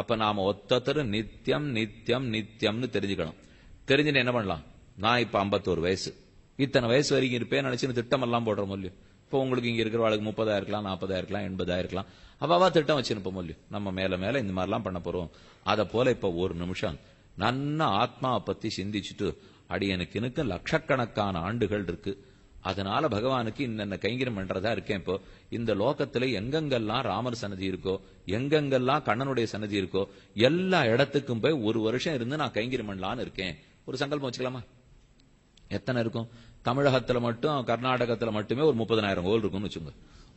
அப்ப நாம ஒத்தர் நித்தியம் நித்தியம் நித்தியம்னு தெரிஞ்சுக்கணும் தெரிஞ்சுட்டு என்ன பண்ணலாம் நான் இப்ப ஐம்பத்தோரு வயசு இத்தனை வயசு வரைக்கும் இருப்பேன் நினைச்சு திட்டம் எல்லாம் போடுற மொழியும் இப்போ உங்களுக்கு இங்க வாழ்க்கை முப்பதாயிரம் இருக்கலாம் நாற்பதாயிரம் இருக்கலாம் எண்பதாயிரம் இருக்கலாம் அவாவா திட்டம் வச்சிருப்போம் மொழியும் நம்ம மேல மேல இந்த மாதிரிலாம் பண்ண போறோம் அதை போல இப்ப ஒரு நிமிஷம் நன்ன ஆத்மாவை பத்தி சிந்திச்சுட்டு அடியனுக்கு எனக்கு லட்சக்கணக்கான ஆண்டுகள் இருக்கு அதனால பகவானுக்கு இன்னென்ன கைங்கிரம் பண்றதா இருக்கேன் இப்போ இந்த லோகத்துல எங்கெங்கெல்லாம் ராமர் சன்னதி இருக்கோ எங்கெங்கெல்லாம் கண்ணனுடைய சன்னதி இருக்கோ எல்லா இடத்துக்கும் போய் ஒரு வருஷம் இருந்து நான் கைங்கிரம் பண்ணலான்னு இருக்கேன் ஒரு சங்கல்பம் வச்சுக்கலாமா எத்தனை இருக்கும் தமிழகத்துல மட்டும் கர்நாடகத்துல மட்டுமே ஒரு முப்பதனாயிரம் கோவில் இருக்கும்னு வச்சுங்க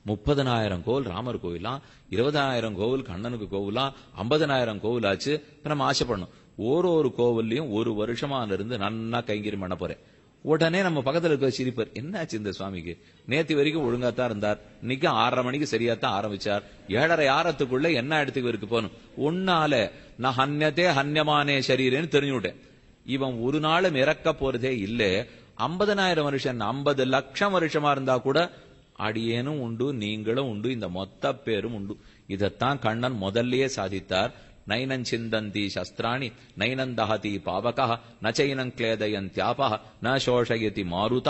முப்பதனாயிரம் கோவில் ராமர் கோவிலா இருபதாயிரம் கோவில் கண்ணனுக்கு கோவிலா ஐம்பதனாயிரம் கோவில் ஆச்சு நம்ம ஆசைப்படணும் ஒரு ஒரு கோவில்லையும் ஒரு வருஷமா இருந்து நல்லா கைங்கரியம் பண்ண போறேன் உடனே நம்ம பக்கத்தில் இருக்க சிரிப்பர் என்னாச்சு இந்த சுவாமிக்கு நேத்தி வரைக்கும் ஒழுங்கா தான் இருந்தார் இன்னைக்கு ஆறரை மணிக்கு சரியா தான் ஆரம்பிச்சார் ஏழரை ஆறத்துக்குள்ள என்ன இடத்துக்கு இருக்கு போகணும் உன்னால நான் ஹன்யத்தே ஹன்யமானே தெரிஞ்சு விட்டேன் இவன் ஒரு நாளும் இறக்க போறதே இல்ல ஐம்பதனாயிரம் வருஷம் ஐம்பது லட்சம் வருஷமா இருந்தா கூட அடியேனும் உண்டு நீங்களும் உண்டு இந்த மொத்த பேரும் உண்டு இதத்தான் கண்ணன் முதல்லயே சாதித்தார் நைனம் சிந்தந்தி சஸ்திராணி நைனம் தகதி பாவக நச்சைனம் கிளேதயந்தியாப ந சோஷயதி மாருத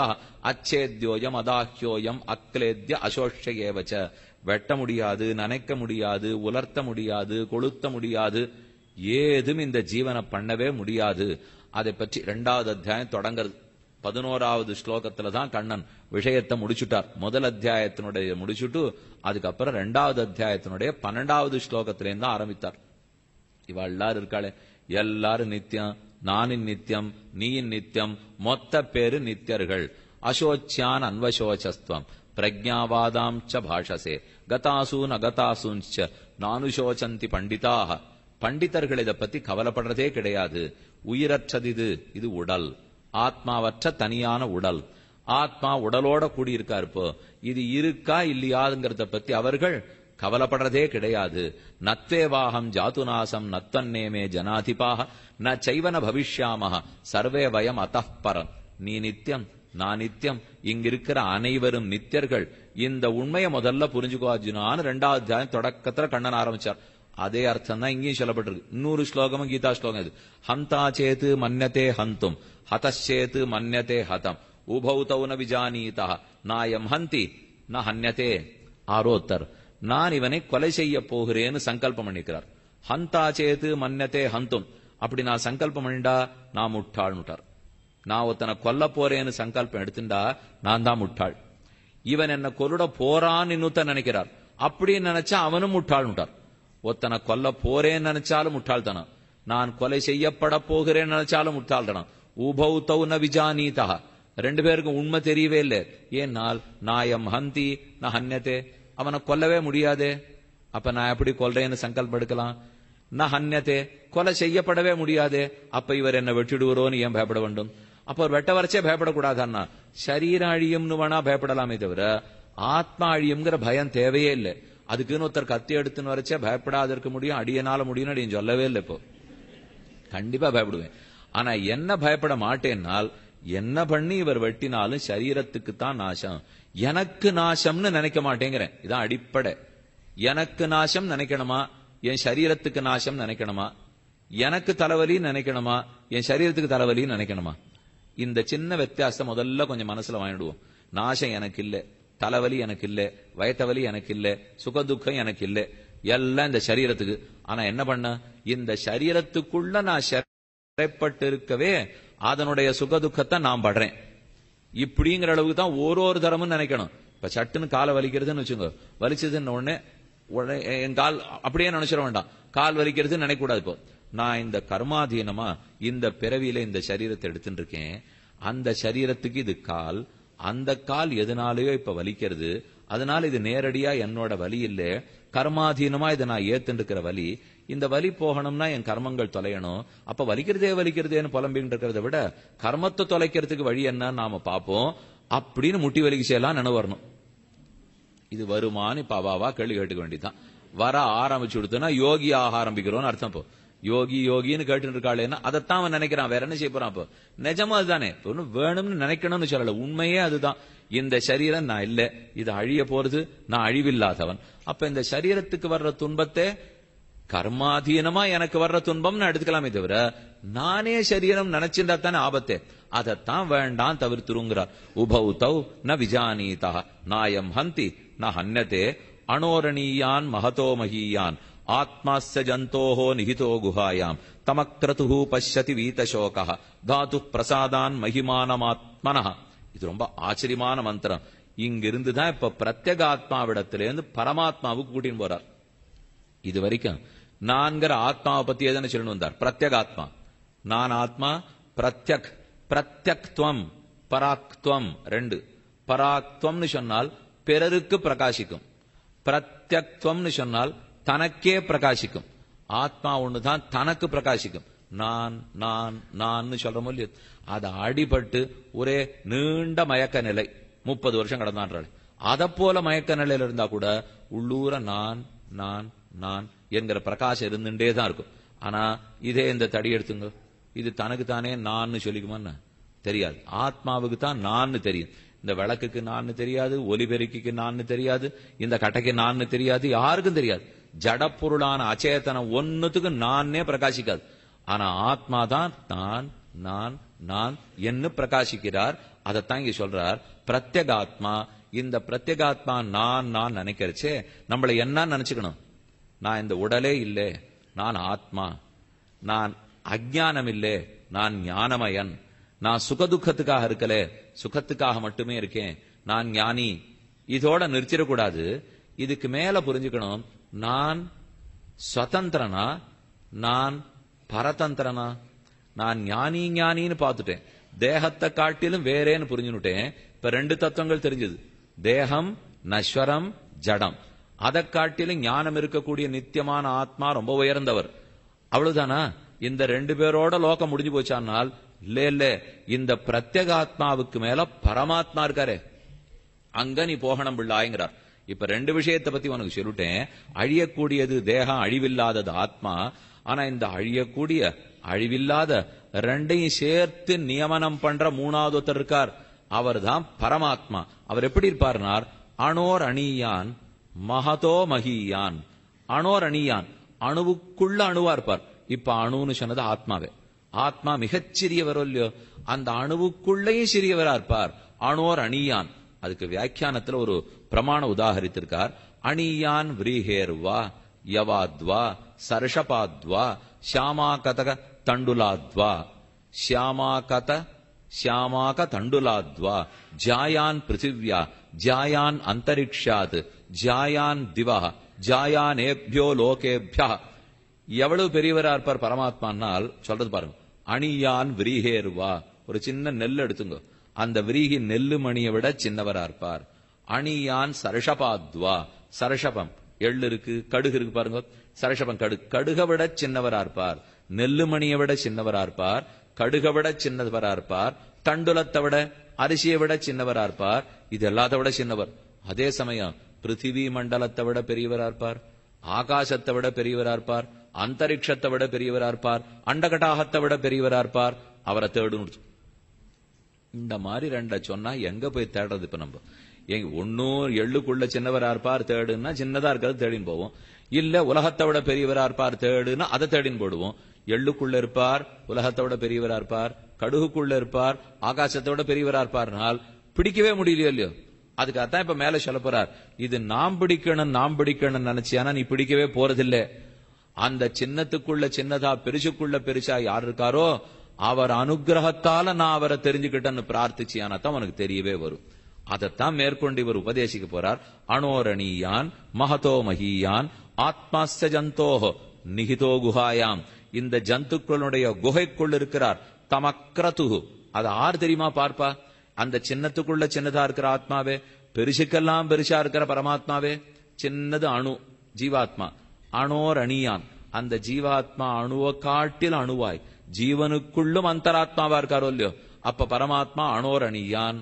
அச்சேத்யோயம் அதாஹ்யோயம் அக்லேத்ய அசோஷயேவச்ச வெட்ட முடியாது நனைக்க முடியாது உலர்த்த முடியாது கொளுத்த முடியாது ஏதும் இந்த ஜீவனை பண்ணவே முடியாது அதை பற்றி இரண்டாவது அத்தியாயம் தொடங்கிறது பதினோராவது ஸ்லோகத்துல தான் கண்ணன் விஷயத்தை முடிச்சுட்டார் முதல் அத்தியாயத்தினுடைய முடிச்சுட்டு அதுக்கப்புறம் ரெண்டாவது அத்தியாயத்தினுடைய பன்னெண்டாவது ஸ்லோகத்திலேருந்து தான் ஆரம்பித்தார் இவா எல்லாரும் இருக்காளே எல்லாரும் நித்தியம் நானின் நித்தியம் நீயின் நித்தியம் மொத்த பேரு நித்தியர்கள் அசோச்சியான் அன்வசோச்சஸ்துவம் பிரஜாவாதாம் ச பாஷசே கதாசூன் அகதாசூன் நானுசோச்சந்தி பண்டிதாக பண்டிதர்கள் இதை பத்தி கவலைப்படுறதே கிடையாது உயிரற்றது இது இது உடல் ஆத்மாவற்ற தனியான உடல் ஆத்மா உடலோட கூடியிருக்கா இருப்போ இது இருக்கா இல்லையாதுங்கிறத பத்தி அவர்கள் கவலப்படுறதே கிடையாது நத்வேவாகம் ஜாத்துநாசம் நத்தன்னேமே ஜனாதிபாக ந சைவன பவிஷ்யாமக சர்வே வயம் அத்தப்பரன் நீ நித்தியம் நான் நித்தியம் இங்கிருக்கிற அனைவரும் நித்தியர்கள் இந்த உண்மையை முதல்ல புரிஞ்சுக்கோ அர்ஜுனான்னு ரெண்டாவது அத்தியாயம் தொடக்கத்துல கண்ணன் ஆரம்பிச்சார் அதே அர்த்தம் தான் இங்கேயும் சொல்லப்பட்டிருக்கு இன்னொரு ஸ்லோகமும் கீதா ஸ்லோகம் இது ஹந்தா சேத்து மன்னதே ஹந்தும் ஹதச்சேத்து மன்னதே ஹதம் உபௌ தௌ ந விஜானீதா நாயம் ஹந்தி ந ஹன்யதே ஆரோத்தர் நான் இவனை கொலை செய்ய போகிறேன்னு சங்கல்பம் பண்ணிக்கிறார் ஹந்தா சேது மன்னத்தே ஹந்தும் அப்படி நான் சங்கல்பம் பண்ணிண்டா நான் முட்டாள்னுட்டார் நான் ஒருத்தனை கொல்ல போறேன்னு சங்கல்பம் எடுத்துண்டா நான் தான் முட்டாள் இவன் என்ன கொருட போறான்னு இன்னொத்த நினைக்கிறார் அப்படின்னு நினைச்சா அவனும் முட்டாள்னுட்டார் ஒத்தனை கொல்ல போறேன்னு நினைச்சாலும் முட்டாள்தனம் நான் கொலை செய்யப்பட போகிறேன்னு நினைச்சாலும் முட்டாள்தனம் உபௌ தௌ ந விஜானீதா ரெண்டு பேருக்கும் உண்மை தெரியவே இல்லை ஏன்னால் நாயம் ஹந்தி ந ஹன்யத்தே அவனை கொல்லவே முடியாது அப்ப நான் எப்படி கொல்றேன்னு சங்கல்பம் எடுக்கலாம் நான் ஹன்யத்தே கொலை செய்யப்படவே முடியாது அப்ப இவர் என்ன வெட்டிடுவரோன்னு ஏன் பயப்பட வேண்டும் அப்ப ஒரு வெட்ட வரைச்சே பயப்படக்கூடாதான் சரீர அழியும்னு வேணா பயப்படலாமே தவிர ஆத்மா அழியும்ங்கிற பயம் தேவையே இல்லை அதுக்குன்னு ஒருத்தர் கத்தி எடுத்துன்னு வரைச்சே பயப்படாத இருக்க முடியும் அடியனால முடியும்னு அடியும் சொல்லவே இல்லை இப்போ கண்டிப்பா பயப்படுவேன் ஆனா என்ன பயப்பட மாட்டேன்னால் என்ன பண்ணி இவர் வெட்டினாலும் சரீரத்துக்கு தான் நாசம் எனக்கு நாசம்னு நினைக்க மாட்டேங்கிறேன் இதான் அடிப்படை எனக்கு நாசம் நினைக்கணுமா என் சரீரத்துக்கு நாசம் நினைக்கணுமா எனக்கு தலைவலின்னு நினைக்கணுமா என் சரீரத்துக்கு தலைவலின்னு நினைக்கணுமா இந்த சின்ன வித்தியாசம் முதல்ல கொஞ்சம் மனசுல வாங்கிடுவோம் நாசம் எனக்கு இல்லை தலைவலி எனக்கு இல்லை வயத்தவலி எனக்கு இல்லை சுகதுக்கம் எனக்கு இல்லை எல்லாம் இந்த சரீரத்துக்கு ஆனா என்ன பண்ண இந்த சரீரத்துக்குள்ள நான் சிறைப்பட்டு இருக்கவே அதனுடைய சுகதுக்கத்தை நான் படுறேன் இப்படிங்கிற அளவுக்கு தான் ஒரு ஒரு தரமும் நினைக்கணும் இப்ப சட்டுன்னு காலை வலிக்கிறதுன்னு வச்சுக்கோ வலிச்சதுன்னு உடனே என் கால் அப்படியே நினைச்சிட வேண்டாம் கால் வலிக்கிறதுன்னு கூடாது இப்போ நான் இந்த கர்மாதீனமா இந்த பிறவியில இந்த சரீரத்தை எடுத்துட்டு இருக்கேன் அந்த சரீரத்துக்கு இது கால் அந்த கால் எதனாலயோ இப்ப வலிக்கிறது அதனால இது நேரடியா என்னோட வலி இல்லை கர்மாதீனமா இதை நான் ஏத்துக்கிற வலி இந்த வலி போகணும்னா என் கர்மங்கள் தொலையணும் அப்ப வலிக்கிறதே வலிக்கிறதேன்னு புலம்பின்னு இருக்கிறத விட கர்மத்தை தொலைக்கிறதுக்கு வழி என்னன்னு நாம பார்ப்போம் அப்படின்னு முட்டி வலிக்கு செய்யலாம் நினைவரணும் இது வருமானு பாபாவா கேள்வி கேட்டுக்க வேண்டியதுதான் வர ஆரம்பிச்சு கொடுத்தோன்னா யோகி ஆக ஆரம்பிக்கிறோம்னு அர்த்தம் போ யோகி யோகின்னு கேட்டு இருக்காளேன்னா அதைத்தான் அவன் நினைக்கிறான் வேற என்ன செய்ய போறான் நிஜமா அதுதானே ஒன்னும் வேணும்னு நினைக்கணும்னு சொல்லல உண்மையே அதுதான் இந்த சரீரம் நான் இல்லை இது அழிய போறது நான் அழிவில்லாதவன் அப்ப இந்த சரீரத்துக்கு வர்ற துன்பத்தை கர்மாதீனமா எனக்கு வர்ற துன்பம்னு எடுத்துக்கலாமே தவிர நானே சரீரம் நினைச்சிருந்தா தானே ஆபத்தே அதைத்தான் வேண்டாம் தவிர்த்துருங்கிறார் உபௌ தௌ ந விஜானீதா நாயம் ஹந்தி ந ஹன்னதே அனோரணீயான் மகதோ மகீயான் ஆத்மாஸ்ய ஜந்தோஹோ நிகிதோ குஹாயாம் தமக்ரது பஷ்யதி வீதசோக தாது பிரசாதான் மகிமானமாத்மனஹ இது ரொம்ப ஆச்சரியமான மந்திரம் இங்கிருந்து தான் இப்ப இருந்து பரமாத்மாவுக்கு கூட்டின்னு போறார் இது வரைக்கும் நான்கிற ஆத்மாவை பத்தி எதனா சொல்லணும் வந்தார் ஆத்மா நான் ஆத்மா பிரத்யக் பிரத்யக்துவம் பராக்துவம் ரெண்டு பராக்துவம்னு சொன்னால் பிறருக்கு பிரகாசிக்கும் பிரத்யக்துவம்னு சொன்னால் தனக்கே பிரகாசிக்கும் ஆத்மா ஒண்ணுதான் தனக்கு பிரகாசிக்கும் நான் நான் நான் சொல்ற இல்லையோ அது அடிபட்டு ஒரே நீண்ட மயக்க நிலை முப்பது வருஷம் கடந்தான் அத போல மயக்க நிலையில இருந்தா கூட உள்ளூர நான் நான் நான் என்கிற பிரகாசம் இருந்துட்டே தான் இருக்கும் ஆனா இதே இந்த தடி எடுத்துங்க இது தனக்கு தானே நான் சொல்லிக்குமான்னு தெரியாது ஆத்மாவுக்கு தான் நான் தெரியும் இந்த விளக்குக்கு நான் தெரியாது ஒலிபெருக்கிக்கு நான் தெரியாது இந்த கட்டைக்கு நான் தெரியாது யாருக்கும் தெரியாது ஜடப்பொருளான அச்சேதனம் ஒன்னுத்துக்கு நானே பிரகாசிக்காது ஆனா ஆத்மா தான் நான் நான் நான் என்ன பிரகாசிக்கிறார் அதைத்தான் இங்க சொல்றார் பிரத்யகாத்மா இந்த பிரத்யகாத்மா நான் நான் நினைக்கிறச்சே நம்மளை என்ன நினைச்சுக்கணும் நான் இந்த உடலே இல்லை நான் ஆத்மா நான் அஜானம் இல்லை நான் ஞானமயன் நான் சுகதுக்கத்துக்காக இருக்கல சுகத்துக்காக மட்டுமே இருக்கேன் நான் ஞானி இதோட நிறுத்திடக்கூடாது இதுக்கு மேல புரிஞ்சுக்கணும் நான் சுதந்திரனா நான் பரதந்திரனா நான் ஞானி ஞானின்னு பார்த்துட்டேன் தேகத்தை காட்டிலும் வேறேன்னு புரிஞ்சுனுட்டேன் இப்ப ரெண்டு தத்துவங்கள் தெரிஞ்சது தேகம் நஸ்வரம் ஜடம் அதை காட்டிலும் ஞானம் இருக்கக்கூடிய நித்தியமான ஆத்மா ரொம்ப உயர்ந்தவர் அவ்வளவுதானா இந்த ரெண்டு பேரோட லோகம் முடிஞ்சு போச்சானால் இல்ல இல்ல இந்த ஆத்மாவுக்கு மேல பரமாத்மா இருக்காரு அங்க நீ போகணும் பிள்ளாய்ங்கிறார் இப்ப ரெண்டு விஷயத்தை பத்தி உனக்கு சொல்லிட்டேன் அழியக்கூடியது தேகம் அழிவில்லாதது ஆத்மா ஆனா இந்த அழியக்கூடிய அழிவில்லாத ரெண்டையும் சேர்த்து நியமனம் பண்ற மூணாவது ஒருத்தர் இருக்கார் அவர் தான் பரமாத்மா அவர் எப்படி இருப்பார்னார் அணோர் அணியான் மகதோ மகியான் அணோர் அணியான் அணுவுக்குள்ள அணுவா இருப்பார் இப்ப அணுன்னு சொன்னது ஆத்மாவே ஆத்மா மிகச்சிறியவரோ இல்லையோ அந்த அணுவுக்குள்ளேயும் சிறியவரா இருப்பார் அணோர் அணியான் அதுக்கு வியாக்கியானத்துல ஒரு பிரமாண உதாகரித்திருக்கார் அணியான் விரீஹேர்வா யவாத்வா சர்ஷபாத்வா ஷாமா கதக தண்டுலாத்வா ஷியாமாக శ్యామాక తండులాద్వా జాయాన్ పృథివ్యా జాయాన్ అంతరిక్షాత్ జాయాన్ దివ జాయానేభ్యோ லோகேபியா எவ்வளவு பெரியவரா இருப்பார் பரமாத்மானால் சொல்றது பாருங்க அணியான் விரிகேருவா ஒரு சின்ன நெல் எடுத்துங்க அந்த விரிகி நெல்லு மணியை விட சின்னவரா இருப்பார் அணியான் சரஷபாத்வா சரஷபம் எள்ளு இருக்கு கடுகு இருக்கு பாருங்க சரஷபம் கடு கடுக விட சின்னவரா இருப்பார் நெல்லுமணியை விட சின்னவரா இருப்பார் கடுக விட சின்னவரா இருப்பார் தண்டுலத்தை விட அரிசியை விட சின்னவரா இருப்பார் இது எல்லாத்த விட சின்னவர் அதே சமயம் பிருத்திவி மண்டலத்தை விட பெரியவரா இருப்பார் ஆகாசத்தை விட பெரியவரா இருப்பார் அந்தரிக்ஷத்தை விட பெரியவரா இருப்பார் அண்டகடாகத்தை விட பெரியவரா இருப்பார் அவரை தேடுன்னு இந்த மாதிரி ரெண்ட சொன்னா எங்க போய் தேடுறது இப்ப நம்ம எங்க ஒன்னும் எள்ளுக்குள்ள சின்னவரா இருப்பார் தேடுன்னா சின்னதா இருக்கிறது தேடின்னு போவோம் இல்ல உலகத்தை விட பெரியவரா இருப்பார் தேடுன்னா அதை தேடின்னு போடுவோம் எள்ளுக்குள்ள இருப்பார் உலகத்தோட பெரியவரா இருப்பார் கடுகுக்குள்ள இருப்பார் ஆகாசத்தோட பெரியவரா இருப்பார்னால் பிடிக்கவே முடியலையோ இல்லையோ அதுக்காகத்தான் இப்ப மேல சொல்ல போறார் இது நாம் பிடிக்கணும் நாம் பிடிக்கணும் நினைச்சியானா நீ பிடிக்கவே போறதில்லை அந்த சின்னத்துக்குள்ள சின்னதா பெருசுக்குள்ள பெருசா யார் இருக்காரோ அவர் அனுகிரகத்தால நான் அவரை தெரிஞ்சுக்கிட்டேன்னு பிரார்த்திச்சியானா உனக்கு தெரியவே வரும் அதைத்தான் மேற்கொண்டு இவர் உபதேசிக்க போறார் அனோரணியான் மகதோ மகியான் ஆத்மாஸ்தோஹோ நிகிதோ குஹாயாம் இந்த ஜந்துக்களுடைய குகைக்குள் இருக்கிறார் தமக்ரது அது ஆறு தெரியுமா பார்ப்பா அந்த சின்னத்துக்குள்ள சின்னதா இருக்கிற ஆத்மாவே பெருசுக்கெல்லாம் பெருசா இருக்கிற பரமாத்மாவே சின்னது அணு ஜீவாத்மா அணோர் அணியான் அந்த ஜீவாத்மா அணுவை காட்டில் அணுவாய் ஜீவனுக்குள்ளும் அந்தராத்மாவா இருக்காரோ இல்லையோ அப்ப பரமாத்மா அணோர் அணியான்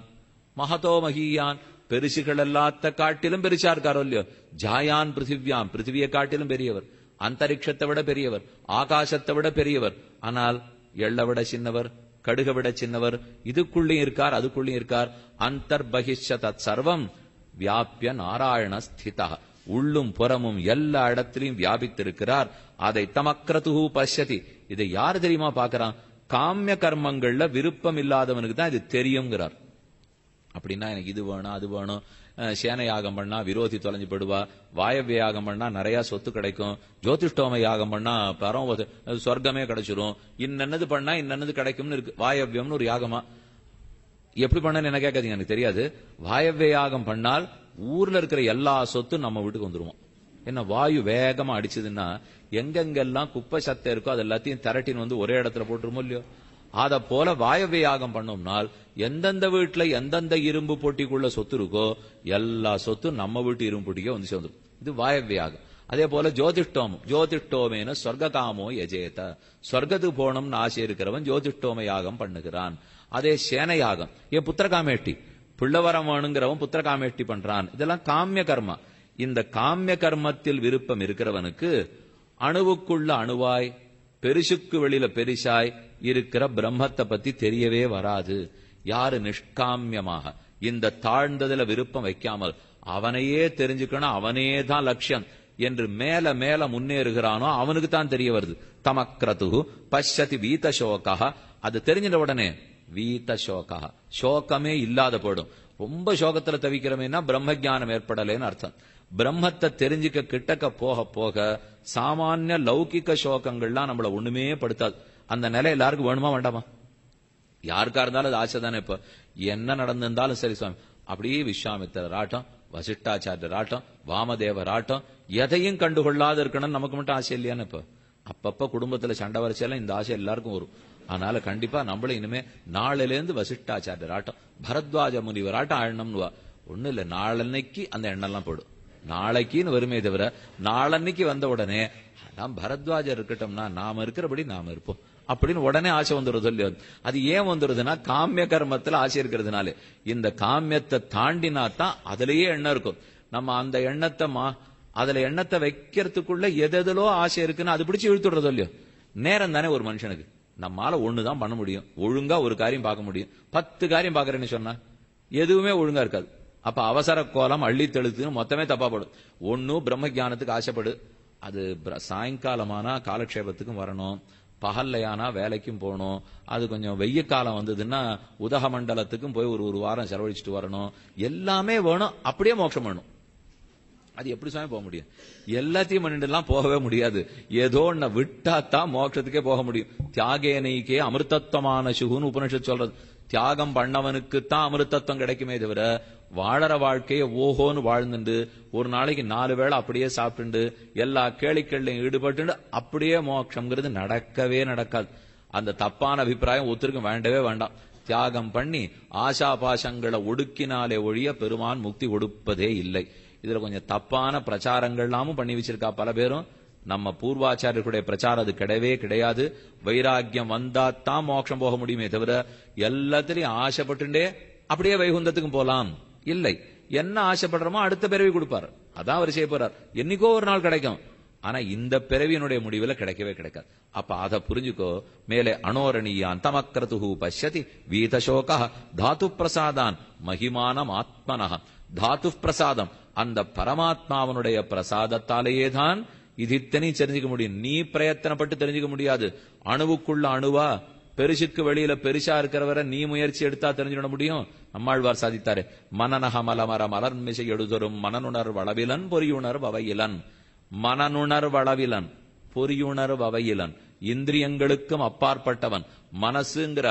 மகதோ மகியான் பெருசுகள் எல்லாத்த காட்டிலும் பெருசா இருக்காரோ இல்லையோ ஜாயான் பிருத்திவியான் பிருத்திவியை காட்டிலும் பெரியவர் அந்தரிக்ஷத்தை விட பெரியவர் ஆகாசத்தை விட பெரியவர் ஆனால் எள்ள விட சின்னவர் கடுக விட சின்னவர் இதுக்குள்ளேயும் இருக்கார் அதுக்குள்ளேயும் இருக்கார் அந்தர் தத் சர்வம் வியாபிய நாராயண ஸ்திதா உள்ளும் புறமும் எல்லா இடத்திலையும் வியாபித்திருக்கிறார் அதை தமக்ரதுகு பசதி இதை யார் தெரியுமா பாக்குறான் காமிய கர்மங்கள்ல விருப்பம் இல்லாதவனுக்கு தான் இது தெரியுங்கிறார் அப்படின்னா எனக்கு இது வேணும் அது வேணும் சேனை யாகம் பண்ணா விரோதி தொலைஞ்சு போடுவா வாயவிய யாகம் பண்ணா நிறைய சொத்து கிடைக்கும் ஜோதிஷ்டோம யாகம் பண்ணா பரம் சொர்க்கமே கிடைச்சிரும் இன்னது பண்ணா இன்னது கிடைக்கும்னு இருக்கு வாயவியம்னு ஒரு யாகமா எப்படி பண்ணனு என்ன கேட்காதீங்க எனக்கு தெரியாது வாயவிய யாகம் பண்ணால் ஊர்ல இருக்கிற எல்லா சொத்தும் நம்ம வீட்டுக்கு வந்துருவோம் என்ன வாயு வேகமா அடிச்சதுன்னா எங்கெங்கெல்லாம் குப்பை சத்தை இருக்கோ அது எல்லாத்தையும் திரட்டின்னு வந்து ஒரே இடத்துல போட்டுருமோ இல்லையோ அதை போல வாயவியாகம் யாகம் பண்ணோம்னால் எந்தெந்த வீட்டுல எந்தெந்த இரும்பு போட்டிக்குள்ள சொத்து இருக்கோ எல்லா சொத்து நம்ம வீட்டு இரும்பு போட்டிக்கே வந்து சேர்ந்துடும் இது வாயவியாகம் அதே போல ஜோதிஷ்டோமம் ஜோதிஷ்டோமேனு சொர்க்க காமோ எஜேத சொர்க்கத்துக்கு போகணும்னு ஆசை இருக்கிறவன் ஜோதிஷ்டோம யாகம் பண்ணுகிறான் அதே சேன யாகம் ஏன் புத்திர காமேட்டி பிள்ளவரம் வேணுங்கிறவன் புத்திர காமேட்டி பண்றான் இதெல்லாம் காமிய கர்மம் இந்த காமிய கர்மத்தில் விருப்பம் இருக்கிறவனுக்கு அணுவுக்குள்ள அணுவாய் பெருசுக்கு வெளியில பெருசாய் இருக்கிற பிரம்மத்தை பத்தி தெரியவே வராது யாரு நிஷ்காமியமாக இந்த தாழ்ந்ததுல விருப்பம் வைக்காமல் அவனையே தெரிஞ்சுக்கணும் அவனே தான் லட்சியம் என்று மேல மேல முன்னேறுகிறானோ அவனுக்கு தான் தெரிய வருது தமக்ரது பஷதி சோகா அது தெரிஞ்சிட உடனே வீத்த சோகா சோகமே இல்லாத போடும் ரொம்ப சோகத்துல தவிக்கிறமேனா பிரம்ம ஜானம் ஏற்படலைன்னு அர்த்தம் பிரம்மத்தை தெரிஞ்சுக்க கிட்டக்க போக போக சாமானிய லௌகிக்க சோகங்கள்லாம் நம்மள ஒண்ணுமே படுத்தாது அந்த நிலை எல்லாருக்கும் வேணுமா வேண்டாமா யாருக்கா இருந்தாலும் அது ஆசை தானே இப்ப என்ன நடந்திருந்தாலும் சரி சுவாமி அப்படியே விஸ்வாமித்திர ராட்டம் வசிஷ்டாச்சாரியர் ராட்டம் வாமதேவ ராட்டம் எதையும் கண்டுகொள்ளாது இருக்கணும்னு நமக்கு மட்டும் ஆசை இல்லையான்னு இப்ப அப்பப்ப குடும்பத்துல சண்டை வரைச்சாலும் இந்த ஆசை எல்லாருக்கும் வரும் அதனால கண்டிப்பா நம்மளும் இனிமே நாளில இருந்து வசிஷ்டாச்சாரியர் பரத்வாஜ முனிவராட்டம் ஆழணும்னு வா ஒண்ணு இல்ல நாளன்னைக்கு அந்த எண்ணெல்லாம் போடும் நாளைக்குன்னு வருமே தவிர நாளன்னைக்கு வந்த உடனே நாம் பரத்வாஜர் இருக்கட்டோம்னா நாம இருக்கிறபடி நாம இருப்போம் அப்படின்னு உடனே ஆசை வந்துடுறது இல்லையோ அது ஏன் வந்துடுதுன்னா காமிய கர்மத்துல ஆசை இருக்கிறதுனால இந்த காமியத்தை தாண்டினா தான் அதுலயே எண்ணம் இருக்கும் நம்ம அந்த எண்ணத்தை அதுல எண்ணத்தை வைக்கிறதுக்குள்ள எதெதிலோ ஆசை இருக்குன்னு அது பிடிச்சி இழுத்துடுறது இல்லையோ நேரம் தானே ஒரு மனுஷனுக்கு நம்மால ஒண்ணுதான் பண்ண முடியும் ஒழுங்கா ஒரு காரியம் பார்க்க முடியும் பத்து காரியம் பாக்குறேன்னு சொன்னா எதுவுமே ஒழுங்கா இருக்காது அப்ப அவசர கோலம் அள்ளி தெழுத்துன்னு மொத்தமே தப்பாப்படும் ஒன்னு பிரம்ம ஜானத்துக்கு ஆசைப்படு அது சாயங்காலமானா காலக்ஷேபத்துக்கும் வரணும் பகல்லையானா வேலைக்கும் போகணும் அது கொஞ்சம் வெய்ய காலம் வந்ததுன்னா உதக மண்டலத்துக்கும் போய் ஒரு ஒரு வாரம் செலவழிச்சுட்டு வரணும் எல்லாமே வேணும் அப்படியே மோட்சம் வேணும் அது எப்படி சுவாமி போக முடியும் எல்லாத்தையும் பண்ணிட்டு போகவே முடியாது ஏதோ ஒன்ன விட்டாத்தான் மோட்சத்துக்கே போக முடியும் தியாகேனைக்கே அமிர்தத்வமான சுகுன்னு உபனிஷத்து சொல்றது தியாகம் பண்ணவனுக்கு தான் அமிர்தத்துவம் கிடைக்குமே தவிர வாழற வாழ்க்கையை ஓஹோன்னு வாழ்ந்துண்டு ஒரு நாளைக்கு நாலு வேளை அப்படியே சாப்பிட்டு எல்லா கேளிக்கள்லையும் ஈடுபட்டு அப்படியே மோட்சம்ங்கிறது நடக்கவே நடக்காது அந்த தப்பான அபிப்பிராயம் ஒத்துருக்கும் வேண்டவே வேண்டாம் தியாகம் பண்ணி ஆசா பாசங்களை ஒடுக்கினாலே ஒழிய பெருமான் முக்தி கொடுப்பதே இல்லை இதுல கொஞ்சம் தப்பான பிரச்சாரங்கள்லாமும் பண்ணி வச்சிருக்கா பல பேரும் நம்ம பூர்வாச்சாரியர்களுடைய பிரச்சாரம் அது கிடையவே கிடையாது வைராக்கியம் வந்தா தான் மோட்சம் போக முடியுமே தவிர எல்லாத்திலையும் ஆசைப்பட்டுண்டே அப்படியே வைகுந்தத்துக்கும் போலாம் இல்லை என்ன ஆசைப்படுறோமோ அடுத்த பிறவி கொடுப்பார் அதான் அவர் செய்ய போறார் என்னைக்கோ ஒரு நாள் கிடைக்கும் ஆனா இந்த பிறவியினுடைய முடிவுல கிடைக்கவே கிடைக்காது அப்ப அதை புரிஞ்சுக்கோ மேலே அனோரணியான் தமக்கரதுஹு வீத வீதசோகா தாத்து பிரசாதான் மகிமானம் ஆத்மனஹ தாத்து பிரசாதம் அந்த பரமாத்மாவனுடைய பிரசாதத்தாலேயே தான் இது இத்தனையும் தெரிஞ்சுக்க முடியும் நீ பிரயத்தனப்பட்டு தெரிஞ்சுக்க முடியாது அணுவுக்குள்ள அணுவா பெருசுக்கு வெளியில பெருசா இருக்கிறவரை நீ முயற்சி எடுத்தா தெரிஞ்சுட முடியும் அம்மாழ்வார் சாதித்தாரு மனநக மலமர மிசை எழுதரும் மனனுணர் வளவிலன் பொறியுணர் வவையிலன் மனனுணர் வளவிலன் பொறியுணர் வவையிலன் இந்திரியங்களுக்கும் அப்பாற்பட்டவன் மனசுங்கிற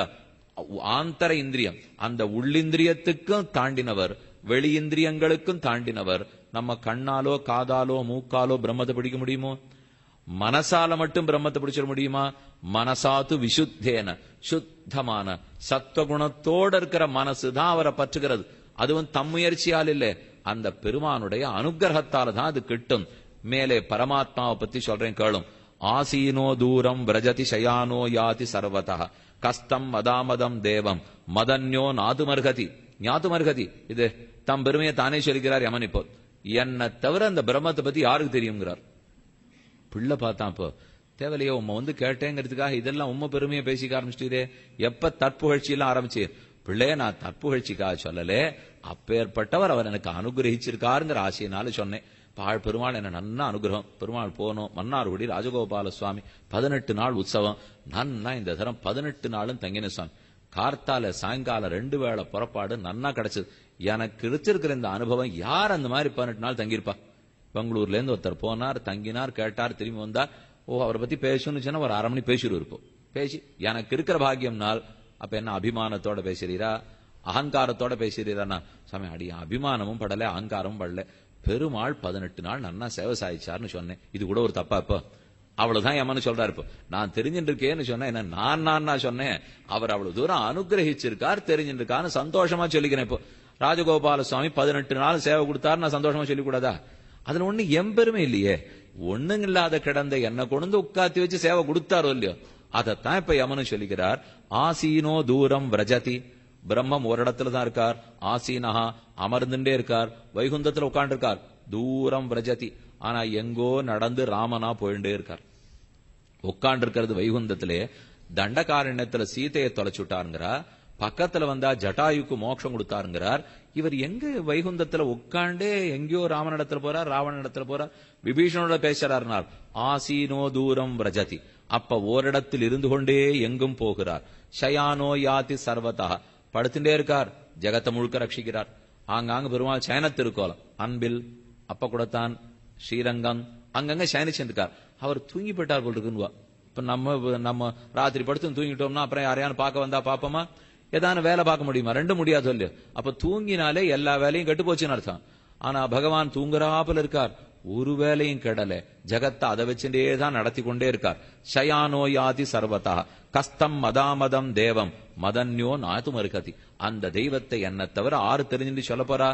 ஆந்தர இந்திரியம் அந்த உள்ளிந்திரியத்துக்கும் தாண்டினவர் வெளி இந்திரியங்களுக்கும் தாண்டினவர் நம்ம கண்ணாலோ காதாலோ மூக்காலோ பிரம்மத்தை பிடிக்க முடியுமோ மனசால மட்டும் பிரம்மத்தை பிடிச்சிட முடியுமா மனசாத்து விசுத்தேன சுத்தமான சத்துவகுணத்தோடு இருக்கிற மனசு தான் அவரை பற்றுகிறது அதுவும் தம் முயற்சியால் இல்லை அந்த பெருமானுடைய அனுகிரகத்தால தான் அது கிட்டும் மேலே பரமாத்மாவை பத்தி சொல்றேன் கேளும் ஆசீனோ தூரம் விரஜதி சயானோ யாதி சர்வதா கஸ்தம் மதாமதம் தேவம் மதன்யோ நாதுமர்கதி ஞாதுமர்கதி இது தம் பெருமையை தானே சொல்கிறார் யமன் இப்போ என்னை தவிர அந்த பிரம்மத்தை பத்தி யாருக்கு தெரியுங்கிறார் பிள்ளை பார்த்தான் இப்போ தேவையில்லையோ உண்மை வந்து கேட்டேங்கிறதுக்காக இதெல்லாம் உண்மை பெருமையை பேசிக்க ஆரம்பிச்சிட்டீரே எப்ப தற்புகழ்ச்சி எல்லாம் ஆரம்பிச்சு பிள்ளைய நான் தற்புகழ்ச்சிக்காக சொல்லல அப்பேற்பட்டவர் அவர் எனக்கு அனுகிரகிச்சிருக்காருங்கிற ஆசையினால சொன்னேன் பாழ் பெருமாள் என்ன நன்னா அனுகிரகம் பெருமாள் போனோம் மன்னார்குடி ராஜகோபால சுவாமி பதினெட்டு நாள் உற்சவம் நன்னா இந்த தரம் பதினெட்டு நாளும் தங்கின சுவாமி கார்த்தால சாயங்காலம் ரெண்டு வேளை புறப்பாடு நன்னா கிடைச்சது எனக்கு கிடைச்சிருக்கிற இந்த அனுபவம் யார் அந்த மாதிரி பதினெட்டு நாள் தங்கியிருப்பா பெங்களூர்ல இருந்து ஒருத்தர் போனார் தங்கினார் கேட்டார் திரும்பி வந்தார் ஓ அவரை பத்தி சொன்னா ஒரு அரை மணி பேசிடுவோம் பேசி எனக்கு இருக்கிற நாள் அப்ப என்ன அபிமானத்தோட பேசுறீரா அகங்காரத்தோட பேசுறீரா சாமி அடி அபிமானமும் படல அகங்காரமும் படல பெருமாள் பதினெட்டு நாள் நன்னா சேவை சாதிச்சார்னு சொன்னேன் இது கூட ஒரு தப்பா இப்போ அவ்வளவுதான் எமனு சொல்றாரு இப்போ நான் தெரிஞ்சுட்டு இருக்கேன்னு சொன்னேன் என்ன நான் நான் சொன்னேன் அவர் அவ்வளவு தூரம் அனுகிரகிச்சிருக்கார் தெரிஞ்சுட்டு இருக்கான்னு சந்தோஷமா சொல்லிக்கிறேன் இப்போ ராஜகோபால சுவாமி பதினெட்டு நாள் சேவை கொடுத்தாரு நான் சந்தோஷமா சொல்லிக்கூடாதா அதுல ஒண்ணு எம்பெருமை இல்லையே ஒண்ணுங்க இல்லாத கிடந்த என்ன கொண்டு உட்காத்தி வச்சு சேவை கொடுத்தாரோ இல்லையோ அதைத்தான் இப்ப யமனு சொல்லுகிறார் ஆசீனோ தூரம் விரஜதி பிரம்மம் ஒரு இடத்துல தான் இருக்கார் ஆசீனஹா அமர்ந்துட்டே இருக்கார் வைகுந்தத்துல உட்காந்து இருக்கார் தூரம் விரஜதி ஆனா எங்கோ நடந்து ராமனா போயிட்டே இருக்கார் உட்காண்டு இருக்கிறது வைகுந்தத்திலே தண்டகாரண்யத்துல சீதையை தொலைச்சுட்டாருங்கிறார் பக்கத்துல வந்தா ஜட்டாயுக்கு மோட்சம் கொடுத்தாருங்கிறார் இவர் எங்க வைகுந்தத்துல உட்காண்டு எங்கேயோ ராமனிடத்துல போறார் இடத்துல போறார் விபீஷனோட பேசுறாருனார் ஆசீனோ தூரம் பிரஜதி அப்ப ஓரிடத்தில் இருந்து கொண்டே எங்கும் போகிறார் ஷயானோ யாதி சர்வதா படுத்துட்டே இருக்கார் ஜெகத்தை முழுக்க ரட்சிக்கிறார் ஆங்காங்க பெருமாள் சயனத்திருக்கோலம் அன்பில் அப்ப கூடத்தான் ஸ்ரீரங்கம் அங்கங்க சயனிச்சிருக்கார் அவர் தூங்கி போயிட்டார் போல் இருக்குன்னு இப்ப நம்ம நம்ம ராத்திரி படுத்து தூங்கிட்டோம்னா அப்புறம் யாரையான பார்க்க வந்தா பாப்போமா ஏதான வேலை பார்க்க முடியுமா ரெண்டும் முடியாது சொல்லு அப்ப தூங்கினாலே எல்லா வேலையும் கெட்டு போச்சுன்னு அர்த்தம் ஆனா பகவான் தூங்குறாப்புல இருக்கார் ஒரு வேலையும் கெடல ஜகத்தை அதை வச்சுட்டே தான் நடத்தி கொண்டே இருக்கார் சயானோ யாதி சர்வதா கஸ்தம் மதாமதம் தேவம் மதன்யோ நாத்து மறுக்கதி அந்த தெய்வத்தை என்ன தவிர ஆறு தெரிஞ்சுட்டு சொல்ல போறா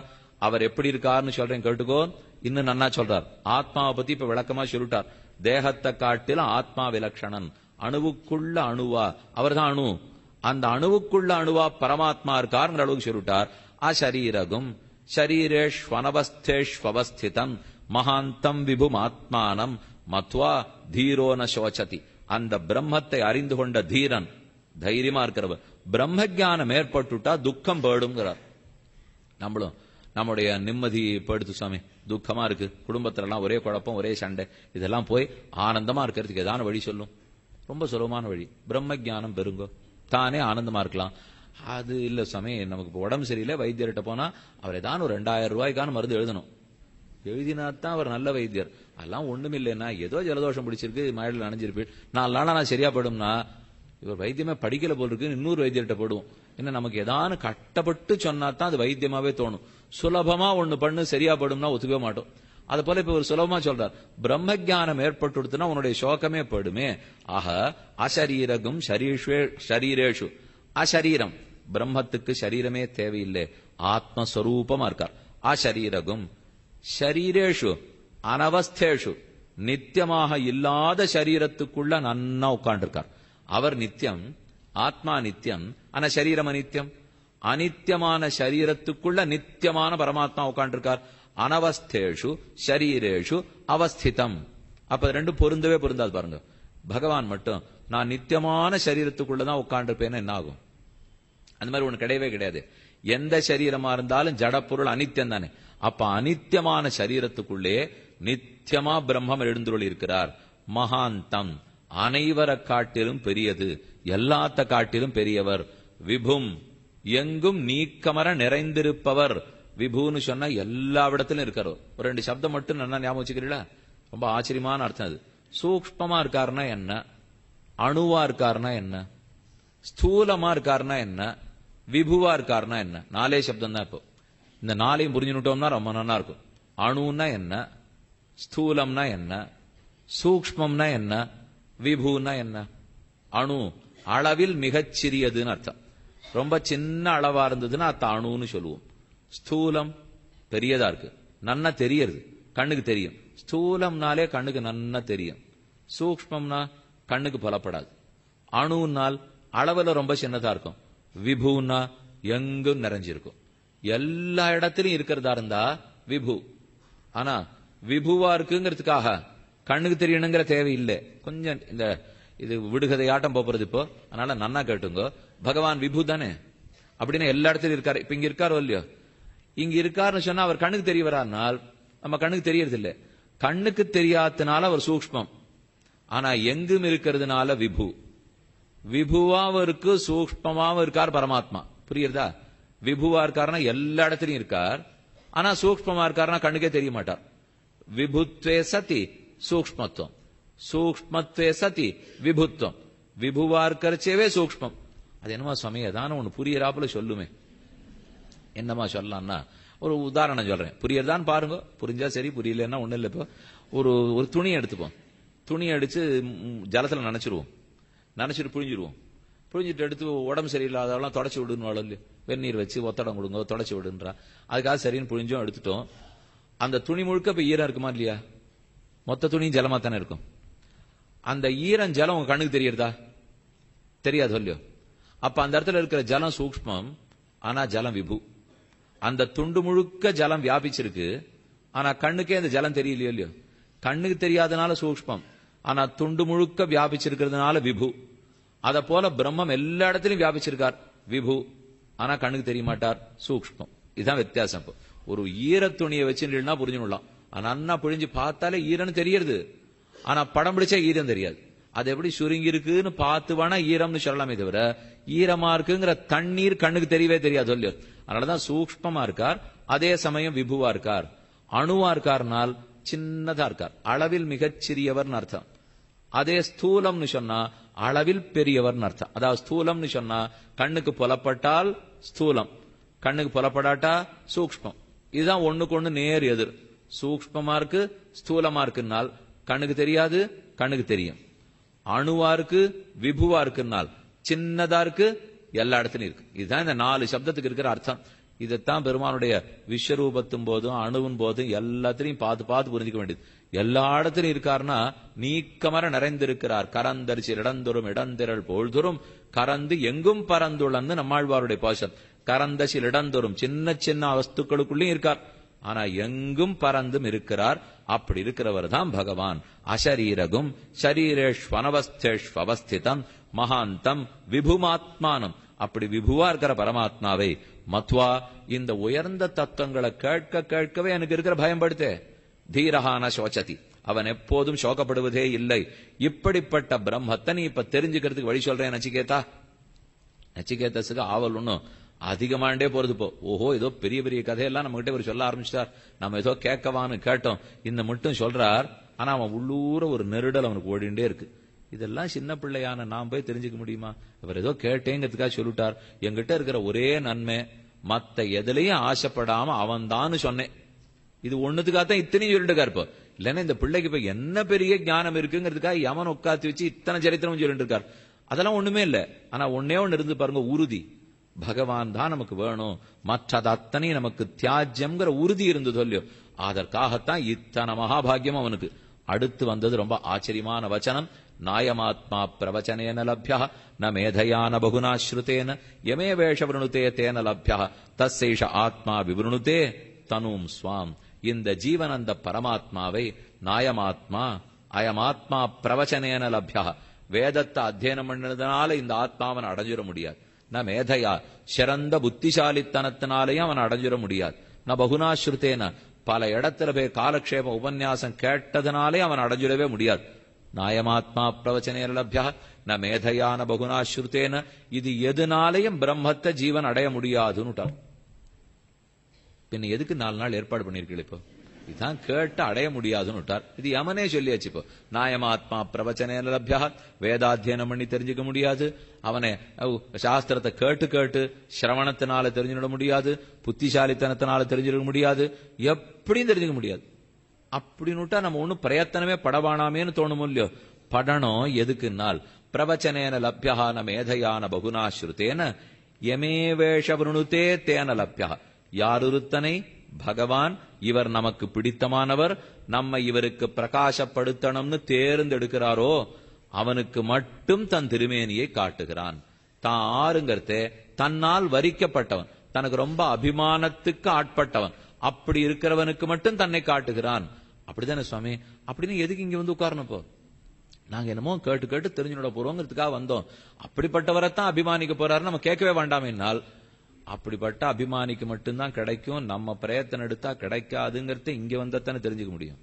அவர் எப்படி இருக்காருன்னு சொல்றேன் கேட்டுக்கோ இன்னும் நன்னா சொல்றார் ஆத்மாவை பத்தி இப்ப விளக்கமா சொல்லிட்டார் தேகத்தை காட்டில ஆத்மா விலக்ஷணன் அணுவுக்குள்ள அணுவா அவர் தான் அணு அந்த அணுவுக்குள்ள அணுவா பரமாத்மா இருக்காருங்கிற அளவுக்கு சொல்லிட்டார் அசரீரகும் சரீரேஷ்வனவஸ்தேஷ்வஸ்திதம் மகாந்தம் விபும் ஆத்மானம் மத்வா தீரோன சோச்சதி அந்த பிரம்மத்தை அறிந்து கொண்ட தீரன் தைரியமா இருக்கிறவ பிரம்ம ஜானம் ஏற்பட்டுட்டா துக்கம் போயிடுங்கிறார் நம்மளும் நம்முடைய நிம்மதி போயிடுத்து சுவாமி துக்கமா இருக்கு குடும்பத்துல எல்லாம் ஒரே குழப்பம் ஒரே சண்டை இதெல்லாம் போய் ஆனந்தமா இருக்கிறதுக்கு ஏதான வழி சொல்லும் ரொம்ப சுலபமான வழி பிரம்ம ஜானம் பெருங்கோ தானே ஆனந்தமா இருக்கலாம் அது இல்ல சமயம் நமக்கு உடம்பு சரியில்லை வைத்தியர்கிட்ட போனா அவர் ஏதாவது ஒரு ரெண்டாயிரம் ரூபாய்க்கான மருந்து எழுதணும் எழுதினா தான் அவர் நல்ல வைத்தியர் அதெல்லாம் ஒண்ணும் இல்லைன்னா ஏதோ ஜலதோஷம் பிடிச்சிருக்கு மழையில் நனைஞ்சிருப்பீள் நாலு நாளா நான் சரியா படும்னா இவர் வைத்தியமே படிக்கல போல் இருக்கு இன்னொரு வைத்தியர்கிட்ட போடுவோம் என்ன நமக்கு ஏதாவது கட்டப்பட்டு சொன்னா தான் அது வைத்தியமாவே தோணும் சுலபமா ஒண்ணு பண்ணு சரியா படும்னா ஒத்துக்கவே மாட்டோம் அது போல இப்ப ஒரு சுலபமா சொல்றார் பிரம்ம ஜானம் ஏற்பட்டுடுத்துனா உன்னுடைய சோகமே போயிடுமே ஆக அசரீரகம் சரீஷே சரீரேஷு அசரீரம் பிரம்மத்துக்கு சரீரமே தேவையில்லை ஆத்மஸ்வரூபமா இருக்கார் அசரீரகம் ஷரீரேஷு அனவஸ்தேஷு நித்தியமாக இல்லாத சரீரத்துக்குள்ள நன்னா உட்காண்டிருக்கார் அவர் நித்தியம் ஆத்மா நித்தியம் ஆனா சரீரம் அனித்தியம் அனித்தியமான சரீரத்துக்குள்ள நித்தியமான பரமாத்மா உட்காண்டிருக்கார் அனவஸ்தேஷு சரீரேஷு அவஸ்திதம் அப்ப ரெண்டு பொருந்தவே பொருந்தாது பாருங்க பகவான் மட்டும் நான் நித்தியமான சரீரத்துக்குள்ளதான் உட்காண்டிருப்பேன்னு என்ன ஆகும் அந்த மாதிரி ஒண்ணு கிடையவே கிடையாது எந்த சரீரமா இருந்தாலும் ஜடப்பொருள் அனித்தியம் தானே அப்ப அனித்தியமான சரீரத்துக்குள்ளே நித்தியமா பிரம்மம் எழுந்துள்ள இருக்கிறார் மகாந்தம் அனைவர காட்டிலும் பெரியது எல்லாத்த காட்டிலும் பெரியவர் விபும் எங்கும் நீக்கமர நிறைந்திருப்பவர் விபுன்னு சொன்னா எல்லா இடத்துலயும் இருக்காரு ஒரு ரெண்டு சப்தம் மட்டும் நல்லா ஞாபகம் வச்சுக்கிறீங்களா ரொம்ப ஆச்சரியமான அர்த்தம் அது சூக்மமா இருக்காருன்னா என்ன அணுவா இருக்காருன்னா என்ன ஸ்தூலமா இருக்காருனா என்ன விபுவா இருக்காருனா என்ன நாலே சப்தம் தான் இப்போ இந்த நாளையும் புரிஞ்சுட்டோம்னா ரொம்ப நல்லா இருக்கும் அணுன்னா என்ன ஸ்தூலம்னா என்ன சூக்மம்னா என்ன விபுன்னா என்ன அணு அளவில் மிகச்சிறியதுன்னு அர்த்தம் ரொம்ப சின்ன அளவா இருந்ததுன்னா அத்த அணுன்னு சொல்லுவோம் ஸ்தூலம் பெரியதா இருக்கு நன்னா தெரியறது கண்ணுக்கு தெரியும் ஸ்தூலம்னாலே கண்ணுக்கு நன்னா தெரியும் சூக்மம்னா கண்ணுக்கு புலப்படாது அணுனால் அளவுல ரொம்ப சின்னதா இருக்கும் விபுன்னா எங்கும் நிறைஞ்சிருக்கும் எல்லா இடத்திலும் இருக்கிறதா இருந்தா விபு ஆனா விபுவா இருக்குங்கிறதுக்காக கண்ணுக்கு தெரியணுங்கிற தேவையில்லை கொஞ்சம் இந்த இது விடுகதை ஆட்டம் போறது இப்போ அதனால நன்னா கேட்டுங்கோ பகவான் விபு தானே அப்படின்னு எல்லா இடத்துலயும் இருக்காரு இப்ப இங்க இருக்காரோ இல்லையோ இங்க இருக்காருன்னு சொன்னா அவர் கண்ணுக்கு தெரிய வராருனால் நம்ம கண்ணுக்கு இல்லை கண்ணுக்கு தெரியாதனால அவர் சூக்மம் ஆனா எங்கும் இருக்கிறதுனால விபு விபுவாவும் இருக்கு சூக்மாவும் இருக்கார் பரமாத்மா புரியுறதா விபுவா இருக்காருன்னா எல்லா இடத்துலயும் இருக்கார் ஆனா சூக்மமா இருக்காருன்னா கண்ணுக்கே தெரிய மாட்டார் விபுத்வே சதி சூக்மத்துவம் சூக்மத்வே சதி விபுத்துவம் விபுவா இருக்கிறச்சேவே சூக்மம் அது என்னமா சுவாமி அதான ஒண்ணு புரியறாப்புல சொல்லுமே என்னமா சொல்லலாம்னா ஒரு உதாரணம் சொல்றேன் புரியறதான் பாருங்க புரிஞ்சா சரி புரியலன்னா ஒண்ணு இல்லை இப்போ ஒரு ஒரு துணி எடுத்துப்போம் துணி அடிச்சு ஜலத்துல நினைச்சிருவோம் நினைச்சிட்டு புழிஞ்சிருவோம் புழிஞ்சிட்டு எடுத்து உடம்பு சரியில்லாதவெல்லாம் தொடச்சி விடுன்னு இல்லையோ வெந்நீர் வச்சு ஒத்தடம் கொடுங்க தொடச்சி விடுன்றா அதுக்காக சரின்னு புழிஞ்சோம் எடுத்துட்டோம் அந்த துணி முழுக்க இப்ப ஈரம் இருக்குமா இல்லையா மொத்த துணியும் ஜலமா தானே இருக்கும் அந்த ஈரம் ஜலம் உங்க கண்ணுக்கு தெரியறதா தெரியாது சொல்லியோ அப்ப அந்த இடத்துல இருக்கிற ஜலம் சூக்மம் ஆனா ஜலம் விபு அந்த துண்டு முழுக்க ஜலம் வியாபிச்சிருக்கு ஆனா கண்ணுக்கே அந்த ஜலம் தெரியலையோ இல்லையோ கண்ணுக்கு தெரியாதனால சூக்மம் ஆனா துண்டு முழுக்க வியாபிச்சிருக்கிறதுனால விபு அத போல பிரம்மம் எல்லா இடத்திலும் வியாபிச்சிருக்கார் விபு ஆனா கண்ணுக்கு தெரிய மாட்டார் சூக்மம் இதுதான் வித்தியாசம் இப்போ ஒரு ஈர துணியை வச்சுன்னா புரிஞ்சுடலாம் ஆனா அண்ணா புழிஞ்சு பார்த்தாலே ஈரன் தெரியறது ஆனா படம் பிடிச்சா ஈரம் தெரியாது அது எப்படி சுருங்கி இருக்குன்னு பார்த்து வேணா ஈரம்னு சொல்லலாமே தவிர ஈரமா இருக்குங்கிற தண்ணீர் கண்ணுக்கு தெரியவே தெரியாது இல்லையோ அதனாலதான் சூக்மமா இருக்கார் அதே சமயம் விபுவா இருக்கார் அணுவா இருக்கார்னால் சின்னதா இருக்கார் அளவில் மிகச்சிறியவர் அர்த்தம் அதே ஸ்தூலம்னு சொன்னா அளவில் பெரியவர்னு அர்த்தம் அதாவது ஸ்தூலம்னு சொன்னா கண்ணுக்கு புலப்பட்டால் ஸ்தூலம் கண்ணுக்கு புலப்படாட்டா சூக்மம் இதுதான் ஒண்ணுக்கு ஒண்ணு நேர் எதிர் சூக்மமா இருக்கு ஸ்தூலமா இருக்குன்னால் கண்ணுக்கு தெரியாது கண்ணுக்கு தெரியும் அணுவா இருக்கு விபுவா இருக்குனால் சின்னதா இருக்கு எல்லா இடத்துலையும் இருக்கு இதுதான் இந்த நாலு சப்தத்துக்கு இருக்கிற அர்த்தம் இதைத்தான் பெருமானுடைய விஸ்வரூபத்தும் போதும் அணுவும் போதும் எல்லாத்திலையும் பார்த்து பார்த்து புரிஞ்சுக்க வேண்டியது எல்லா இடத்துலையும் இருக்காருன்னா நீக்கமர நிறைந்திருக்கிறார் கரந்தரிசி இடந்தொரும் இடந்திரள் பொழுதொரும் கறந்து எங்கும் பறந்துள்ளன்னு நம்மாழ்வாருடைய பாசம் கரந்தசில் இடந்தொரும் சின்ன சின்ன வஸ்துக்களுக்குள்ளேயும் இருக்கார் ஆனா எங்கும் பறந்தும் இருக்கிறார் அப்படி இருக்கிறவர் தான் பகவான் அசரீரகும் சரீரேஷ்வனவஸ்தேஷ்வஸ்திதம் மகாந்தம் விபுமாத்மானம் அப்படி விபுவா இருக்கிற பரமாத்மாவை மத்வா இந்த உயர்ந்த தத்துவங்களை கேட்க கேட்கவே எனக்கு இருக்கிற படுத்தே தீரகான சோச்சதி அவன் எப்போதும் சோகப்படுவதே இல்லை இப்படிப்பட்ட பிரம்மத்தை நீ இப்ப தெரிஞ்சுக்கிறதுக்கு வழி சொல்றேன் நச்சிகேதா நச்சிகேதஸுக்கு ஆவல் ஒண்ணும் அதிகமாண்டே போறது போ ஓஹோ ஏதோ பெரிய பெரிய கதையெல்லாம் நம்ம கிட்ட சொல்ல ஆரம்பிச்சிட்டார் நம்ம ஏதோ கேட்கவான்னு கேட்டோம் இந்த மட்டும் சொல்றார் ஆனா அவன் உள்ளூர ஒரு நெருடல் அவனுக்கு ஓடிண்டே இருக்கு இதெல்லாம் சின்ன பிள்ளையான நாம் போய் தெரிஞ்சுக்க முடியுமா இவர் ஏதோ கேட்டேங்கிறதுக்காக சொல்லிட்டார் எங்கிட்ட இருக்கிற ஒரே நன்மை மத்த எதுலையும் ஆசைப்படாம அவன் தான் சொன்னேன் இது ஒண்ணுத்துக்காகத்தான் இத்தனையும் சொல்லிட்டுக்கா இருப்போம் இல்லைன்னா இந்த பிள்ளைக்கு இப்ப என்ன பெரிய ஞானம் இருக்குங்கிறதுக்காக எவன் உட்காத்தி வச்சு இத்தனை சரித்திரம் சொல்லிட்டு இருக்கார் அதெல்லாம் ஒண்ணுமே இல்லை ஆனா ஒன்னே ஒண்ணு இருந்து பாருங்க உறுதி பகவான் தான் நமக்கு வேணும் மற்றது அத்தனை நமக்கு தியாஜ்யம்ங்கிற உறுதி இருந்து சொல்லியோ அதற்காகத்தான் இத்தனை மகாபாகியம் அவனுக்கு அடுத்து வந்தது ரொம்ப ஆச்சரியமான வச்சனம் நாயமாத்மா பிரவச்சனேன லப்யா ந మేధయా న బహునాశ్రుతేన యమే వేష వృణుతే తేన లభ్య தசேஷ ஆத்மா விவருணுதே தனும் சுவாம் இந்த ஜீவன் அந்த பரமாத்மாவை நாயமாத்மா அயமாத்மா பிரவச்சனேன லப்யா வேதத்தை அத்தியனம் பண்ணதுனால இந்த ஆத்மாவன் அடைஞ்சிட முடியாது ந மேதையா சிறந்த புத்திசாலித்தனத்தினாலேயும் அவன் அடைஞ்சிட முடியாது ந பகுனாஸ்ருத்தேன பல இடத்துல போய் காலக்ஷேப உபன்யாசம் கேட்டதுனாலே அவன் அடைஞ்சிடவே முடியாது நாயமாத்மா பிரவச்சனையலபியா ந மேதையான பகுனா ஸ்ருத்தேன இது எதுனாலையும் பிரம்மத்தை ஜீவன் அடைய முடியாதுன்னு பின்ன எதுக்கு நாலு நாள் ஏற்பாடு பண்ணிருக்கீங்க இப்போ இதான் கேட்டு அடைய முடியாதுன்னு விட்டார் இது யமனே சொல்லியாச்சு இப்போ நாயமாத்மா பிரவச்சனே லபியா வேதாத்தியனம் பண்ணி தெரிஞ்சுக்க முடியாது அவனை சாஸ்திரத்தை கேட்டு கேட்டு சிரவணத்தினால தெரிஞ்சுட முடியாது புத்திசாலித்தனத்தினால தெரிஞ்சுக்க முடியாது எப்படியும் தெரிஞ்சுக்க முடியாது அப்படின்னுட்டா நம்ம ஒண்ணும் பிரயத்தனமே படவானாமேன்னு தோணும் இல்லையோ படணும் எதுக்குன்னால் பிரவச்சனேன லப்யகான மேதையான பகுனாஸ்ருத்தேன ஸ்ருத்தேன எமேவேஷ விருணுத்தே தேன லப்யா யாருத்தனை பகவான் இவர் நமக்கு பிடித்தமானவர் நம்ம இவருக்கு பிரகாசப்படுத்தணும்னு தேர்ந்தெடுக்கிறாரோ அவனுக்கு மட்டும் தன் திருமேனியை காட்டுகிறான் தான் ஆறுங்கிறதே தன்னால் வரிக்கப்பட்டவன் தனக்கு ரொம்ப அபிமானத்துக்கு ஆட்பட்டவன் அப்படி இருக்கிறவனுக்கு மட்டும் தன்னை காட்டுகிறான் அப்படிதானே சுவாமி அப்படின்னு எதுக்கு இங்க வந்து உட்காரணும் இப்போ நாங்க என்னமோ கேட்டு கேட்டு தெரிஞ்சுட போறோங்கிறதுக்காக வந்தோம் அப்படிப்பட்டவரை தான் அபிமானிக்க போறாரு நம்ம கேட்கவே வேண்டாம் என்னால் அப்படிப்பட்ட அபிமானிக்கு மட்டும்தான் கிடைக்கும் நம்ம பிரயத்தனம் எடுத்தா கிடைக்காதுங்கிறத இங்க வந்தத்தானே தெரிஞ்சுக்க முடியும்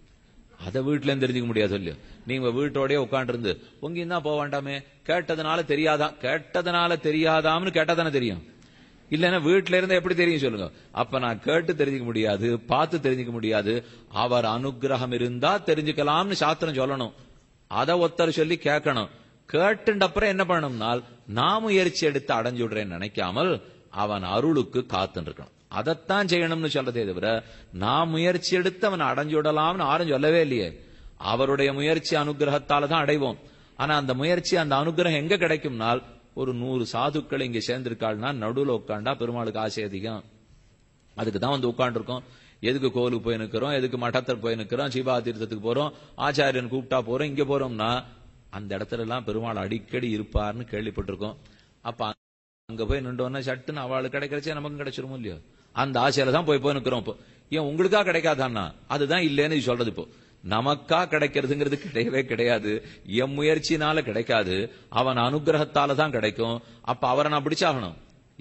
அதை வீட்டுல தெரிஞ்சுக்க முடியாது சொல்லு நீங்க வீட்டோடய உட்காண்டிருந்து உங்க தான் போக வேண்டாமே கேட்டதுனால தெரியாதான் கேட்டதுனால தெரியாதாம்னு தானே தெரியும் இல்லைன்னா வீட்டுல இருந்து எப்படி தெரியும் சொல்லுங்க அப்ப நான் கேட்டு தெரிஞ்சுக்க முடியாது பார்த்து தெரிஞ்சுக்க முடியாது அவர் அனுகிரகம் இருந்தா தெரிஞ்சுக்கலாம்னு சாஸ்திரம் சொல்லணும் அதை ஒத்தர் சொல்லி கேட்கணும் கேட்டுண்ட அப்புறம் என்ன பண்ணணும்னால் நான் முயற்சி எடுத்து அடைஞ்சுடுறேன்னு நினைக்காமல் அவன் அருளுக்கு காத்துன்னு இருக்கணும் அதைத்தான் செய்யணும்னு சொல்றதே தவிர நான் முயற்சி எடுத்து அவன் விடலாம்னு ஆரும் சொல்லவே இல்லையே அவருடைய முயற்சி அனுகிரகத்தால தான் அடைவோம் ஆனா அந்த முயற்சி அந்த அனுகிரகம் எங்க கிடைக்கும்னால் ஒரு நூறு சாதுக்கள் இங்க சேர்ந்திருக்காள்னா நடுவில் உட்காண்டா பெருமாளுக்கு ஆசை அதிகம் அதுக்கு தான் வந்து உட்காண்டிருக்கோம் எதுக்கு கோவிலுக்கு போய் நிற்கிறோம் எதுக்கு மட்டத்தில் போய் நிற்கிறோம் சிவா தீர்த்தத்துக்கு போறோம் ஆச்சாரியன் கூப்பிட்டா போறோம் இங்க போறோம்னா அந்த இடத்துல எல்லாம் பெருமாள் அடிக்கடி இருப்பார்னு கேள்விப்பட்டிருக்கோம் அப்ப அங்க போய் நின்றோன்னா சட்டுன்னு அவளுக்கு கிடைக்கிறச்சே நமக்கும் கிடைச்சிருமோ இல்லையோ அந்த ஆசையில தான் போய் போய் நிற்கிறோம் இப்போ ஏன் உங்களுக்கா கிடைக்காதான்னா அதுதான் இல்லைன்னு சொல்றது இப்போ நமக்கா கிடைக்கிறதுங்கிறது கிடையவே கிடையாது எம் முயற்சினால கிடைக்காது அவன் அனுகிரகத்தால தான் கிடைக்கும் அப்ப அவரை நான் பிடிச்சாகணும்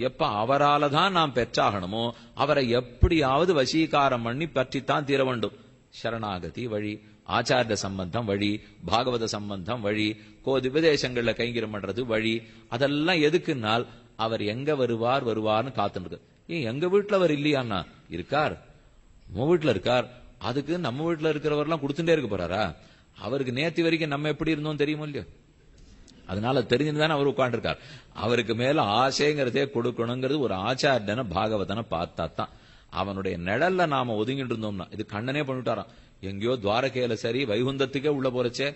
எப்ப அவரால தான் நாம் பெற்றாகணுமோ அவரை எப்படியாவது வசீகாரம் பண்ணி பற்றித்தான் தீர வேண்டும் சரணாகதி வழி ஆச்சாரிய சம்பந்தம் வழி பாகவத சம்பந்தம் வழி கோது விதேசங்கள்ல கைங்கிரம் பண்றது வழி அதெல்லாம் எதுக்குன்னால் அவர் எங்க வருவார் வருவார்னு காத்துருக்கு ஏன் எங்க வீட்டுல அவர் இல்லையாண்ணா இருக்கார் உன் வீட்டுல இருக்கார் அதுக்கு நம்ம வீட்டில் இருக்கிறவரெல்லாம் கொடுத்துட்டே இருக்க போறாரா அவருக்கு நேத்தி வரைக்கும் நம்ம எப்படி இருந்தோம் தெரியுமோ இல்லையோ அதனால தெரிஞ்சுதானே அவர் உட்காந்துருக்கார் அவருக்கு மேல ஆசைங்கிறதே கொடுக்கணுங்கிறது ஒரு ஆச்சாரியன பாகவதனை பார்த்தா தான் அவனுடைய நிழல்ல நாம ஒதுங்கிட்டு இருந்தோம்னா இது கண்ணனே பண்ணிட்டாரான் எங்கேயோ துவாரகையில சரி வைகுந்தத்துக்கே உள்ள போறச்சே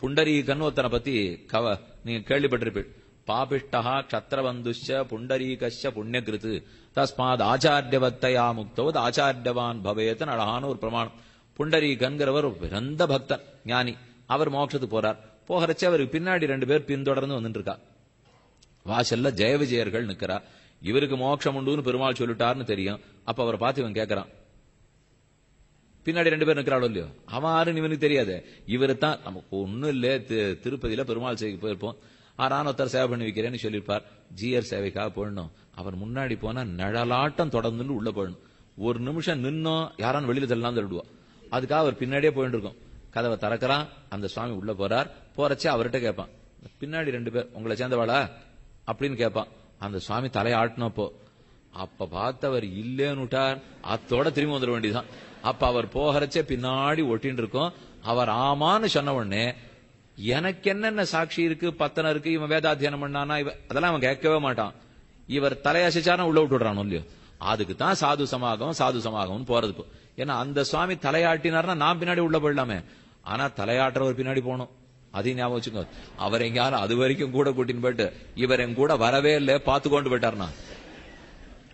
புண்டரீகன் ஒருத்தனை பத்தி கவ நீங்க கேள்விப்பட்டிருப்பீள் பாபிஷ்டா கஷத்திரபந்துஷ புண்டரீகஷ புண்ணியகிருத்து தஸ்மாத் ஆச்சாரியவத்தையா முக்தவது ஆச்சாரியவான் பவேத்தன் அழகான ஒரு பிரமாணம் புண்டரீகன்கிறவர் பிறந்த பக்தன் ஞானி அவர் மோட்சத்துக்கு போறார் போகிறச்சு அவருக்கு பின்னாடி ரெண்டு பேர் பின்தொடர்ந்து வந்துட்டு இருக்கா வாசல்ல ஜெய விஜயர்கள் நிற்கிறார் இவருக்கு மோட்சம் உண்டுன்னு பெருமாள் சொல்லிட்டாருன்னு தெரியும் அப்ப அவரை பார்த்து இவன் கேட்கறான் பின்னாடி ரெண்டு பேர் நிக்கிறாளோ இல்லையோ அவன் ஆறுன்னு இவனுக்கு தெரியாது இவரு தான் நமக்கு ஒன்னும் இல்ல திருப்பதியில பெருமாள் செய்ய போயிருப்போம் ஆறான ஒருத்தர் சேவை பண்ணி வைக்கிறேன்னு சொல்லியிருப்பார் ஜிஆர் சேவைக்காக போடணும் அவர் முன்னாடி போனா நழலாட்டம் தொடர்ந்து உள்ள போடணும் ஒரு நிமிஷம் நின்னோம் யாரான்னு வெளியில தள்ளலாம் தள்ளிடுவோம் அதுக்காக அவர் பின்னாடியே போயிட்டு இருக்கோம் கதவை திறக்கிறான் அந்த சுவாமி உள்ள போறார் போறச்சு அவர்கிட்ட கேட்பான் பின்னாடி ரெண்டு பேர் உங்களை சேர்ந்தவாளா அப்படின்னு கேட்பான் அந்த சுவாமி தலையாட்டினப்போ அப்ப பார்த்தவர் இல்லேன்னுட்டார் அத்தோட திரும்பி வந்துட வேண்டியதுதான் அப்ப அவர் போகிறச்சே பின்னாடி ஒட்டின்னு இருக்கோம் அவர் ஆமான்னு சொன்ன உடனே எனக்கு என்னென்ன சாட்சி இருக்கு பத்தனை இருக்கு இவன் வேதாத்தியானம் பண்ணானா இவன் அதெல்லாம் அவன் கேட்கவே மாட்டான் இவர் தலையாசிச்சானா உள்ள விட்டுடுறான் இல்லையோ அதுக்கு தான் சாது சமாகம் சாது சமாகம் போறதுக்கு ஏன்னா அந்த சுவாமி தலையாட்டினார்னா நான் பின்னாடி உள்ள போயிடலாமே ஆனா தலையாட்டுறவர் பின்னாடி போனோம் அதையும் ஞாபகம் வச்சுக்கோ அவர் எங்கேயாரும் அது வரைக்கும் கூட கூட்டின்னு போயிட்டு இவர் எங்க கூட வரவே இல்லை பார்த்து கொண்டு போயிட்டார்னா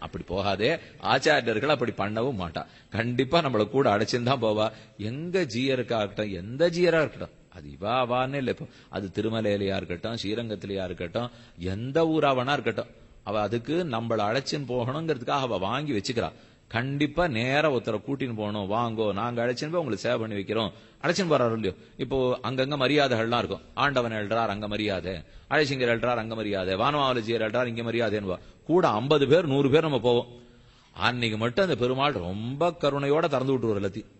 அப்படி போகாதே ஆச்சாரியர்கள் அப்படி பண்ணவும் மாட்டா கண்டிப்பா நம்மளை கூட அடைச்சுன்னு போவா எங்க ஜீயருக்காகட்டும் எந்த ஜீயரா இருக்கட்டும் அது இவா வான்னு இல்லை இப்போ அது திருமலையிலையா இருக்கட்டும் ஸ்ரீரங்கத்திலேயா இருக்கட்டும் எந்த ஊராவனா இருக்கட்டும் அவ அதுக்கு நம்மள அழைச்சின்னு போகணுங்கிறதுக்காக அவ வாங்கி வச்சுக்கிறா கண்டிப்பா நேர ஒருத்தரை கூட்டின்னு போகணும் வாங்கோ நாங்க அழைச்சின்னு போய் உங்களுக்கு சேவை பண்ணி வைக்கிறோம் அழைச்சின்னு போறாரு இல்லையோ இப்போ அங்கங்க மரியாதைகள்லாம் இருக்கும் ஆண்டவன் எழுறார் அங்க மரியாதை அழைச்சிங்கர் எழுறார் அங்க மரியாதை வானமாவலஜியர் எழுறார் இங்க மரியாதைன்னு கூட ஐம்பது பேர் நூறு பேர் நம்ம போவோம் அன்னைக்கு மட்டும் அந்த பெருமாள் ரொம்ப கருணையோட திறந்து விட்டுருவோம் எல்லாத்தையும்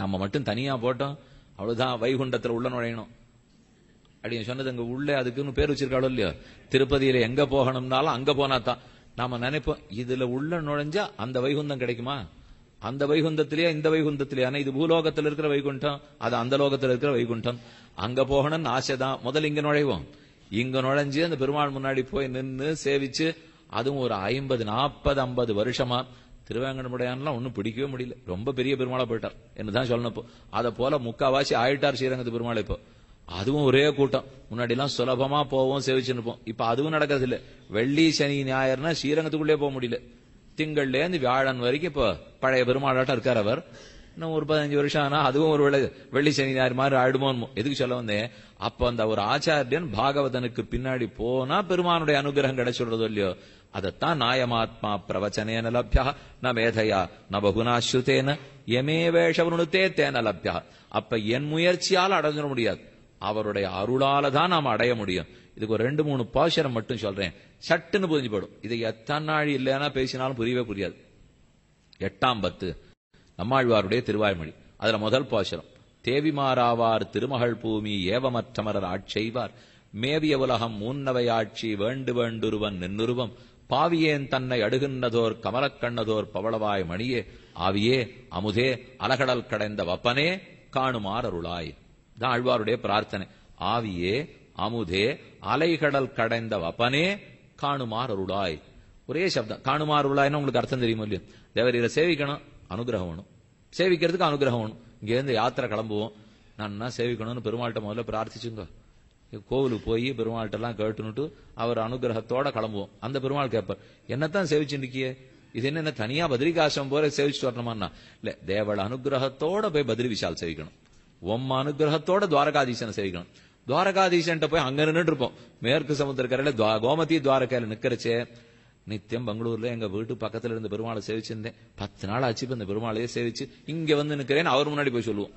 நம்ம மட்டும் தனியா போட்டோம் அவ்வளவுதான் வைகுண்டத்துல உள்ள நுழையணும் அப்படின்னு சொன்னது அங்க உள்ள அதுக்குன்னு பேர் வச்சிருக்காளோ இல்லையோ திருப்பதியில எங்க போகணும்னாலும் அங்க போனா தான் நாம நினைப்போம் இதுல உள்ள நுழைஞ்சா அந்த வைகுந்தம் கிடைக்குமா அந்த வைகுந்தத்திலேயே இந்த வைகுந்தத்திலேயே இது பூலோகத்தில் இருக்கிற வைகுண்டம் அது அந்த லோகத்தில் இருக்கிற வைகுண்டம் அங்க போகணும்னு ஆசைதான் முதல்ல இங்க நுழைவோம் இங்க நுழைஞ்சு அந்த பெருமாள் முன்னாடி போய் நின்று சேவிச்சு அதுவும் ஒரு ஐம்பது நாற்பது ஐம்பது வருஷமா திருவேங்கடமுடையான்லாம் ஒன்றும் பிடிக்கவே முடியல ரொம்ப பெரிய பெருமாளா போயிட்டார் என்னதான் சொல்லணும் அதை போல முக்காவாசி ஆயிட்டார் ஸ்ரீரங்கத்து பெருமாள் இப்போ அதுவும் ஒரே கூட்டம் முன்னாடி எல்லாம் சுலபமா போவோம் சேவிச்சுருப்போம் இருப்போம் இப்ப அதுவும் நடக்கிறது இல்ல வெள்ளி சனி ஞாயிறுனா ஸ்ரீரங்கத்துக்குள்ளே போக முடியல திங்கள்லேருந்து வியாழன் வரைக்கும் இப்போ பழைய பெருமாளாட்டம் இருக்கார் அவர் இன்னும் ஒரு பதினஞ்சு வருஷம் ஆனா அதுவும் ஒரு வெள்ளி வெள்ளி சனி ஞாயிறு மாதிரி ஆயிடுமோன்னு எதுக்கு சொல்ல வந்தேன் அப்ப அந்த ஒரு ஆச்சாரியன் பாகவதனுக்கு பின்னாடி போனா பெருமானுடைய அனுகிரகம் கிடைச்சிடுறதோ இல்லையோ அதத்தான் நாயமாத்மா பிரவச்சனேன லப்யா ந மேதையா ந பகுனாஸ்ருதேன எமேவேஷ விருணுத்தே தேன லப்யா அப்ப என் முயற்சியால் அடைஞ்சிட முடியாது அவருடைய அருளால தான் நாம் அடைய முடியும் இதுக்கு ஒரு ரெண்டு மூணு பாசரம் மட்டும் சொல்றேன் சட்டுன்னு புரிஞ்சு போடும் இது எத்தனை நாள் இல்லைன்னா பேசினாலும் புரியவே புரியாது எட்டாம் பத்து நம்மாழ்வாருடைய திருவாய்மொழி அதுல முதல் பாசுரம் தேவிமாராவார் திருமகள் பூமி ஏவமற்றமரர் ஆட்செய்வார் மேவிய உலகம் மூன்னவை ஆட்சி வேண்டு வேண்டுருவன் நின்னுருவம் பாவியேன் தன்னை அடுகின்றதோர் கமலக்கண்ணதோர் பவளவாய் மணியே ஆவியே அமுதே அலகடல் கடைந்த வப்பனே காணுமாறருளாய் தான் ஆழ்வாருடைய பிரார்த்தனை ஆவியே அமுதே அலைகடல் கடைந்த வப்பனே காணுமாறருளாய் ஒரே சப்தம் அருளாய்னா உங்களுக்கு அர்த்தம் தெரியுமா இல்லையா தேவரீரை சேவிக்கணும் அனுகிரகம் வேணும் சேவிக்கிறதுக்கு அனுகிரகம் வேணும் இங்கேருந்து யாத்திரை கிளம்புவோம் நான் சேவிக்கணும்னு பெருமாள்கிட்ட முதல்ல பிரார்த்திச்சுங்க கோவிலுக்கு போய் பெருமாள்கிட்டலாம் கேட்டுனுட்டு அவர் அனுகிரகத்தோட கிளம்புவோம் அந்த பெருமாள் கேட்பார் என்னத்தான் செவிச்சுருக்கிய இது என்ன தனியா பத்ரிகாசம் போற சேவிச்சுட்டு வரணுமா இல்ல தேவள அனுகிரகத்தோட போய் பத்ரி விஷால் சேவிக்கணும் உம் அனுகிரகத்தோட துவாரகாதீசனை சேவிக்கணும் துவாரகாதீசன்ட்ட போய் அங்க நின்றுட்டு இருப்போம் மேற்கு சமுத்திரக்கரையில கோமதி துவாரகையில நிக்கிறச்சே நித்தியம் பெங்களூர்ல எங்க வீட்டு பக்கத்துல இருந்த பெருமாளை சேவிச்சிருந்தேன் பத்து நாள் ஆச்சு இப்ப இந்த பெருமாளையே சேவிச்சு இங்க வந்து நிக்கிறேன்னு அவர் முன்னாடி போய் சொல்லுவோம்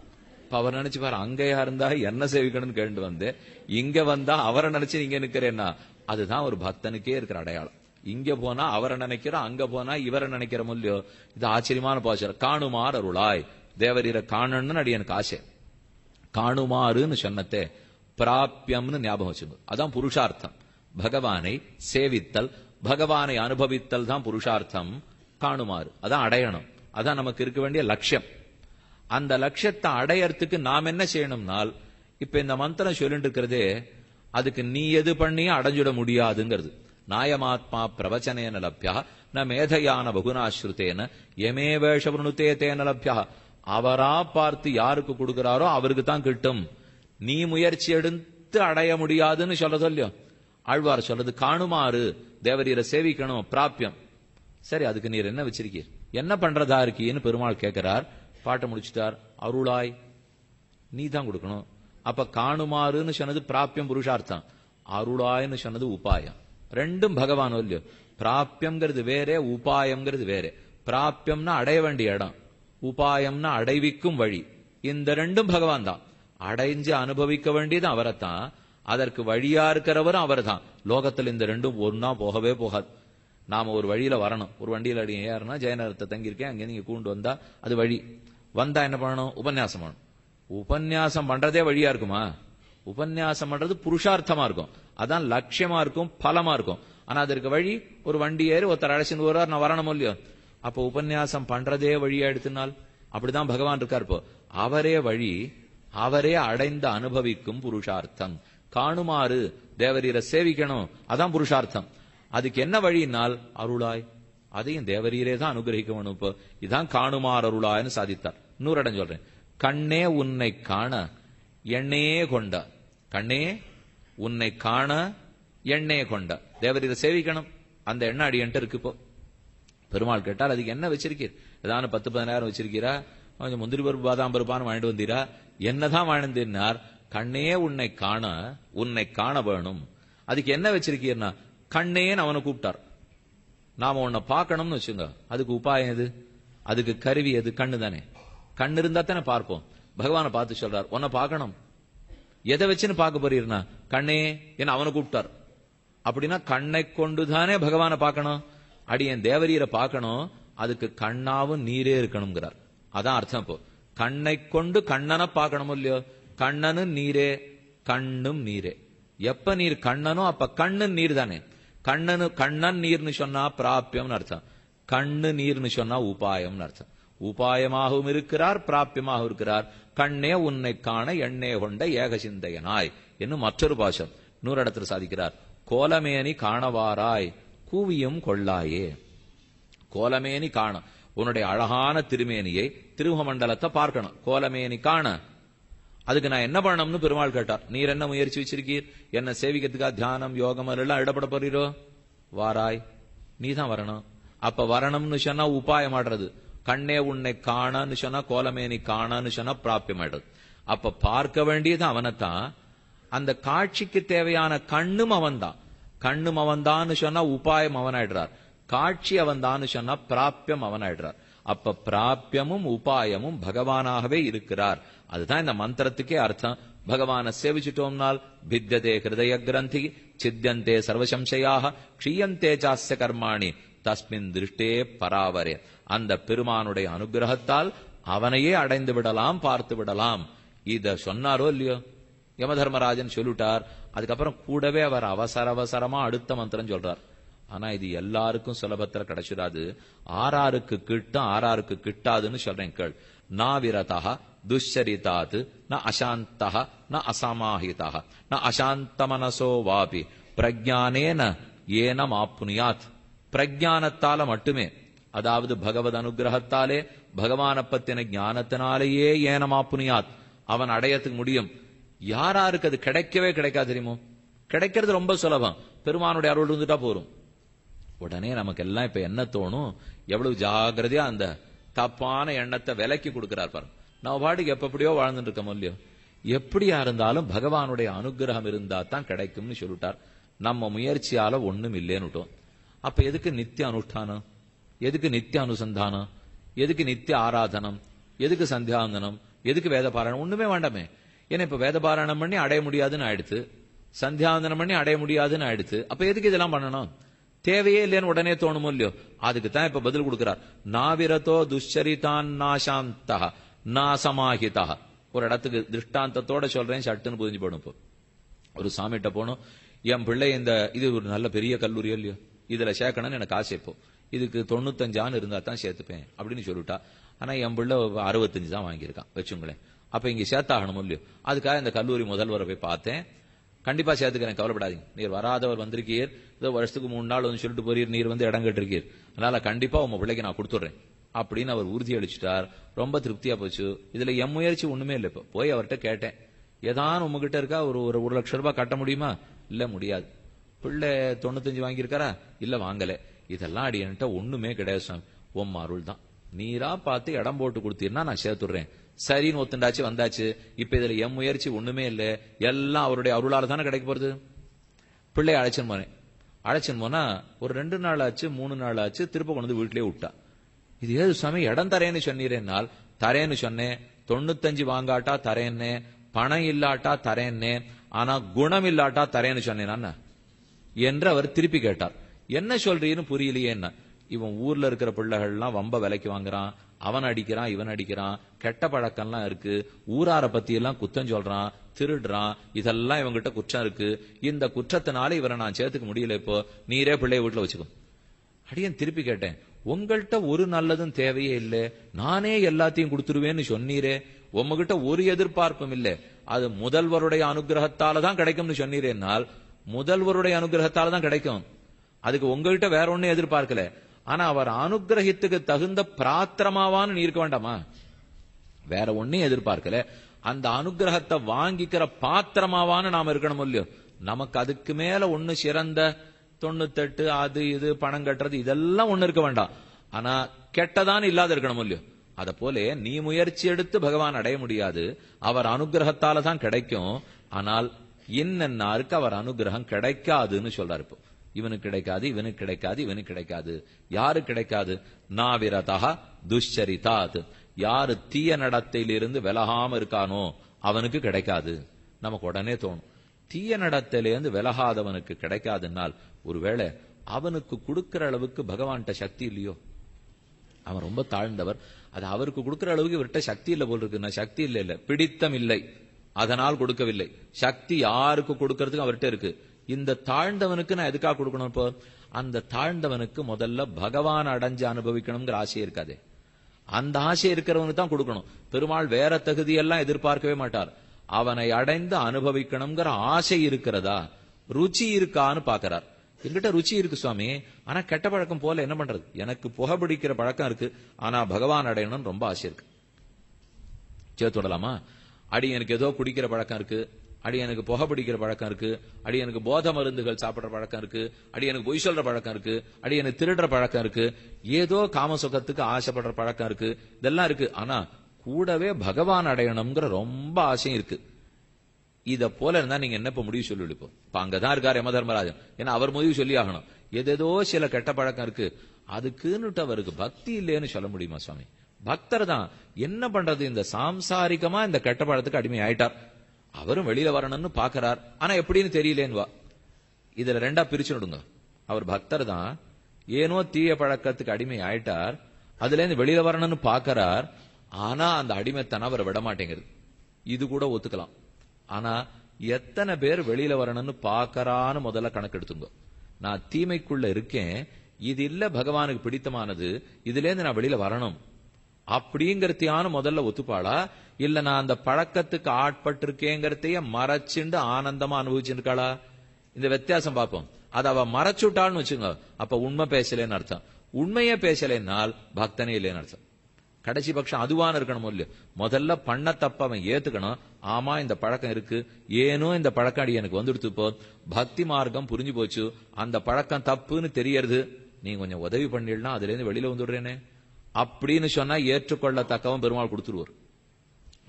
இப்ப அவர் நினைச்சு பாரு அங்கேயா இருந்தா என்ன சேவிக்கணும்னு கேட்டு வந்தேன் இங்க வந்தா அவரை நினைச்சு நீங்க நிக்கிறேன்னா அதுதான் ஒரு பக்தனுக்கே இருக்கிற அடையாளம் இங்க போனா அவரை நினைக்கிறோம் அங்க போனா இவரை நினைக்கிறோம் இல்லையோ இது ஆச்சரியமான பாசம் காணுமார் அருளாய் தேவரீரை காணணும்னு அடி எனக்கு ஆசை காணுமாறுன்னு சொன்னதே பிராபியம்னு ஞாபகம் வச்சு அதான் புருஷார்த்தம் பகவானை சேவித்தல் பகவானை அனுபவித்தல் தான் புருஷார்த்தம் காணுமாறு அதான் அடையணும் அதான் நமக்கு இருக்க வேண்டிய லட்சியம் அந்த லட்சியத்தை அடையறதுக்கு நாம் என்ன செய்யணும்னால் இப்ப இந்த மந்திரம் சொல்லிட்டு இருக்கிறதே அதுக்கு நீ எது பண்ணியும் அடைஞ்சிட முடியாதுங்கிறது நாயமாத்மா பிரவச்சனேன லப்யா ந மேதையான பகுனாஸ்ருத்தேன எமே வேஷ தேன லப்யா அவரா பார்த்து யாருக்கு கொடுக்கிறாரோ அவருக்கு தான் கிட்டும் நீ முயற்சி எடுத்து அடைய முடியாதுன்னு சொல்ல இல்லையோ ஆழ்வார் சொல்றது காணுமாறு தேவரீரை சேவிக்கணும் பிராபியம் சரி அதுக்கு நீர் என்ன வச்சிருக்கீர் என்ன பண்றதா இருக்கீன்னு பெருமாள் கேட்கிறார் பாட்டை முடிச்சிட்டார் அருளாய் நீ தான் கொடுக்கணும் அப்ப காணுமாறுன்னு சொன்னது பிராபியம் புருஷார்த்தம் அருளாய்னு சொன்னது உபாயம் ரெண்டும் பகவான் இல்லையோ பிராபியம்ங்கிறது வேறே உபாயம்ங்கிறது வேறே பிராபியம்னா அடைய வேண்டிய இடம் உபாயம்னா அடைவிக்கும் வழி இந்த ரெண்டும் பகவான் தான் அடைஞ்சு அனுபவிக்க வேண்டியது அவரைத்தான் அதற்கு வழியா இருக்கிறவரும் அவர் தான் லோகத்தில் இந்த ரெண்டும் ஒன்னா போகவே போகாது நாம ஒரு வழியில வரணும் ஒரு வண்டியில அடி ஏறனா ஜெயநகரத்தை தங்கியிருக்கேன் அங்கே நீங்க கூண்டு வந்தா அது வழி வந்தா என்ன பண்ணணும் உபன்யாசம் பண்ணணும் உபன்யாசம் பண்றதே வழியா இருக்குமா உபன்யாசம் பண்றது புருஷார்த்தமா இருக்கும் அதான் லட்சியமா இருக்கும் பலமா இருக்கும் ஆனா அதற்கு வழி ஒரு வண்டி ஏறி ஒருத்தர் அழைச்சின்னு வருவார் நான் வரணும் இல்லையோ அப்போ உபன்யாசம் பண்றதே வழியா எடுத்தினால் அப்படிதான் பகவான் இருக்கார் இப்போ அவரே வழி அவரே அடைந்த அனுபவிக்கும் புருஷார்த்தம் காணுமாறு தேவரீரை சேவிக்கணும் அதான் புருஷார்த்தம் அதுக்கு என்ன வழியினால் அருளாய் அதையும் தேவரீரே தான் அனுகிரகிக்கணும் இப்போ இதான் காணுமாறு அருளாய்னு சாதித்தார் நூறு இடம் சொல்றேன் கண்ணே உன்னை காண எண்ணே கொண்ட கண்ணே உன்னை காண எண்ணே கொண்ட தேவர் இதை சேவிக்கணும் அந்த எண்ண அடி என்கிட்ட இருக்கு இப்போ பெருமாள் கேட்டால் அதுக்கு என்ன வச்சிருக்கீர் ஏதாவது பத்து பதினாயிரம் வச்சிருக்கீரா கொஞ்சம் முந்திரி பருப்பு பாதாம் பருப்பான்னு வாங்கிட்டு வந்தீரா என்னதான் வாழ்ந்தீர்னார் கண்ணே உன்னை காண உன்னை காண வேணும் அதுக்கு என்ன வச்சிருக்கீர்னா கண்ணேன்னு அவனை கூப்பிட்டார் நாம உன்னை பார்க்கணும்னு வச்சுங்க அதுக்கு உபாயம் எது அதுக்கு கருவி எது கண்ணு தானே கண் இருந்தா தானே பார்ப்போம் பகவான பார்த்து சொல்றார் உன்னை பார்க்கணும் எதை வச்சுன்னு பார்க்க போறீர்னா கண்ணே என்ன அவனை கூப்பிட்டார் அப்படின்னா கண்ணை கொண்டுதானே பகவானை பார்க்கணும் அடி என் தேவரீரை பார்க்கணும் அதுக்கு கண்ணாவும் நீரே இருக்கணுங்கிறார் அதான் அர்த்தம் இப்போ கண்ணை கொண்டு கண்ணனை பார்க்கணும் இல்லையோ கண்ணனும் நீரே கண்ணும் நீரே எப்ப நீர் கண்ணனோ அப்ப கண்ணு நீர் தானே கண்ணனு கண்ணன் நீர்னு சொன்னா பிராபியம்னு அர்த்தம் கண்ணு நீர்னு சொன்னா உபாயம்னு அர்த்தம் உபாயமாகவும் இருக்கிறார் பிராப்பியமாக இருக்கிறார் கண்ணே உன்னை காண எண்ணே கொண்ட ஏகசிந்தையனாய் என்னும் மற்றொரு பாஷம் இன்னொரு இடத்துல சாதிக்கிறார் கோலமேனி காணவாராய் கூவியும் கொள்ளாயே கோலமேனி காண உன்னுடைய அழகான திருமேனியை மண்டலத்தை பார்க்கணும் கோலமேனி காண அதுக்கு நான் என்ன பண்ணணும்னு பெருமாள் கேட்டார் நீர் என்ன முயற்சி வச்சிருக்கீர் என்ன சேவிக்கிறதுக்கா தியானம் யோகம் எல்லாம் இடப்பட போறீரோ வாராய் நீ தான் வரணும் அப்ப வரணும்னு சொன்னா உபாயம் ஆடுறது கண்ணே உன்னை காணான்னு சொன்னா கோலமேனி காணான்னு சொன்னா பிராபியமாயிடும் அப்ப பார்க்க வேண்டியது அவனைத்தான் அந்த காட்சிக்கு தேவையான கண்ணும் அவன்தான் கண்ணும் அவன்தான்னு சொன்னா உபாயம் அவனாயிடுறார் காட்சி அவன்தான்னு சொன்னா பிராப்பியம் அவனாயிடுறார் அப்ப பிராப்பியமும் உபாயமும் பகவானாகவே இருக்கிறார் அதுதான் இந்த மந்திரத்துக்கே அர்த்தம் பகவான சேவிச்சுட்டோம்னால் பித்ததே ஹிருதய கிரந்தி சித்தியந்தே சர்வசம்சையாக க்ஷீயந்தே ஜாஸ்ய கர்மாணி தஸ்மின் திருஷ்டே பராவரே அந்த பெருமானுடைய அனுகிரகத்தால் அவனையே அடைந்து விடலாம் பார்த்து விடலாம் இத சொன்னாரோ இல்லையோ யமதர்மராஜன் சொல்லிட்டார் அதுக்கப்புறம் கூடவே அவர் அவசர அவசரமா அடுத்த மந்திரம் சொல்றார் ஆனா இது எல்லாருக்கும் சுலபத்துல கிடைச்சிடாது ஆறாருக்கு கிட்டும் ஆறாருக்கு கிட்டாதுன்னு சொல்றேன் கேள் நாவிரதா துஷ்சரிதாத் ந அசாந்தா ந அசமாஹிதா ந அசாந்த மனசோ வாபி பிரஜானேன ஏனம் ஆப்புனியாத் பிரஜானத்தால மட்டுமே அதாவது பகவத் அனுகிரகத்தாலே பகவான பத்தின ஞானத்தினாலேயே ஏனமா புனியாத் அவன் அடையத்துக்கு முடியும் யாராருக்கு அது கிடைக்கவே கிடைக்காது தெரியுமோ கிடைக்கிறது ரொம்ப சுலபம் பெருமானுடைய அருள் இருந்துட்டா போறோம் உடனே நமக்கு எல்லாம் இப்ப என்ன தோணும் எவ்வளவு ஜாகிரதையா அந்த தப்பான எண்ணத்தை விலக்கி கொடுக்கிறார் பாருங்க நான் பாட்டுக்கு எப்படியோ வாழ்ந்துட்டு இருக்கோம் இல்லையோ எப்படியா இருந்தாலும் பகவானுடைய அனுகிரகம் இருந்தா தான் கிடைக்கும்னு சொல்லிட்டார் நம்ம முயற்சியால ஒண்ணும் இல்லேன்னுட்டோம் அப்ப எதுக்கு நித்திய அனுஷ்டானம் எதுக்கு நித்திய அனுசந்தானம் எதுக்கு நித்திய ஆராதனம் எதுக்கு சந்தியாந்தனம் எதுக்கு வேத பாராயணம் ஒண்ணுமே வேண்டாமே ஏன்னா இப்ப வேத பாராயணம் பண்ணி அடைய முடியாதுன்னு ஆயிடுத்து சந்தியாந்தனம் பண்ணி அடைய முடியாதுன்னு ஆயிடுத்து அப்ப எதுக்கு இதெல்லாம் பண்ணணும் தேவையே இல்லையான்னு உடனே தோணுமோ இல்லையோ அதுக்கு தான் இப்ப பதில் கொடுக்கிறார் நாவிரதோ துஷ்சரிதான் நாசாந்தா நாசமாகிதா ஒரு இடத்துக்கு திருஷ்டாந்தத்தோட சொல்றேன் சட்டுன்னு புரிஞ்சு போடும் இப்போ ஒரு சாமிகிட்ட போனோம் என் பிள்ளை இந்த இது ஒரு நல்ல பெரிய கல்லூரியோ இல்லையோ இதுல சேர்க்கணும்னு எனக்கு ஆசை இப்போ இதுக்கு தொண்ணூத்தஞ்சான்னு இருந்தா தான் சேர்த்துப்பேன் அப்படின்னு சொல்லிட்டா ஆனா என் பிள்ளை அறுபத்தஞ்சு தான் வாங்கியிருக்கான் வச்சுங்களேன் அப்ப இங்க சேர்த்தாகணும் இல்லையோ அதுக்காக இந்த கல்லூரி முதல்வரை போய் பார்த்தேன் கண்டிப்பா சேர்த்துக்கிறேன் கவலைப்படாதீங்க நீர் வராதவர் வந்திருக்கீர் ஏதோ வருஷத்துக்கு மூணு நாள் வந்து சொல்லிட்டு போறீர் நீர் வந்து இடம் கட்டிருக்கீர் அதனால கண்டிப்பா உங்க பிள்ளைக்கு நான் கொடுத்துட்றேன் அப்படின்னு அவர் உறுதி அளிச்சிட்டார் ரொம்ப திருப்தியா போச்சு இதுல என் முயற்சி ஒண்ணுமே இல்லை இப்போ போய் அவர்கிட்ட கேட்டேன் ஏதான் உங்ககிட்ட இருக்கா ஒரு ஒரு ஒரு லட்சம் ரூபாய் கட்ட முடியுமா இல்ல முடியாது பிள்ளை தொண்ணூத்தஞ்சு வாங்கியிருக்காரா இல்ல வாங்கல இதெல்லாம் அடியன்ட்ட ஒண்ணுமே கிடையாது சாமி உம் அருள் தான் நீரா பார்த்து இடம் போட்டு கொடுத்தீர்னா நான் சேர்த்துடுறேன் சரின்னு ஒத்துண்டாச்சு வந்தாச்சு இப்ப இதுல எம் முயற்சி ஒண்ணுமே இல்லை எல்லாம் அவருடைய அருளால தானே கிடைக்க போறது பிள்ளைய அழைச்சின்னு போனேன் அழைச்சின்னு போனா ஒரு ரெண்டு நாள் ஆச்சு மூணு நாள் ஆச்சு திருப்ப கொண்டு வந்து வீட்டிலேயே விட்டா இது ஏது சாமி இடம் தரேன்னு சொன்னீரேனால் தரேன்னு சொன்னேன் தொண்ணூத்தஞ்சு வாங்காட்டா தரேன்னு பணம் இல்லாட்டா தரேன்னு ஆனா குணம் இல்லாட்டா தரேன்னு சொன்னேன் என்று அவர் திருப்பி கேட்டார் என்ன சொல்றீன்னு புரியலையே என்ன இவன் ஊர்ல இருக்கிற பிள்ளைகள்லாம் வம்ப விலைக்கு வாங்குறான் அவன் அடிக்கிறான் இவன் அடிக்கிறான் கெட்ட பழக்கம்லாம் இருக்கு ஊரார பத்தி எல்லாம் குத்தம் சொல்றான் திருடுறான் இதெல்லாம் இவங்கிட்ட குற்றம் இருக்கு இந்த குற்றத்தினால இவரை நான் சேர்த்துக்க முடியல இப்போ நீரே பிள்ளைய வீட்டுல வச்சுக்கோ அப்படியே திருப்பி கேட்டேன் உங்கள்கிட்ட ஒரு நல்லதும் தேவையே இல்லை நானே எல்லாத்தையும் கொடுத்துருவேன்னு சொன்னீரே உங்ககிட்ட ஒரு எதிர்பார்ப்பும் இல்லை அது முதல்வருடைய அனுகிரகத்தால தான் கிடைக்கும்னு சொன்னீரேனால் முதல்வருடைய அனுகிரகத்தால தான் கிடைக்கும் அதுக்கு உங்ககிட்ட வேற ஒன்னும் எதிர்பார்க்கல ஆனா அவர் அனுகிரகித்துக்கு தகுந்த பிராத்திரமாவான்னு நீ இருக்க வேண்டாமா வேற ஒன்னையும் எதிர்பார்க்கல அந்த அனுகிரகத்தை வாங்கிக்கிற பாத்திரமாவான்னு நாம இருக்கணும் இல்லையோ நமக்கு அதுக்கு மேல ஒண்ணு சிறந்த தொண்ணூத்தெட்டு அது இது பணம் கட்டுறது இதெல்லாம் ஒண்ணு இருக்க வேண்டாம் ஆனா கெட்டதான்னு இல்லாத இருக்கணும் இல்லையோ அத போல நீ முயற்சி எடுத்து பகவான் அடைய முடியாது அவர் அனுகிரகத்தால தான் கிடைக்கும் ஆனால் என்னென்னாருக்கு அவர் அனுகிரகம் கிடைக்காதுன்னு சொல்றாரு இப்போ இவனுக்கு கிடைக்காது இவனுக்கு கிடைக்காது இவனுக்கு கிடைக்காது யாரு கிடைக்காது நாவிரதா துஷ்சரிதாத் யாரு தீய நடத்தையிலிருந்து விலகாம இருக்கானோ அவனுக்கு கிடைக்காது நமக்கு உடனே தோணும் தீய நடத்திலேருந்து விலகாதவனுக்கு கிடைக்காதுன்னால் ஒருவேளை அவனுக்கு கொடுக்கிற அளவுக்கு பகவான்கிட்ட சக்தி இல்லையோ அவன் ரொம்ப தாழ்ந்தவர் அது அவருக்கு கொடுக்கிற அளவுக்கு இவர்கிட்ட சக்தி இல்லை போல் இருக்கு நான் சக்தி இல்லை இல்லை பிடித்தம் இல்லை அதனால் கொடுக்கவில்லை சக்தி யாருக்கு கொடுக்கறதுக்கு அவர்கிட்ட இருக்கு இந்த தாழ்ந்தவனுக்கு நான் எதுக்காக கொடுக்கணும் இப்போ அந்த தாழ்ந்தவனுக்கு முதல்ல பகவான் அடைஞ்சு அனுபவிக்கணுங்கிற ஆசை இருக்காது அந்த ஆசை இருக்கிறவனுக்கு தான் கொடுக்கணும் பெருமாள் வேற தகுதியெல்லாம் எதிர்பார்க்கவே மாட்டார் அவனை அடைந்து அனுபவிக்கணுங்கிற ஆசை இருக்கிறதா ருச்சி இருக்கான்னு பாக்கிறார் என்கிட்ட ருச்சி இருக்கு சுவாமி ஆனா கெட்ட பழக்கம் போல என்ன பண்றது எனக்கு புகப்பிடிக்கிற பழக்கம் இருக்கு ஆனா பகவான் அடையணும்னு ரொம்ப ஆசை இருக்கு சேர்த்து விடலாமா அடி எனக்கு ஏதோ குடிக்கிற பழக்கம் இருக்கு அடியனுக்கு புகை பிடிக்கிற பழக்கம் இருக்கு அடியனுக்கு போத மருந்துகள் சாப்பிடுற பழக்கம் இருக்கு அடியனுக்கு பொய் சொல்ற பழக்கம் இருக்கு அடியனுக்கு திருடுற பழக்கம் இருக்கு ஏதோ காம சுகத்துக்கு ஆசைப்படுற பழக்கம் இருக்கு இதெல்லாம் இருக்கு ஆனா கூடவே பகவான் அடையணுங்கிற ரொம்ப ஆசையும் இருக்கு இத போல இருந்தா நீங்க என்ன முடிவு சொல்லி விழிப்போம் இப்ப அங்கதான் இருக்காரு யம தர்மராஜன் ஏன்னா அவர் முடிவு சொல்லி ஆகணும் எதேதோ சில கெட்ட பழக்கம் இருக்கு அதுக்குன்னுட்டு அவருக்கு பக்தி இல்லைன்னு சொல்ல முடியுமா சுவாமி பக்தர் தான் என்ன பண்றது இந்த சாம்சாரிகமா இந்த கெட்ட பழத்துக்கு அடிமை ஆயிட்டார் அவரும் வெளியில வரணும்னு பாக்குறார் ஆனா எப்படின்னு தெரியலேன்வா இதுல ரெண்டா பிரிச்சு நடுங்க அவர் பக்தர் தான் ஏனோ தீய பழக்கத்துக்கு அடிமை ஆயிட்டார் அதுல இருந்து வெளியில வரணும்னு பாக்குறார் ஆனா அந்த அடிமை அவரை விட மாட்டேங்குது இது கூட ஒத்துக்கலாம் ஆனா எத்தனை பேர் வெளியில வரணும்னு பாக்கறான்னு முதல்ல கணக்கெடுத்துங்க நான் தீமைக்குள்ள இருக்கேன் இது இல்ல பகவானுக்கு பிடித்தமானது இதுல இருந்து நான் வெளியில வரணும் அப்படிங்கிறதையான முதல்ல ஒத்துப்பாளா இல்ல நான் அந்த பழக்கத்துக்கு ஆட்பட்டிருக்கேங்கிறதைய மறைச்சுண்டு ஆனந்தமா அனுபவிச்சிருக்காளா இந்த வித்தியாசம் பார்ப்போம் அது அவ மறைச்சுட்டாள்னு வச்சுங்க அப்ப உண்மை பேசலேன்னு அர்த்தம் உண்மையே பேசலைன்னால் பக்தனே இல்லைன்னு அர்த்தம் கடைசி பட்சம் அதுவான இருக்கணும் இல்லையோ முதல்ல பண்ண தப்ப அவன் ஏத்துக்கணும் ஆமா இந்த பழக்கம் இருக்கு ஏனோ இந்த பழக்கம் அடி எனக்கு வந்துடுத்து போ பக்தி மார்க்கம் புரிஞ்சு போச்சு அந்த பழக்கம் தப்புன்னு தெரியறது நீ கொஞ்சம் உதவி பண்ணிடலாம் அதுல இருந்து வெளியில வந்துடுறேனே அப்படின்னு சொன்னா ஏற்றுக்கொள்ளத்தக்கவன் பெருமாள் கொடுத்துருவார்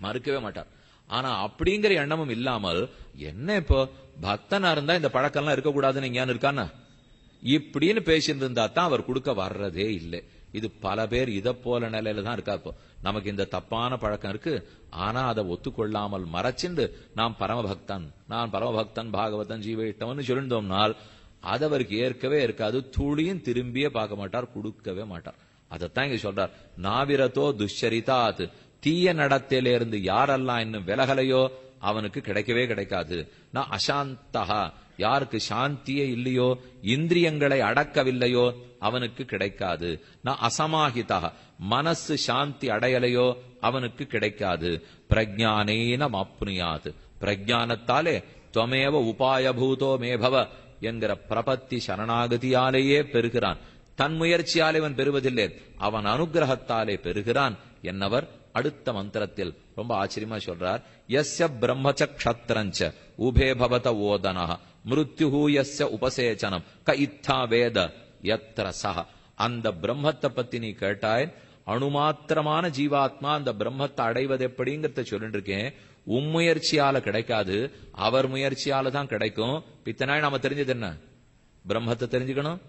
மறுக்கவே மாட்டார் ஆனா அப்படிங்கிற எண்ணமும் இல்லாமல் என்ன இப்போ பக்தனா இருந்தா இந்த பழக்கம் எல்லாம் இருக்கக்கூடாதுன்னு ஞானம் இருக்கானா இப்படின்னு பேசிட்டு இருந்தா தான் அவர் கொடுக்க வர்றதே இல்லை இது பல பேர் இதை போல நிலையில தான் இருக்கா இப்போ நமக்கு இந்த தப்பான பழக்கம் இருக்கு ஆனா அதை ஒத்துக்கொள்ளாமல் மறைச்சிண்டு நான் பரமபக்தன் நான் பரமபக்தன் பாகவதன் ஜீவயிட்டவன் சொல்லிருந்தோம்னால் அது அவருக்கு ஏற்கவே இருக்காது துளியும் திரும்பியே பார்க்க மாட்டார் கொடுக்கவே மாட்டார் அதைத்தான் இங்க சொல்றார் நாவிரத்தோ துஷ்சரிதாத் தீய இருந்து யாரெல்லாம் இன்னும் விலகலையோ அவனுக்கு கிடைக்கவே கிடைக்காது நான் அசாந்தகா யாருக்கு சாந்தியே இல்லையோ இந்திரியங்களை அடக்கவில்லையோ அவனுக்கு கிடைக்காது நான் அசமாஹிதா மனசு சாந்தி அடையலையோ அவனுக்கு கிடைக்காது பிரஜானேன அப்னுயாது பிரஜானத்தாலே துவமேவ உபாயபூதோ மேபவ என்கிற பிரபத்தி சரணாகதியாலேயே பெறுகிறான் தன் முயற்சியாலே அவன் பெறுவதில்லை அவன் அனுகிரகத்தாலே பெறுகிறான் என்னவர் அடுத்த மந்திரத்தில் ரொம்ப ஆச்சரியமா சொல்றார் எஸ் பிரம்மச்ச கஷத்திரஞ்ச உபே பவத ஓதனா மிருத்யுஹூ எஸ் உபசேச்சனம் க இத்தா வேத எத்திர சக அந்த பிரம்மத்தை பத்தி நீ கேட்டாய் அணுமாத்திரமான ஜீவாத்மா அந்த பிரம்மத்தை அடைவது எப்படிங்கிறத சொல்லிட்டு இருக்கேன் உம் முயற்சியால கிடைக்காது அவர் முயற்சியால தான் கிடைக்கும் பித்தனாய் நாம தெரிஞ்சது என்ன பிரம்மத்தை தெரிஞ்சுக்கணும்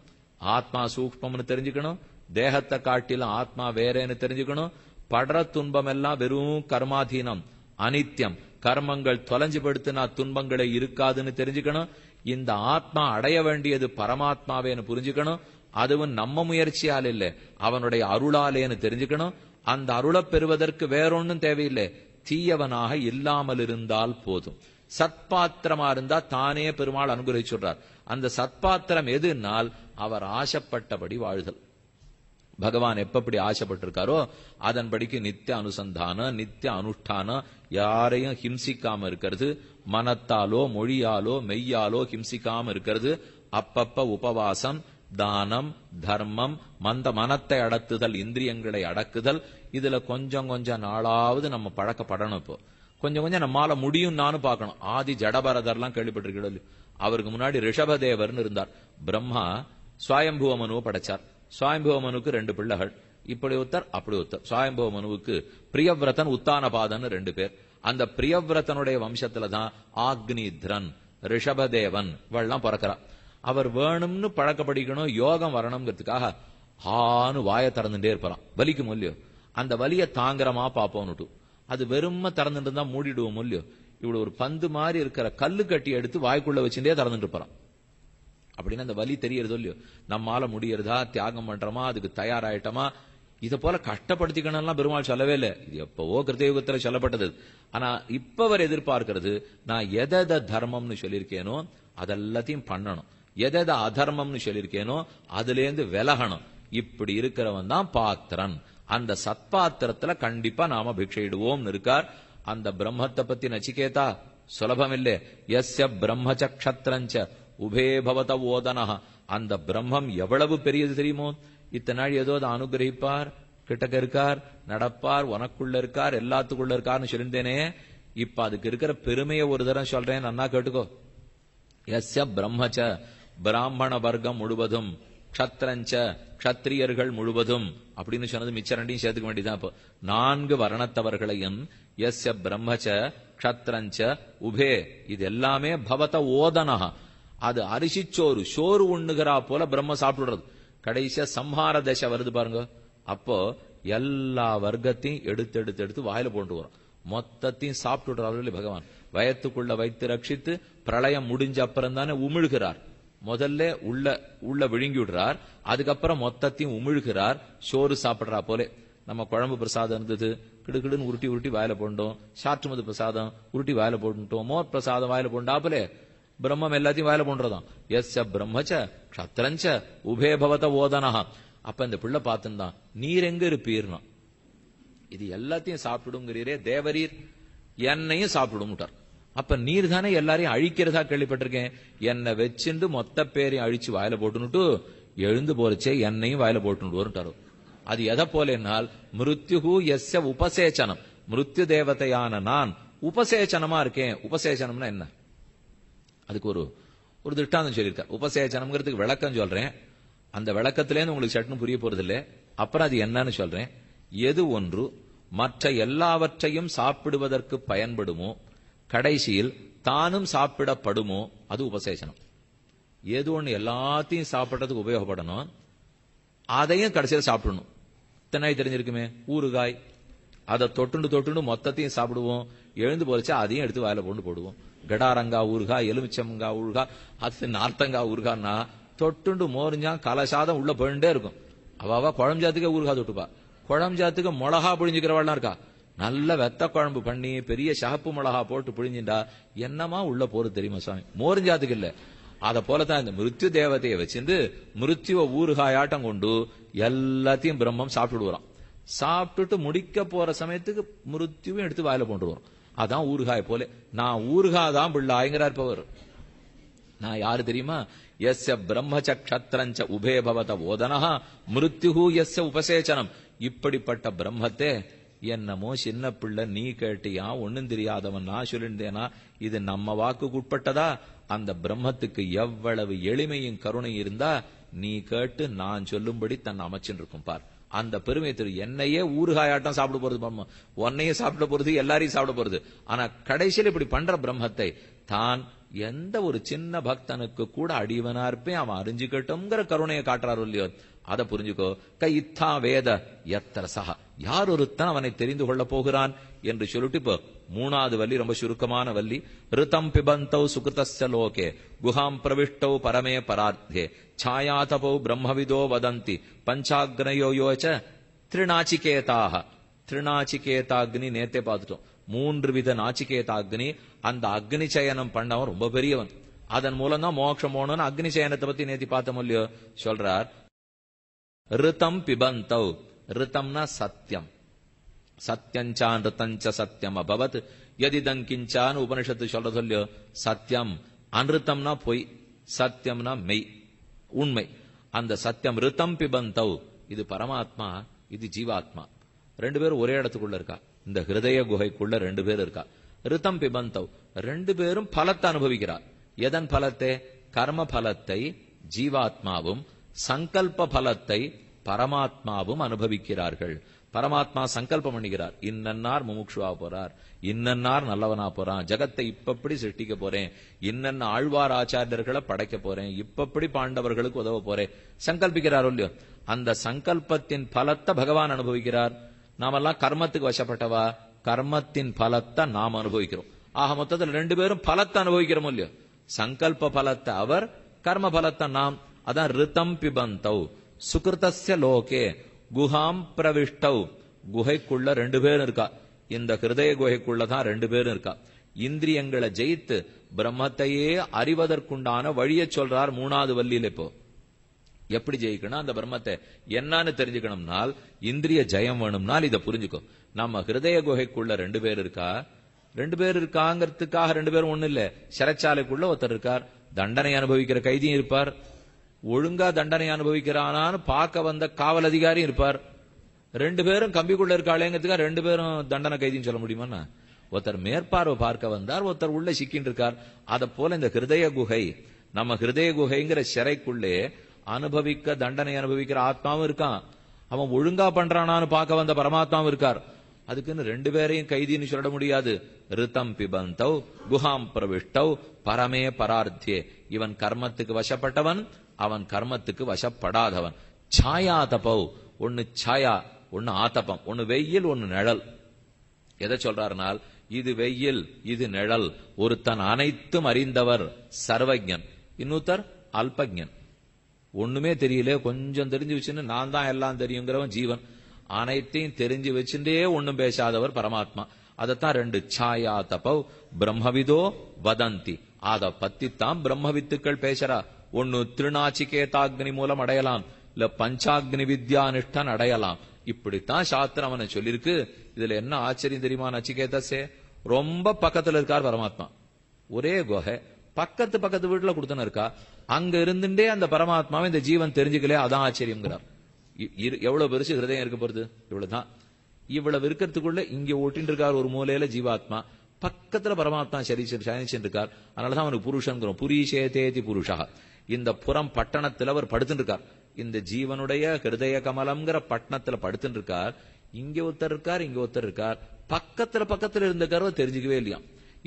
ஆத்மா சூக்மம்னு தெரிஞ்சுக்கணும் தேகத்தை காட்டிலும் ஆத்மா வேறேன்னு தெரிஞ்சுக்கணும் படுற துன்பமெல்லாம் வெறும் கர்மாதீனம் அனித்தியம் கர்மங்கள் தொலைஞ்சு படுத்துனா துன்பங்களை இருக்காதுன்னு தெரிஞ்சுக்கணும் இந்த ஆத்மா அடைய வேண்டியது பரமாத்மாவேன்னு புரிஞ்சுக்கணும் அதுவும் நம்ம முயற்சியால் இல்லை அவனுடைய அருளாலேன்னு தெரிஞ்சுக்கணும் அந்த அருளை பெறுவதற்கு வேறொன்னும் தேவையில்லை தீயவனாக இல்லாமல் இருந்தால் போதும் சத்பாத்திரமா இருந்தா தானே பெருமாள் அனுகிரகிச்சுடுறார் அந்த சத்பாத்திரம் எதுனால் அவர் ஆசைப்பட்டபடி வாழ்தல் பகவான் எப்படி ஆசைப்பட்டிருக்காரோ அதன்படிக்கு நித்திய அனுசந்தான நித்திய அனுஷ்டான யாரையும் ஹிம்சிக்காம இருக்கிறது மனத்தாலோ மொழியாலோ மெய்யாலோ ஹிம்சிக்காம இருக்கிறது அப்பப்ப உபவாசம் தானம் தர்மம் மந்த மனத்தை அடக்குதல் இந்திரியங்களை அடக்குதல் இதுல கொஞ்சம் கொஞ்சம் நாளாவது நம்ம பழக்கப்படணும் இப்போ கொஞ்சம் கொஞ்சம் நம்மால முடியும் நானும் பார்க்கணும் ஆதி ஜடபரதர்லாம் கேள்விப்பட்டிருக்கிறோம் அவருக்கு முன்னாடி ரிஷபதேவர்னு இருந்தார் பிரம்மா சுவயம்புவ மனுவை படைச்சார் சுவாயம்பவ மனுக்கு ரெண்டு பிள்ளைகள் இப்படி ஒருத்தர் அப்படி ஒருத்தர் சுவாயம்பவ மனுவுக்கு பிரியவிரதன் உத்தானபாதன் ரெண்டு பேர் அந்த பிரியவிரதனுடைய வம்சத்துல தான் ஆக்னித்ரன் ரிஷபதேவன் இவெல்லாம் பிறக்கிறார் அவர் வேணும்னு பழக்கப்படிக்கணும் யோகம் வரணுங்கிறதுக்காக ஆனு வாய திறந்துட்டே இருப்பான் வலிக்கு இல்லையோ அந்த வலிய தாங்கரமா பாப்போம்னுட்டு அது வெறும திறந்துட்டு தான் மூடிடுவோம் இல்லையோ இவ்வளவு ஒரு பந்து மாதிரி இருக்கிற கல்லு கட்டி எடுத்து வாய்க்குள்ள வச்சுட்டே திறந்துட்டு போறான் அப்படின்னு அந்த வலி தெரியறதோ இல்லையோ நம்மால முடியறதா தியாகம் பண்றோமா அதுக்கு தயாராயிட்டோமா இதை போல கஷ்டப்படுத்திக்கணும்லாம் பெருமாள் சொல்லவே இல்லை இது எப்பவோ கிருத்தயுகத்துல சொல்லப்பட்டது ஆனா இப்ப அவர் எதிர்பார்க்கிறது நான் எதை தர்மம்னு சொல்லியிருக்கேனோ அதெல்லாத்தையும் பண்ணணும் எதை அதர்மம்னு சொல்லியிருக்கேனோ அதுல இருந்து விலகணும் இப்படி இருக்கிறவன் தான் பாத்திரன் அந்த சத்பாத்திரத்துல கண்டிப்பா நாம பிக்ஷையிடுவோம் இருக்கார் அந்த பிரம்மத்தை பத்தி நச்சிக்கேதா சுலபம் இல்லை எஸ் பிரம்மச்ச உபே பவத ஓதனஹ அந்த பிரம்மம் எவ்வளவு பெரியது தெரியுமோ இத்தனை நாள் ஏதோ அதை அனுகிரகிப்பார் கிட்டக்க இருக்கார் நடப்பார் உனக்குள்ள இருக்கார் எல்லாத்துக்குள்ள இருக்கார்னு சொல்லியிருந்தேனே இப்ப அதுக்கு இருக்கிற பெருமையை ஒரு தரம் சொல்றேன் நன்னா கேட்டுக்கோ எஸ் பிரம்மச்ச பிராமண வர்க்கம் முழுவதும் க்ஷத்ரஞ்ச கத்திரியர்கள் முழுவதும் அப்படின்னு சொன்னது மிச்ச ரெண்டையும் சேர்த்துக்க வேண்டியதான் இப்போ நான்கு வர்ணத்தவர்களையும் எஸ் பிரம்மச்ச க்ஷத்ரஞ்ச உபே இது எல்லாமே பவத ஓதனஹா அது அரிசி சோறு சோறு உண்ணுகிறா போல பிரம்ம சாப்பிடுறது கடைசியா சம்ஹார தசை வருது பாருங்க அப்போ எல்லா வர்க்கத்தையும் எடுத்து எடுத்து எடுத்து வாயில போட்டு வரும் மொத்தத்தையும் சாப்பிட்டுடுறாரு பகவான் வயத்துக்குள்ள வைத்து ரட்சித்து பிரளயம் முடிஞ்ச அப்புறம் தானே உமிழ்கிறார் முதல்ல உள்ள உள்ள விழுங்கி விடுறார் அதுக்கப்புறம் மொத்தத்தையும் உமிழ்கிறார் சோறு சாப்பிடுறா போலே நம்ம குழம்பு பிரசாதம் இருந்தது கிடுக்கிடுன்னு உருட்டி உருட்டி வாயில போட்டோம் சாற்றுமது பிரசாதம் உருட்டி வாயில போட்டுட்டோம் மோர் பிரசாதம் வாயில போலே பிரம்மம் எல்லாத்தையும் வாயில போன்றதான் எஸ் பிரம்மச்ச கஷத்திரஞ்ச உபே பவத ஓதனஹா அப்ப இந்த பிள்ளை பார்த்துதான் நீர் எங்க இருப்பீர்னா இது எல்லாத்தையும் சாப்பிடுங்கிறீரே தேவரீர் என்னையும் சாப்பிடும்ட்டார் அப்ப நீர் தானே எல்லாரையும் அழிக்கிறதா கேள்விப்பட்டிருக்கேன் என்னை வச்சிருந்து மொத்த பேரையும் அழிச்சு வாயில போட்டுனுட்டு எழுந்து போறச்சே என்னையும் வாயில போட்டுனுட்டு அது எதை போல என்னால் மிருத்யுகு எஸ்ய உபசேச்சனம் மிருத்யு தேவதையான நான் உபசேச்சனமா இருக்கேன் உபசேச்சனம்னா என்ன அதுக்கு ஒரு ஒரு திட்டாந்தம் சொல்லியிருக்கார் உபசேச்சனம்ங்கிறதுக்கு விளக்கம் சொல்றேன் அந்த விளக்கத்திலேருந்து உங்களுக்கு சட்டுன்னு புரிய போறது இல்லை அப்புறம் அது என்னன்னு சொல்றேன் எது ஒன்று மற்ற எல்லாவற்றையும் சாப்பிடுவதற்கு பயன்படுமோ கடைசியில் தானும் சாப்பிடப்படுமோ அது உபசேசனம் எது ஒன்று எல்லாத்தையும் சாப்பிட்றதுக்கு உபயோகப்படணும் அதையும் கடைசியில் சாப்பிடணும் தென்னாய் தெரிஞ்சிருக்குமே ஊறுகாய் அதை தொட்டுண்டு தொட்டுண்டு மொத்தத்தையும் சாப்பிடுவோம் எழுந்து போச்சா அதையும் எடுத்து வாயில கொண்டு போடுவோம் கடாரங்கா ஊருகா எலுமிச்சம்கா ஊருகா அது நார்த்தங்கா ஊருகான்னா தொட்டுண்டு மோரிஞ்சா கலசாதம் உள்ள போயிட்டே இருக்கும் அவாவா குழம்பாத்துக்கே ஊருகா தொட்டுப்பா குழம்பாத்துக்கு மிளகா புழிஞ்சுக்கிறவாள்லாம் இருக்கா நல்ல வெத்த குழம்பு பண்ணி பெரிய சகப்பு மிளகா போட்டு புழிஞ்சுட்டா என்னமா உள்ள போறது தெரியுமா சாமி மோரிஞ்சாத்துக்கு இல்ல அத போலதான் இந்த மிருத்யு தேவதையை வச்சிருந்து மிருத்துவ ஊறுகாயாட்டம் கொண்டு எல்லாத்தையும் பிரம்மம் விடுவோம் சாப்பிட்டுட்டு முடிக்க போற சமயத்துக்கு மிருத்யுவும் எடுத்து வாயில போட்டு வரும் அதான் ஊறுகாய் போல நான் ஊருகா தான் பிள்ளாய்ங்கிறார் பவர் நான் யாரு தெரியுமா எஸ் பிரம்மச்சக்ஷத்ரஞ்ச உபே பவத ஓதனா மிருத்யுகு எஸ் உபசேச்சனம் இப்படிப்பட்ட பிரம்மத்தை என்னமோ சின்ன பிள்ளை நீ கேட்டியா ஒண்ணும் தெரியாதவன் நான் சொல்லியிருந்தேனா இது நம்ம வாக்குக்கு உட்பட்டதா அந்த பிரம்மத்துக்கு எவ்வளவு எளிமையும் கருணை இருந்தா நீ கேட்டு நான் சொல்லும்படி தன் அமைச்சின் இருக்கும் பார் அந்த பெருமை தெரியும் என்னையே ஊறுகாயாட்டம் சாப்பிட போறது பிரம்மம் உன்னையே சாப்பிட போறது எல்லாரையும் சாப்பிட போறது ஆனா கடைசியில் இப்படி பண்ற பிரம்மத்தை தான் எந்த ஒரு சின்ன பக்தனுக்கு கூட அடிவனா இருப்பேன் அவன் அறிஞ்சுக்கட்டும்ங்கிற கருணையை காட்டுறாரு இல்லையோ அதை புரிஞ்சுக்கோ கைத்தா வேத எத்தர சகா யார் ஒருத்தன் அவனை தெரிந்து கொள்ள போகிறான் என்று சொல்லிட்டு இப்போ மூணாவது வள்ளி ரொம்ப சுருக்கமான வள்ளி ரிதம் பிபந்தௌ சுகிருதஸ்ய லோகே குஹாம் பிரவிஷ்டௌ பரமே பரார்த்தே சாயாதபௌ பிரம்மவிதோ வதந்தி பஞ்சாக்னயோ யோச திருநாச்சிகேதாக திருநாச்சிகேதாக்னி நேத்தே பார்த்துட்டோம் மூன்று வித நாச்சிகேத அக்னி அந்த அக்னி சயனம் பண்ணவன் ரொம்ப பெரியவன் அதன் மூலம் தான் மோட்சம் போகணும்னு அக்னி சயனத்தை பத்தி நேத்தி பார்த்தோம் இல்லையோ சொல்றார் ரிதம் பிபந்தவ் ரிதம்னா சத்தியம் சத்தியஞ்சான் ரிதஞ்ச சத்தியம் அபவத் எதி கிஞ்சான்னு உபனிஷத்து சொல்றது இல்லையோ சத்தியம் அனிருத்தம்னா பொய் சத்தியம்னா மெய் உண்மை அந்த சத்தியம் ரிதம் பிபந்தவ் இது பரமாத்மா இது ஜீவாத்மா ரெண்டு பேரும் ஒரே இடத்துக்குள்ள இருக்கா இந்த ஹிருதய குகைக்குள்ள ரெண்டு பேர் இருக்கா ரிதம் பிபந்தவ் ரெண்டு பேரும் பலத்தை அனுபவிக்கிறார் எதன் பலத்தை கர்ம பலத்தை ஜீவாத்மாவும் சங்கல்ப பலத்தை பரமாத்மாவும் அனுபவிக்கிறார்கள் பரமாத்மா சங்கல்பம் பண்ணுகிறார் இன்னன்னார் முமுட்சுவா போறார் இன்னன்னார் நல்லவனா போறான் ஜகத்தை இப்பப்படி சிருஷ்டிக்க போறேன் இன்னென்ன ஆழ்வார் ஆச்சாரியர்களை படைக்க போறேன் இப்பப்படி பாண்டவர்களுக்கு உதவ போறேன் சங்கல்பிக்கிறார் இல்லையோ அந்த சங்கல்பத்தின் பலத்தை பகவான் அனுபவிக்கிறார் நாமெல்லாம் கர்மத்துக்கு வசப்பட்டவா கர்மத்தின் பலத்தை நாம் அனுபவிக்கிறோம் ஆக மொத்தத்தில் ரெண்டு பேரும் பலத்தை அனுபவிக்கிறோம் இல்லையோ சங்கல்ப பலத்தை அவர் கர்ம பலத்தை நாம் அதான் ரிதம் பிபந்தௌ சுகிருத்திய லோகே குஹாம் பிரவிஷ்டவ் குகைக்குள்ள ரெண்டு பேரும் இருக்கா இந்த ஹிருதய குகைக்குள்ள தான் ரெண்டு பேரும் இருக்கா இந்திரியங்களை ஜெயித்து பிரம்மத்தையே அறிவதற்குண்டான வழியை சொல்றார் மூணாவது வள்ளியில இப்போ எப்படி ஜெயிக்கணும் அந்த பிரம்மத்தை என்னன்னு தெரிஞ்சுக்கணும்னால் இந்திரிய ஜெயம் வேணும்னால் இதை புரிஞ்சுக்கும் நம்ம ஹிருதய குகைக்குள்ள ரெண்டு பேர் இருக்கா ரெண்டு பேர் இருக்காங்கிறதுக்காக ரெண்டு பேரும் ஒண்ணு இல்லை சிறைச்சாலைக்குள்ள ஒருத்தர் இருக்கார் தண்டனை அனுபவிக்கிற கைதியும் இருப்பார் ஒழுங்கா தண்டனை அனுபவிக்கிறானான்னு பார்க்க வந்த காவல் அதிகாரியும் இருப்பார் ரெண்டு பேரும் கம்பிக்குள்ள இருக்காளேங்கிறதுக்காக ரெண்டு பேரும் தண்டனை கைதின்னு சொல்ல முடியுமா ஒருத்தர் மேற்பார்வை பார்க்க வந்தார் ஒருத்தர் உள்ள சிக்கின்னு இருக்கார் அத போல இந்த ஹிருதய குகை நம்ம ஹிருதய குகைங்கிற சிறைக்குள்ளே அனுபவிக்க தண்டனை அனுபவிக்கிற ஆத்மாவும் இருக்கான் அவன் ஒழுங்கா பண்றானான்னு பார்க்க வந்த பரமாத்மாவும் இருக்கார் அதுக்குன்னு ரெண்டு பேரையும் கைதின்னு சொல்ல முடியாது ரிதம் பிபந்தவ் குஹாம் பிரவிஷ்டவ் பரமே பரார்த்தியே இவன் கர்மத்துக்கு வசப்பட்டவன் அவன் கர்மத்துக்கு வசப்படாதவன் சாயா தபவ் ஒன்னு சாயா ஒன்னு ஆத்தப்பம் ஒன்னு வெயில் ஒன்னு நிழல் எதை சொல்றாருனால் இது வெயில் இது நிழல் ஒருத்தன் அனைத்தும் அறிந்தவர் சர்வஜன் இன்னொருத்தர் அல்பஜன் ஒண்ணுமே தெரியல கொஞ்சம் தெரிஞ்சு வச்சுன்னு நான் தான் எல்லாம் தெரியுங்கிறவன் ஜீவன் அனைத்தையும் தெரிஞ்சு வச்சுட்டே ஒண்ணும் பேசாதவர் பரமாத்மா அதைத்தான் ரெண்டு சாயா தபவ் பிரம்மவிதோ வதந்தி அத பத்தித்தான் பிரம்மவித்துக்கள் பேசுறா ஒன்னு திருநாச்சிகேதாக்னி மூலம் அடையலாம் இல்ல பஞ்சாக்னி வித்யா அனுஷ்டான் அடையலாம் இப்படித்தான் சாஸ்திரம் அவனை சொல்லியிருக்கு இதுல என்ன ஆச்சரியம் தெரியுமா நச்சிகேதாசே ரொம்ப பக்கத்துல இருக்கார் பரமாத்மா ஒரே குகை பக்கத்து பக்கத்து வீட்டுல கொடுத்தனா இருக்கா அங்க இருந்துட்டே அந்த பரமாத்மாவை இந்த ஜீவன் தெரிஞ்சுக்கல அதான் ஆச்சரியம்ங்கிறார் எவ்வளவு பெருசு ஹிருதயம் இருக்க போறது இவ்வளவுதான் இவ்வளவு இருக்கிறதுக்குள்ள இங்க ஓட்டின் இருக்கார் ஒரு மூலையில ஜீவாத்மா பக்கத்துல பரமாத்மா சனிச்சுட்டு இருக்கார் அதனாலதான் அவனுக்கு புருஷன் புரிஷே தேதி புருஷா இந்த புறம் பட்டணத்துல அவர் படுத்துட்டு இருக்கார் இந்த ஜீவனுடைய ஹிருதய கமலம்ங்கிற பட்டணத்துல படுத்துட்டு இருக்கார் இங்க ஒருத்தர் இருக்கார் இங்க ஒருத்தர் இருக்கார் பக்கத்துல பக்கத்துல இருந்த கருவை தெரிஞ்சுக்கவே இல்லையா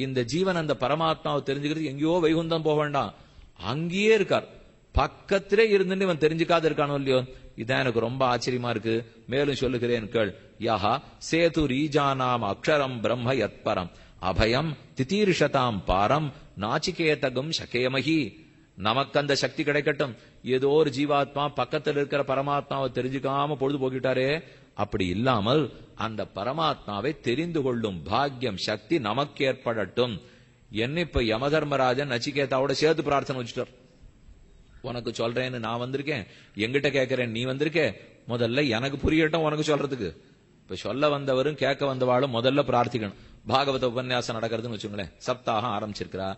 இந்த ஜீவன் அந்த பரமாத்மாவை தெரிஞ்சுக்கிறது எங்கேயோ வைகுந்தம் போக வேண்டாம் அங்கேயே இருக்கார் பக்கத்திலே இருந்துட்டு இவன் தெரிஞ்சுக்காது இருக்கானோ இல்லையோ இதான் எனக்கு ரொம்ப ஆச்சரியமா இருக்கு மேலும் சொல்லுகிறேன் கேள் யஹா சேது ரீஜானாம் அக்ஷரம் பிரம்ம யத்பரம் அபயம் திதீர்ஷதாம் பாரம் நாச்சிகேதகம் சகேமகி நமக்கு அந்த சக்தி கிடைக்கட்டும் ஏதோ ஒரு ஜீவாத்மா பக்கத்தில் இருக்கிற பரமாத்மாவை தெரிஞ்சுக்காம பொழுது போகிட்டாரே அப்படி இல்லாமல் அந்த பரமாத்மாவை தெரிந்து கொள்ளும் பாக்கியம் சக்தி நமக்கு ஏற்படட்டும் என்ன இப்ப யமதர்மராஜன் நச்சிகேதாவோட சேர்த்து பிரார்த்தனை வச்சுட்டார் உனக்கு சொல்றேன்னு நான் வந்திருக்கேன் எங்கிட்ட கேட்கிறேன் நீ வந்திருக்க முதல்ல எனக்கு புரியட்டும் உனக்கு சொல்றதுக்கு இப்ப சொல்ல வந்தவரும் கேட்க வந்தவாளும் முதல்ல பிரார்த்திக்கணும் பாகவத உபன்யாசம் நடக்கிறதுன்னு வச்சுங்களேன் சப்தாகம் ஆரம்பிச்சிருக்கிறா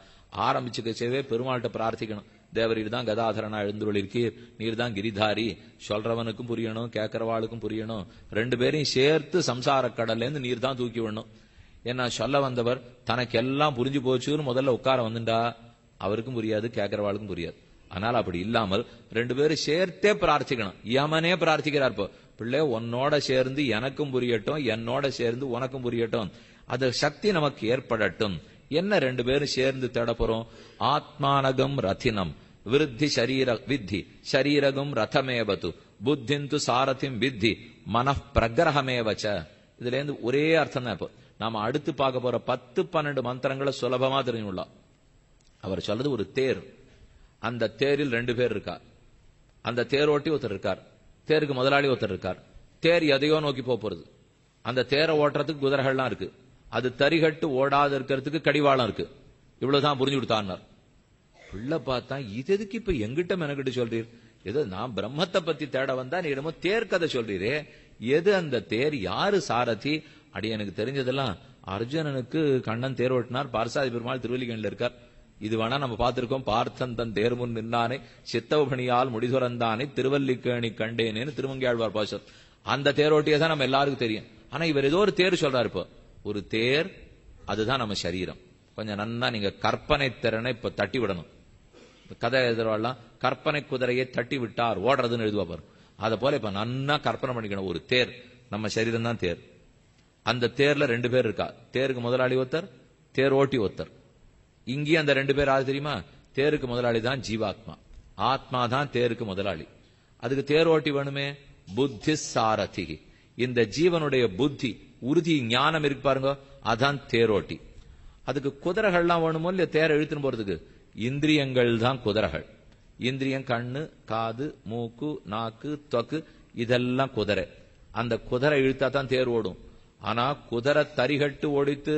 ஆரம்பிச்சுக்கச்சவே பெருமாள்கிட்ட பிரார்த்திக்கணும் தேவரீர் தான் கதாதரனா எழுந்துள்ளிருக்கீர் நீர் தான் கிரிதாரி சொல்றவனுக்கும் புரியணும் கேட்கறவாளுக்கும் புரியணும் ரெண்டு பேரையும் சேர்த்து சம்சார இருந்து நீர் தான் தூக்கி விடணும் என்ன சொல்ல வந்தவர் தனக்கு எல்லாம் புரிஞ்சு போச்சுன்னு முதல்ல உட்கார வந்துட்டா அவருக்கும் புரியாது கேட்கறவாளுக்கும் புரியாது ஆனால் அப்படி இல்லாமல் ரெண்டு பேரும் சேர்த்தே பிரார்த்திக்கணும் யமனே பிரார்த்திக்கிறார் இப்போ பிள்ளை உன்னோட சேர்ந்து எனக்கும் புரியட்டும் என்னோட சேர்ந்து உனக்கும் புரியட்டும் அது சக்தி நமக்கு ஏற்படட்டும் என்ன ரெண்டு பேரும் சேர்ந்து தேட போறோம் ஆத்மானகம் ரத்தினம் விருத்தி சரீர வித்தி சரீரகம் ரதமேவது புத்திந்து சாரதிம் வித்தி மன பிரகிரகமேவச்ச இதுல இருந்து ஒரே அர்த்தம் தான் இப்போ நாம அடுத்து பார்க்க போற பத்து பன்னெண்டு மந்திரங்களை சுலபமா தெரிஞ்சுள்ளோம் அவர் சொல்றது ஒரு தேர் அந்த தேரில் ரெண்டு பேர் இருக்கார் அந்த தேரோட்டி ஒருத்தர் இருக்கார் தேருக்கு முதலாளி ஒருத்தர் இருக்கார் தேர் எதையோ நோக்கி போறது அந்த தேரை ஓட்டுறதுக்கு குதிரைகள்லாம் இருக்கு அது தரிகட்டு ஓடாது இருக்கிறதுக்கு கடிவாளம் இருக்கு இவ்வளவுதான் புரிஞ்சு கொடுத்தார் பிள்ளை பார்த்தா இது எதுக்கு இப்ப எங்கிட்ட மெனக்கிட்டு சொல்றீர் ஏதோ நான் பிரம்மத்தை பத்தி தேட வந்தா நீ என்னமோ தேர் கதை சொல்றீரே எது அந்த தேர் யாரு சாரதி அடி எனக்கு தெரிஞ்சதெல்லாம் அர்ஜுனனுக்கு கண்ணன் தேர் ஓட்டினார் பார்சாதி பெருமாள் திருவல்லிக்கண்ணில் இருக்கார் இது வேணா நம்ம பார்த்திருக்கோம் பார்த்தன் தன் முன் நின்றானே சித்தவபணியால் முடிதுறந்தானே திருவல்லிக்கேணி கண்டேனேன்னு திருமங்கியாழ்வார் பாசர் அந்த தேரோட்டியை தான் நம்ம எல்லாருக்கும் தெரியும் ஆனா இவர் ஏதோ ஒரு தேர் சொல்றாரு இப்போ ஒரு தேர் அதுதான் நம்ம சரீரம் கொஞ்சம் நன்னா நீங்க கற்பனை திறனை இப்ப தட்டி விடணும் கதை எழுதுறவாள்லாம் கற்பனை குதிரையை தட்டி விட்டார் ஓடுறதுன்னு எழுதுவா பாரு அதை போல இப்ப நன்னா கற்பனை பண்ணிக்கணும் ஒரு தேர் நம்ம சரீரம் தான் தேர் அந்த தேர்ல ரெண்டு பேர் இருக்கா தேருக்கு முதலாளி ஒருத்தர் தேர் ஓட்டி ஒருத்தர் இங்கேயும் அந்த ரெண்டு பேர் ஆகுது தெரியுமா தேருக்கு முதலாளி தான் ஜீவாத்மா ஆத்மா தான் தேருக்கு முதலாளி அதுக்கு தேர் ஓட்டி வேணுமே புத்தி சாரதி இந்த ஜீவனுடைய புத்தி உறுதி ஞானம் இருக்கு பாருங்க அதான் தேரோட்டி அதுக்கு குதிரைகள்லாம் வேணுமோ இல்லையா தேரை இழுத்துன்னு போறதுக்கு இந்திரியங்கள் தான் குதிரைகள் இந்திரியம் கண்ணு காது மூக்கு நாக்கு தொக்கு இதெல்லாம் குதிரை அந்த குதிரை இழுத்தா தான் தேர் ஓடும் ஆனா குதிரை தரிகட்டு ஓடித்து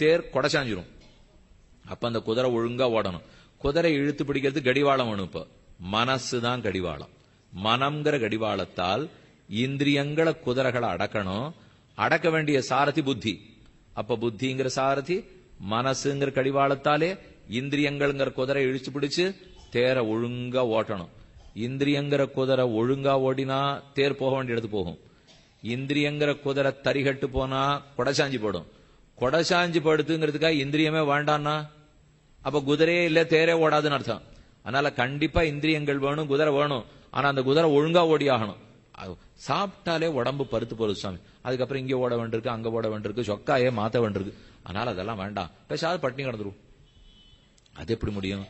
தேர் கொடைச்சாஞ்சிரும் அப்ப அந்த குதிரை ஒழுங்கா ஓடணும் குதிரை இழுத்து பிடிக்கிறது கடிவாளம் வேணும் இப்போ மனசு தான் கடிவாளம் மனம்ங்கிற கடிவாளத்தால் இந்திரியங்களை குதிரைகளை அடக்கணும் அடக்க வேண்டிய சாரதி புத்தி அப்ப புத்திங்கிற சாரதி மனசுங்கிற கடிவாளத்தாலே இந்திரியங்கள்ங்கிற குதிரை இழுத்து பிடிச்சு தேரை ஒழுங்கா ஓட்டணும் இந்திரியங்கிற குதிரை ஒழுங்கா ஓடினா தேர் போக வேண்டிய இடத்து போகும் இந்திரியங்கிற குதிரை தரிகட்டு போனா கொடைசாஞ்சி போடும் கொடைசாஞ்சி படுத்துங்கிறதுக்காக இந்திரியமே வேண்டான்னா அப்ப குதிரையே இல்ல தேரே ஓடாதுன்னு அர்த்தம் அதனால கண்டிப்பா இந்திரியங்கள் வேணும் குதிரை வேணும் ஆனா அந்த குதிரை ஒழுங்கா ஓடி ஆகணும் சாப்பிட்டாலே உடம்பு பருத்து போறது சுவாமி அதுக்கப்புறம் இங்கே ஓட வேண்டியிருக்கு அங்க ஓட வேண்டியிருக்கு சொக்காயே மாத்த வேண்டியிருக்கு அதனால அதெல்லாம் வேண்டாம் பேசாது பட்டினி கிடந்துரும் அது எப்படி முடியும்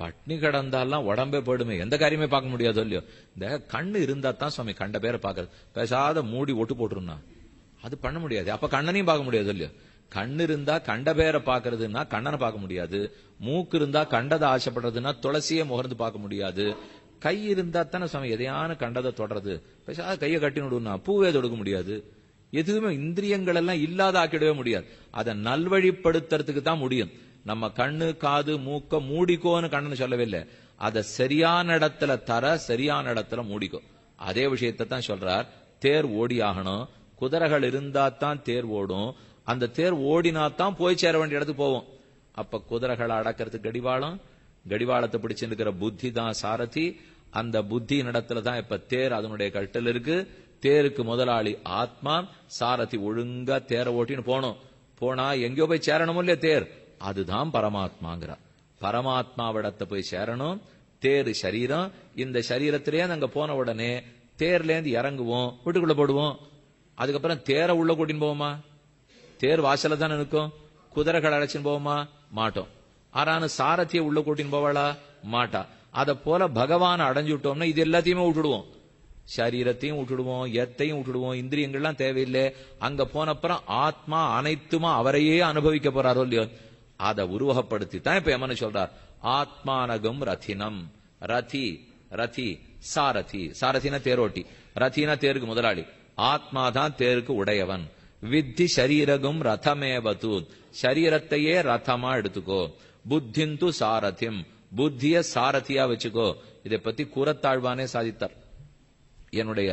பட்னி கடந்தாலும் உடம்பே போயிடுமே எந்த காரியமே பார்க்க முடியாதோ இல்லையோ இந்த கண்ணு இருந்தா தான் சுவாமி கண்ட பேரை பார்க்கறது பேசாத மூடி ஒட்டு போட்டுருந்தா அது பண்ண முடியாது அப்ப கண்ணனையும் பார்க்க முடியாது இல்லையோ கண்ணு இருந்தா கண்ட பேரை பார்க்கறதுன்னா கண்ணனை பார்க்க முடியாது மூக்கு இருந்தா கண்டதை ஆசைப்படுறதுன்னா துளசியை முகர்ந்து பார்க்க முடியாது கை இருந்தா தானே சுவாமி எதையான கண்டதை தொடறது பேசாத கையை கட்டி நடுனா பூவே தொடுக்க முடியாது எதுவுமே இந்திரியங்கள் எல்லாம் இல்லாத ஆக்கிடவே முடியாது அதை நல்வழிப்படுத்துறதுக்கு தான் முடியும் நம்ம கண்ணு காது மூக்க மூடிக்கோன்னு கண்ணன் சொல்லவே இல்லை அதை சரியான இடத்துல தர சரியான இடத்துல மூடிக்கோ அதே விஷயத்த தான் சொல்றார் தேர் ஓடி ஆகணும் குதிரைகள் இருந்தா தான் தேர் ஓடும் அந்த தேர் ஓடினா தான் போய் சேர வேண்டிய இடத்துக்கு போவோம் அப்ப குதிரைகளை அடக்கிறது கடிவாளம் கடிவாளத்தை பிடிச்சிருக்கிற புத்தி தான் சாரதி அந்த புத்தி இடத்துல தான் இப்ப தேர் அதனுடைய கட்டில் இருக்கு தேருக்கு முதலாளி ஆத்மா சாரதி ஒழுங்கா தேரை ஓட்டின்னு போனோம் போனா எங்கேயோ போய் சேரணுமோ இல்லையா தேர் அதுதான் பரமாத்மாங்கிறார் பரமாத்மாவிடத்தை போய் சேரணும் தேர் சரீரம் இந்த சரீரத்திலேயே நாங்க போன உடனே தேர்லேருந்து இறங்குவோம் வீட்டுக்குள்ள போடுவோம் அதுக்கப்புறம் தேரை உள்ள கூட்டின்னு போவோமா தேர் வாசல தானே இருக்கும் குதிரைகள் அழைச்சின்னு போவோமா மாட்டோம் ஆறான சாரத்தியை உள்ள கூட்டின்னு போவாளா மாட்டா அத போல பகவானை அடைஞ்சு விட்டோம்னா இது எல்லாத்தையுமே விட்டுடுவோம் சரீரத்தையும் விட்டுடுவோம் எத்தையும் விட்டுடுவோம் இந்திரியங்கள்லாம் தேவையில்லை அங்க போனப்புறம் ஆத்மா அனைத்துமா அவரையே அனுபவிக்க போறாரோ இல்லையோ அதை உருவகப்படுத்தி தான் இப்ப எமன சொல்றார் ஆத்மானகம் ரத்தினம் ரதி ரதி சாரதி சாரதினா தேரோட்டி ரத்தினா தேருக்கு முதலாளி ஆத்மா தான் தேருக்கு உடையவன் வித்தி ரதமே ரதமேவது சரீரத்தையே ரதமா எடுத்துக்கோ புத்திந்து சாரதிம் புத்திய சாரதியா வச்சுக்கோ இதை பத்தி கூறத்தாழ்வானே சாதித்தார் என்னுடைய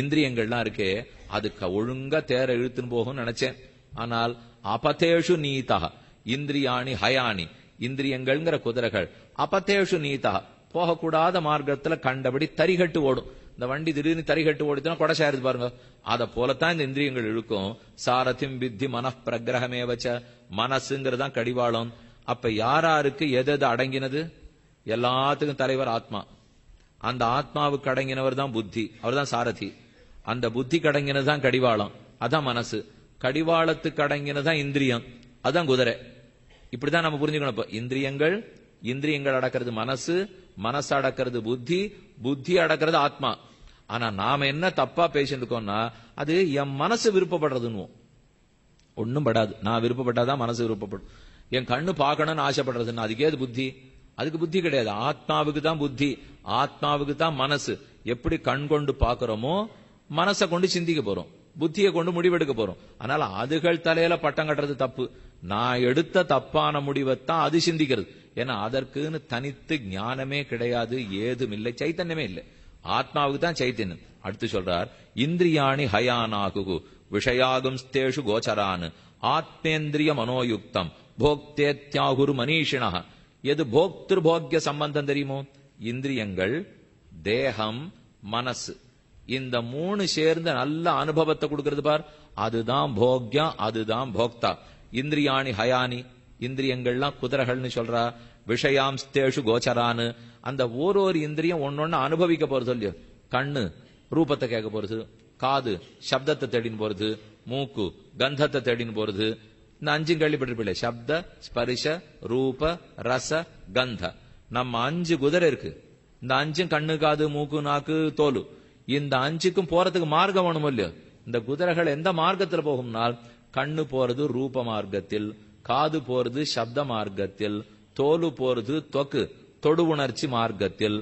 இந்திரியங்கள்லாம் இருக்கே அதுக்கு ஒழுங்கா தேர இழுத்துன்னு போகும் நினைச்சேன் ஆனால் அபதேஷு நீதாக இந்திரியாணி ஹயானி இந்திரியங்கள்ங்கிற குதிரைகள் அபத்தேஷு நீதா போகக்கூடாத மார்க்கத்துல கண்டபடி தரிகட்டு ஓடும் இந்த வண்டி திடீர்னு தரிகட்டு ஓடிச்சுன்னா கொடை சேருது பாருங்க அதை போலத்தான் இந்த இந்திரியங்கள் இழுக்கும் சாரதிம் பித்தி மன பிரகிரகமே வச்ச மனசுங்கிறதா கடிவாளம் அப்ப யாராருக்கு எது எது அடங்கினது எல்லாத்துக்கும் தலைவர் ஆத்மா அந்த ஆத்மாவுக்கு அடங்கினவர் தான் புத்தி அவர் தான் சாரதி அந்த புத்தி கடங்கினதுதான் கடிவாளம் அதான் மனசு கடிவாளத்துக்கு அடங்கினதான் இந்திரியம் அதான் குதிரை இப்படிதான் நம்ம புரிஞ்சுக்கணும் இப்போ இந்திரியங்கள் இந்திரியங்கள் அடக்கிறது மனசு மனசு அடக்கிறது புத்தி புத்தி அடக்கிறது ஆத்மா ஆனா நாம என்ன தப்பா பேசியிருக்கோம்னா அது என் மனசு விருப்பப்படுறதுன்னு ஒண்ணும் படாது நான் விருப்பப்பட்டாதான் மனசு விருப்பப்படும் என் கண்ணு பார்க்கணும்னு ஆசைப்படுறதுன்னா அதுக்கே அது புத்தி அதுக்கு புத்தி கிடையாது ஆத்மாவுக்கு தான் புத்தி ஆத்மாவுக்கு தான் மனசு எப்படி கண் கொண்டு பாக்குறோமோ மனசை கொண்டு சிந்திக்க போறோம் புத்தியை கொண்டு முடிவெடுக்க போறோம் அதனால அதுகள் தலையில பட்டம் கட்டுறது தப்பு நான் எடுத்த தப்பான முடிவைத்தான் அது சிந்திக்கிறது ஏன்னா அதற்குன்னு தனித்து ஞானமே கிடையாது ஏதும் இல்லை சைத்தன்யமே இல்லை ஆத்மாவுக்கு தான் சைத்தன்யம் அடுத்து சொல்றார் இந்திரியாணி ஹயானாகு விஷயாகும் ஸ்தேஷு கோச்சரானு ஆத்மேந்திரிய மனோயுக்தம் போக்தே தியாகுரு மனிஷினா எது போக்திரு போக்கிய சம்பந்தம் தெரியுமோ இந்திரியங்கள் தேகம் மனசு இந்த மூணு சேர்ந்த நல்ல அனுபவத்தை கொடுக்கறது பார் அதுதான் போக்யம் அதுதான் போக்தா இந்திரியாணி ஹயானி இந்திரியங்கள்லாம் குதிரைகள்னு சொல்றா விஷயாம் ஸ்தேஷு கோச்சரான்னு அந்த ஒரு ஒரு இந்திரியம் ஒன்னொன்னு அனுபவிக்க போறது இல்லையோ கண்ணு ரூபத்தை கேட்க போறது காது சப்தத்தை தேடின்னு போறது மூக்கு கந்தத்தை தேடின்னு போறது இந்த அஞ்சும் கேள்விப்பட்டிருப்பீங்களே சப்த ஸ்பரிச ரூப ரச கந்த நம்ம அஞ்சு குதிரை இருக்கு இந்த அஞ்சும் கண்ணு காது மூக்கு நாக்கு தோலு இந்த அஞ்சுக்கும் போறதுக்கு மார்க்கம் வேணும் இல்லையோ இந்த குதிரைகள் எந்த மார்க்கத்தில் போகும்னால் கண்ணு போறது ரூப மார்க்கத்தில் காது போறது சப்த மார்க்கத்தில் தோலு போறது தொக்கு தொடு உணர்ச்சி மார்க்கத்தில்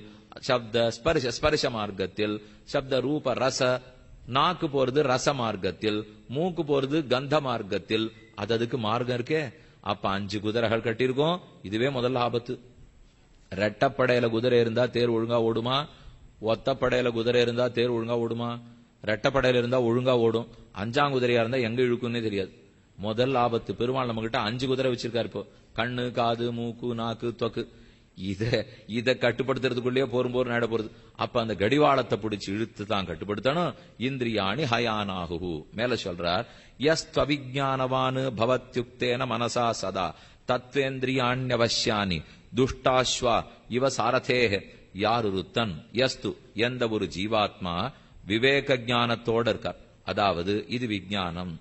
சப்த ஸ்பர்ஷ ஸ்பர்ஷ மார்க்கத்தில் சப்த ரூப ரச நாக்கு போறது ரச மார்க்கத்தில் மூக்கு போறது கந்த மார்க்கத்தில் அது அதுக்கு மார்க்கம் இருக்கே அப்ப அஞ்சு குதிரைகள் கட்டியிருக்கோம் இதுவே முதல்ல ஆபத்து ரெட்டப்படையில குதிரை இருந்தா தேர் ஒழுங்கா ஓடுமா ஒத்தப்படையில குதிரை இருந்தா தேர் ஒழுங்கா ஓடுமா ரெட்டப்படையில் இருந்தா ஒழுங்கா ஓடும் அஞ்சாம் குதிரையா இருந்தா எங்க இழுக்கும்னே தெரியாது முதல் ஆபத்து பெருமாள் நம்ம கிட்ட அஞ்சு குதிரை வச்சிருக்காரு இப்போ கண்ணு காது மூக்கு நாக்கு தொக்கு இத இதை கட்டுப்படுத்துறதுக்குள்ளேயே போரும் போர் நட போறது அப்ப அந்த கடிவாளத்தை பிடிச்சி இழுத்து தான் கட்டுப்படுத்தணும் இந்திரியாணி ஹயானாகு மேல சொல்றார் எஸ் தவிஜானவானு பவத்யுக்தேன மனசா சதா தத்வேந்திரியாண்யவசியானி துஷ்டாஸ்வா இவ சாரதேக யார் ஒருத்தன் எஸ்து எந்த ஒரு ஜீவாத்மா விவேக ஞானத்தோடு இருக்கார் அதாவது இது விஜயானம்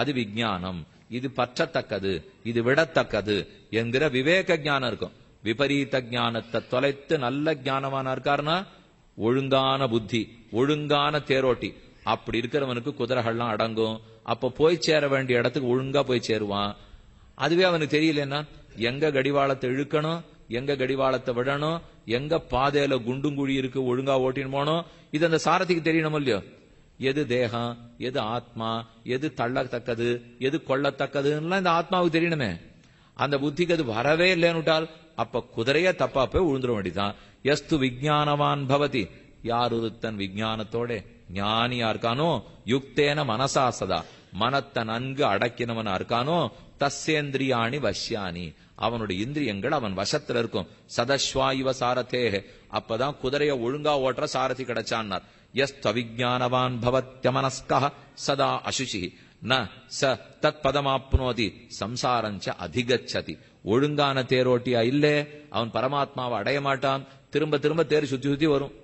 அது விஜயானம் இது பற்றத்தக்கது இது விடத்தக்கது என்கிற விவேக ஞானம் இருக்கும் விபரீத ஞானத்தை தொலைத்து நல்ல ஞானமான இருக்காருன்னா ஒழுங்கான புத்தி ஒழுங்கான தேரோட்டி அப்படி இருக்கிறவனுக்கு குதிரைகள்லாம் அடங்கும் அப்ப போய் சேர வேண்டிய இடத்துக்கு ஒழுங்கா போய் சேருவான் அதுவே அவனுக்கு தெரியலன்னா எங்க கடிவாளத்தை இழுக்கணும் எங்க கடிவாளத்தை விடணும் எங்க பாதையில குண்டும் குழி இருக்கு ஒழுங்கா ஓட்டின்னு போனோம் இது அந்த சாரதிக்கு தெரியணும் இல்லையோ எது தேகம் எது ஆத்மா எது தள்ளத்தக்கது எது கொள்ளத்தக்கதுன்னா இந்த ஆத்மாவுக்கு தெரியணுமே அந்த புத்திக்கு அது வரவே விட்டால் அப்ப குதிரைய தப்பா போய் உழுந்துட வேண்டிதான் எஸ்து விஜயானவான் பவதி யார் ஒருத்தன் விஜயானத்தோட ஞானியா இருக்கானோ யுக்தேன மனசாசதா மனத்தை நன்கு அடக்கினவனா இருக்கானோ தசேந்திரியாணி வஷ்யானி அவனுடைய இந்திரியங்கள் அவன் வசத்துல இருக்கும் சதஸ்வாயுவ சாரதேக அப்பதான் குதிரைய ஒழுங்கா ஓட்டுற சாரதி கிடைச்சான்னார் எஸ் தவிஜானவான் பவத்யமனஸ்க சதா அசுஷி ந ச தத் பதமாப்னோதி சம்சாரஞ்ச அதிகச்சதி ஒழுங்கான தேரோட்டியா இல்லே அவன் பரமாத்மாவை அடைய மாட்டான் திரும்ப திரும்ப தேர் சுத்தி சுத்தி வரும்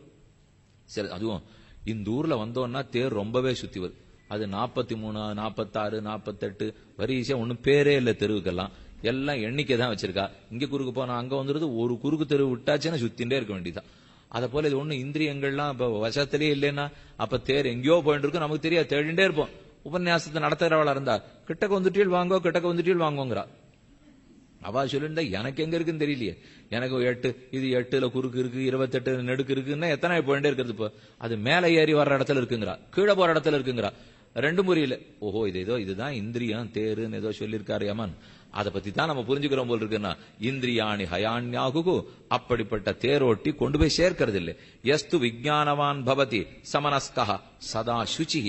சரி அதுவும் இந்த ஊர்ல வந்தோம்னா தேர் ரொம்பவே சுத்தி வரும் அது நாற்பத்தி மூணு நாற்பத்தாறு நாற்பத்தெட்டு வரிசையா ஒன்றும் பேரே இல்லை தெருவுக்கெல்லாம் எல்லாம் எண்ணிக்கை தான் வச்சிருக்கா இங்க குறுக்கு போனா அங்க வந்துருது ஒரு குறுக்கு தெரு விட்டாச்சுன்னா சுத்தின்றே இருக்க வேண்டியதான் அதை போல இது ஒண்ணு இந்திரியங்கள்லாம் இப்ப வசத்திலேயே இல்லைன்னா அப்ப தேர் எங்கேயோ போயிட்டு இருக்கும் நமக்கு தெரியாது தேடிண்டே இருப்போம் உபன்யாசத்தை நடத்துறவளா இருந்தா கிட்டக்க வந்துட்டீள் வாங்கோ கிட்டக்க வந்துட்டீள் வாங்கோங்கிறா அவ சொல்லிருந்தா எனக்கு எங்க இருக்குன்னு தெரியலையே எனக்கு எட்டு இது எட்டுல குறுக்கு இருக்கு இருபத்தெட்டு நெடுக்கு இருக்குன்னா எத்தனை போயிட்டே இருக்கிறது இப்போ அது மேலே ஏறி வர்ற இடத்துல இருக்குங்கிறா கீழே போற இடத்துல இருக்குங்கிறா ரெண்டு முறையில ஓஹோ இது ஏதோ இதுதான் இந்திரியம் தேருன்னு ஏதோ சொல்லியிருக்காரு யமன் அதை பத்தி தான் நம்ம புரிஞ்சுக்கிறோம் போல் இருக்குன்னா இந்திரியாணி ஹயான்யாகு அப்படிப்பட்ட தேரோட்டி கொண்டு போய் சேர்க்கிறது இல்லை எஸ்து விஜயானவான் பவதி சமனஸ்கா சதா சுச்சி